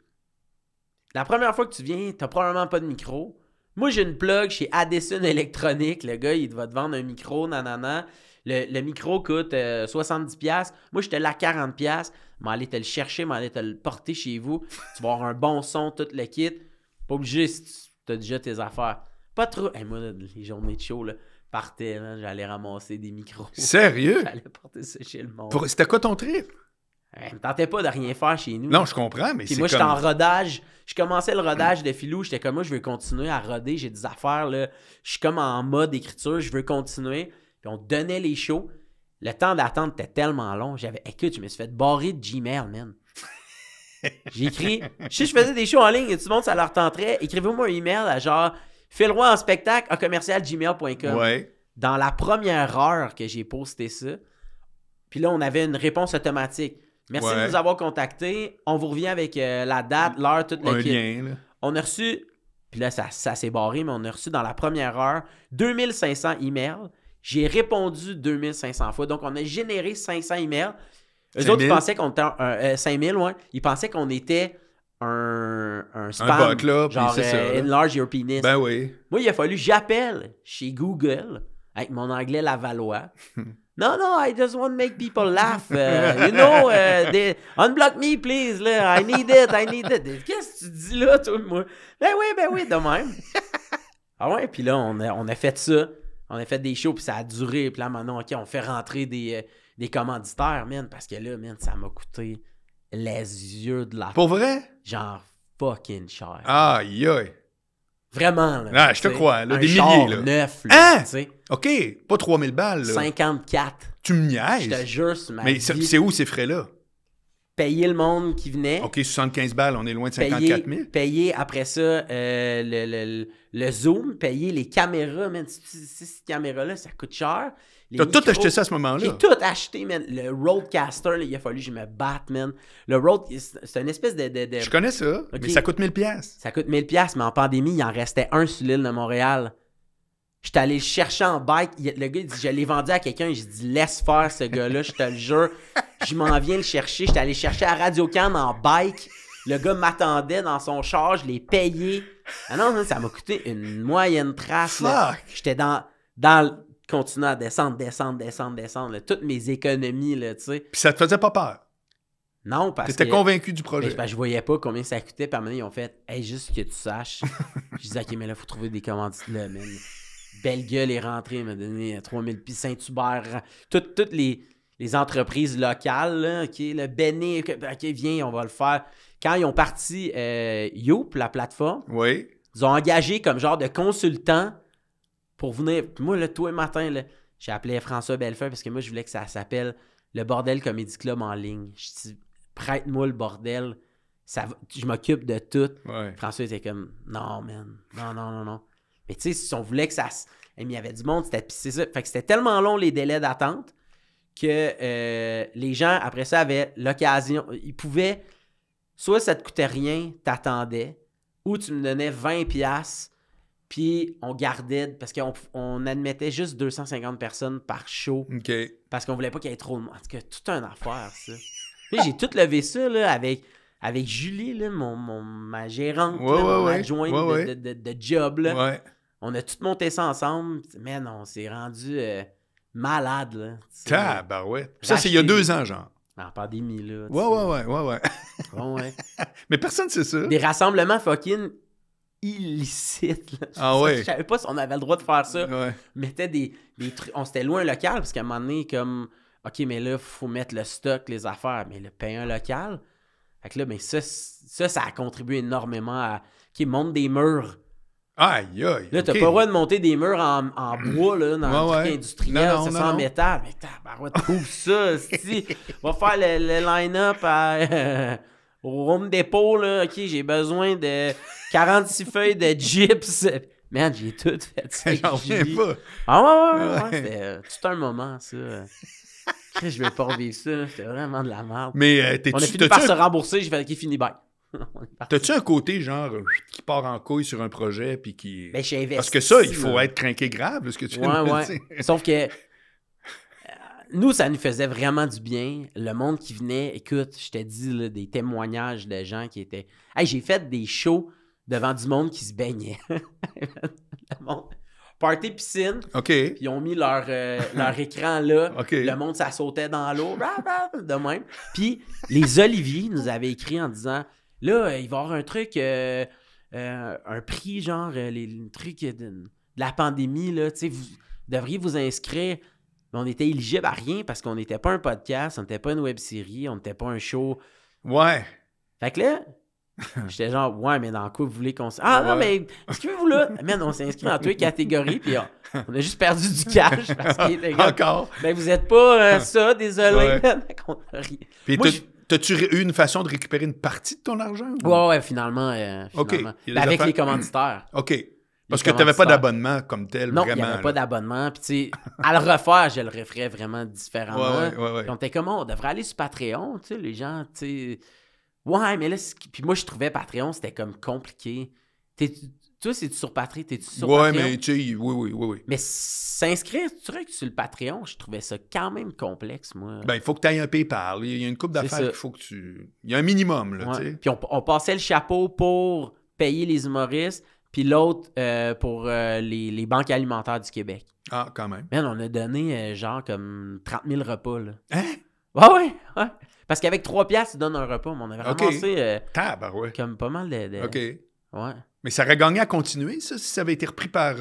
La première fois que tu viens, t'as probablement pas de micro. Moi, j'ai une plug chez Addison Electronique. Le gars, il va te vendre un micro, nanana. Le, micro coûte 70$. Euh, Moi, je j'étais là 40$. vais allez te le chercher, m'en allez te le porter chez vous. tu vas avoir un bon son, tout le kit. Pas obligé si tu as déjà tes affaires. Pas trop. moi, les journées de show, là, j'allais ramasser des micros. Sérieux? J'allais porter ça chez le monde. C'était quoi ton trip? Elle me tentait pas de rien faire chez nous. Non, je comprends, mais c'est. moi, j'étais en rodage. Je commençais le rodage de Filou. J'étais comme, moi, je veux continuer à roder. J'ai des affaires, là. Je suis comme en mode écriture. Je veux continuer. Puis on donnait les shows. Le temps d'attente était tellement long. J'avais, écoute, je me suis fait barrer de Gmail, man. J'écris. je sais, je faisais des shows en ligne et tout le monde, ça leur tenterait. Écrivez-moi un email à genre le roi en spectacle à commercial gmail.com. Dans la première heure que j'ai posté ça, puis là, on avait une réponse automatique. Merci de nous avoir contactés. On vous revient avec euh, la date, l'heure, tout le kit. On a reçu, puis là, ça, s'est barré, mais on a reçu dans la première heure 2500 emails. J'ai répondu 2500 fois. Donc, on a généré 500 emails. Eux autres, ils pensaient qu'on était. 5000, euh, euh, ouais. Ils pensaient qu'on était un, un spam. genre, euh, Enlarge your penis. Ben oui. Moi, il a fallu, j'appelle chez Google, avec mon anglais Lavalois. Non, non, I just want to make people laugh. Euh, you know, euh, unblock me, please. I need it, I need it. Qu'est-ce que tu dis là, toi, moi? Ben oui, ben oui, de même. Ah ouais, puis là, on a, on a fait ça. On a fait des shows, puis ça a duré. Puis là, maintenant, OK, on fait rentrer des, des commanditaires, man, parce que là, man, ça m'a coûté les yeux de la. Pour vrai? Genre fucking cher. Aïe, aïe. Vraiment, là. Ah, je te crois, là, des milliers, là. neuf, là. Hein? OK, pas 3000 balles, 54. Tu me niaises? Je te jure, ma Mais c'est où ces frais-là? Payer le monde qui venait. OK, 75 balles, on est loin de 54 000. Payer après ça euh, le, le, le, zoom, payer les caméras. Man, si ces caméras-là, ça coûte cher. T'as tout acheté ça à ce moment-là? J'ai tout acheté, man. Le Roadcaster, il a fallu que je me batte, man. Le Road, c'est une espèce de, de, Je connais ça, mais ça coûte 1000$. Ça coûte 1000$, mais en pandémie, il en restait un sur l'île de Montréal. J'étais allé le chercher en bike. Le gars, il dit, je l'ai vendu à quelqu'un. J'ai dit, laisse faire ce gars-là, je te le jure. Je m'en viens le chercher. J'étais allé chercher à Radio Can en bike. Le gars m'attendait dans son char, je l'ai payé. Ah non, ça m'a coûté une moyenne trace. Fuck! J'étais dans, dans Continuant à descendre, descendre, descendre, descendre. toutes mes économies, tu sais. Puis ça te faisait pas peur? Non, parce que... que... étais convaincu du projet. je voyais pas combien ça coûtait. Par moment, ils ont fait « Hey, juste que tu saches. » Je disais « OK, mais là, faut trouver des commandites là, Belle gueule est rentrée, m'a donné 3000 euh, puis Saint-Hubert. Euh, toutes, les, les entreprises locales, OK, le Béné, ben, OK, viens, on va le faire. Quand ils ont parti euh, Youp, la plateforme, ils ont engagé comme genre de consultants pour venir. moi, le tout matin, matin, j'ai appelé François Bellefeuille parce que moi, je voulais que ça s'appelle le Bordel Comedy Club en ligne. Je dis, prête-moi le bordel. je m'occupe de tout. François était comme, non, man. Non, non, non, non. Mais tu sais, si on voulait que ça. Eh, il y avait du monde, c'était Fait que c'était tellement long les délais d'attente que euh, les gens, après ça, avaient l'occasion. Ils pouvaient. Soit ça te coûtait rien, t'attendais, ou tu me donnais 20$ puis on gardait, parce qu'on on admettait juste 250 personnes par show. Parce qu'on voulait pas qu'il y ait trop de monde. En tout cas, tout un affaire, ça. Puis j'ai tout levé ça là, avec, avec Julie, là, mon, ma gérante, ma mon adjointe de, de, de, job. Là. On a tout monté ça ensemble. Mais non, on s'est rendu euh, malade. Là, Tabarouette. Ça, c'est il y a deux ans, genre. En pandémie, là. Ouais, ouais, ouais, ouais, ouais. ouais. Mais personne, c'est ça. Des rassemblements fucking illicite. Ah ouais. savais pas si on avait le droit de faire ça. Ouais. Mettait des, des trucs. On s'était loin un local parce qu'à un moment donné, comme OK, mais là, faut mettre le stock, les affaires, mais le payer local. Fait là, mais ben, ça, ça, a contribué énormément à. OK, monte des murs. Aïe, aïe. Là, t'as pas le droit de monter des murs en, en bois, là, dans un truc industriel, c'est ça en métal. Mais tabarouette, trouve ça, si. Va faire le, le line-up à. au Home Depot, là, OK, j'ai besoin de 46 feuilles de gyps. Man, j'ai tout fait J'en reviens pas. Ah ouais, ouais, C'était euh, tout un moment, ça. je vais pas revivre ça. C'était vraiment de la merde. Mais euh, On a fini par se rembourser. J'ai fait qu'il finit bien. T'as-tu un côté, genre, qui part en couille sur un projet, puis qui. Ben, Parce que ça, il faut être craqué grave, ce que tu ouais, ouais. Sauf que nous, ça nous faisait vraiment du bien. Le monde qui venait, écoute, je t'ai dit des témoignages de gens qui étaient. j'ai fait des shows devant du monde qui se baignait. le monde. Party piscine. OK. Puis ils ont mis leur, euh, leur écran là. Le monde, ça sautait dans l'eau. De même. Puis les Oliviers nous avaient écrit en disant Là, euh, il va y avoir un truc, euh, un prix, genre, les, le truc de, la pandémie, là. Tu sais, vous devriez vous inscrire on était éligible à rien parce qu'on n'était pas un podcast, on n'était pas une web série, on n'était pas un show. Ouais. Fait que là, J'étais genre, ouais, mais dans quoi vous voulez qu'on Ah non, mais inscrivez-vous là. on s'est inscrit dans toutes les catégories, puis on, a juste perdu du cash parce qu'il Encore. Mais ben, vous n'êtes pas euh, ça, désolé. Puis t'as-tu eu une façon de récupérer une partie de ton argent? Ouais, ouais, finalement. Euh, OK. Ben, avec les commanditaires. OK. Parce que tu n'avais pas d'abonnement comme tel, non, vraiment. Non, il n'y avait pas d'abonnement. Puis, tu sais, à le refaire, je le referais vraiment différemment. Ouais, ouais, ouais, on comme, oh, on devrait aller sur Patreon, tu sais, les gens, tu sais. Ouais, mais là, puis moi, je trouvais Patreon, c'était comme compliqué. Tu toi, c'est-tu sur Patreon? T'es-tu sur ouais, mais tu sais, oui, oui, oui, oui. Mais s'inscrire tu que sur le Patreon, je trouvais ça quand même complexe, moi. Ben, il faut que tu ailles un PayPal. Il y a une coupe d'affaires qu'il faut que tu. Il y a un minimum, là, tu sais. Puis on, on, passait le chapeau pour payer les humoristes puis l'autre euh, pour euh, les, banques alimentaires du Québec. Ah, quand même. Ben, on a donné euh, genre comme 30 000 repas, là. Hein? Ouais, ouais, Parce qu'avec 3 piastres, tu donnes un repas, on avait okay. ramassé comme pas mal de, OK. Ouais. Mais ça aurait gagné à continuer, ça, si ça avait été repris par...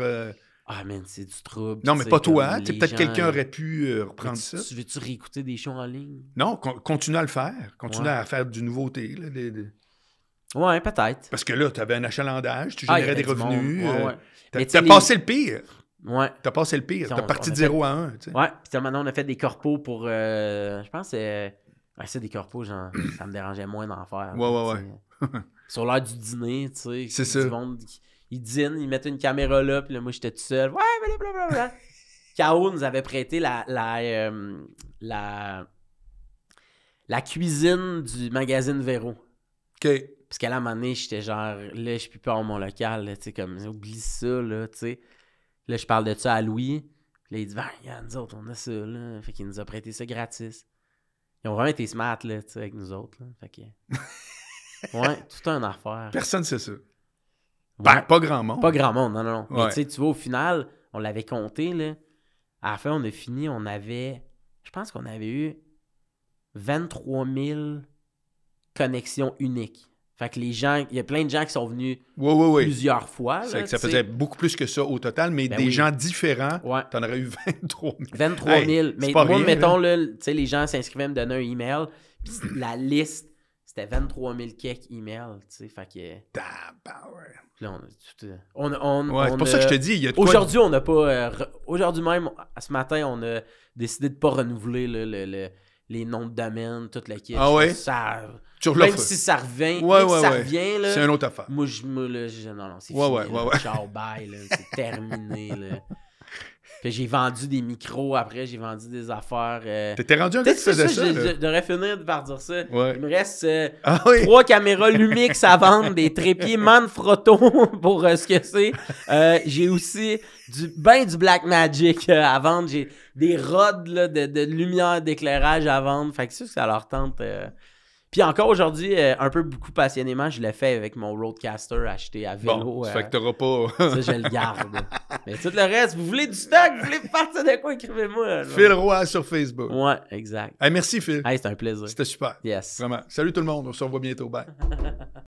Ah, mais c'est du trouble. Non, mais pas toi. Hein. Peut-être que quelqu'un aurait pu reprendre ça. Tu veux-tu réécouter des shows en ligne? Non, continue à le faire. Continue à faire du nouveauté. Là, Ouais, peut-être. Parce que là, tu avais un achalandage, tu ah, générais des revenus. Ouais, ouais. Euh, tu as, passé le pire. Ouais. T'as passé le pire. T'as parti de 0 à 1. sais. Ouais. Puis maintenant, on a fait des corpos pour. Euh, je pense que. c'est des corpos, genre, ça me dérangeait moins d'en faire. Ouais, ouais, ouais. sur l'heure du dîner, tu sais. C'est ça. Monde, ils dînent, ils mettent une caméra là, puis là, moi, j'étais tout seul. Ouais, mais blablabla. K.O. nous avait prêté la. La, euh, la, la cuisine du magazine Véro. OK. Parce qu'à la manée, j'étais genre, là, je suis plus à mon local, tu sais, comme, oublie ça, là, tu sais. Là, je parle de ça à Louis. Puis là, il dit, ben, nous autres, on a ça, là. Fait qu'il nous a prêté ça gratis. Ils ont vraiment été smart, là, tu sais, avec nous autres, là. Fait que. ouais, tout un affaire. Personne sait ça. Ben, pas grand monde. Pas grand monde, non, non. non. Mais tu sais, tu vois, au final, on l'avait compté, là. À la fin, on a fini, on avait. Je pense qu'on avait eu 23 000 connexions uniques. Fait que les gens, il y a plein de gens qui sont venus plusieurs fois. Là, que ça faisait beaucoup plus que ça au total, mais ben des gens différents, ouais. en aurais eu 23 000. 23 000. mais moi, mettons, là, les gens s'inscrivaient, me donnaient un email, puis la liste, c'était 23 000 quelques emails, tu fait que... Damn, Là, on euh, c'est pour ça que je te dis, il y a Aujourd'hui, on n'a pas... Euh, aujourd'hui même, ce matin, on a décidé de ne pas renouveler le les noms de domaine, toute la quête. Ah ouais? Même si ça revient, si ça revient, là. C'est une autre affaire. Moi, je, moi, là, je non, non, c'est fini. Ciao, bye, C'est terminé, j'ai vendu des micros après, j'ai vendu des affaires. Euh. T'étais rendu un gars ça? J'aurais fini par dire ça. Il me reste euh, ah trois caméras Lumix à vendre, des trépieds Manfrotto pour euh, ce que c'est. j'ai aussi du ben du Black Magic à vendre. J'ai des rods de, lumière d'éclairage à vendre. Fait que ça leur tente. Puis encore aujourd'hui, euh, un peu beaucoup passionnément, je l'ai fait avec mon Roadcaster acheté à vélo. Bon, ça fait euh, que t'auras pas. ça, je le garde. Mais tout le reste, vous voulez du stock, vous voulez partir de quoi, écrivez-moi. Phil Roy sur Facebook. Ouais, exact. merci, Phil. C'était un plaisir. C'était super. Yes. Vraiment. Salut tout le monde. On se revoit bientôt. Bye.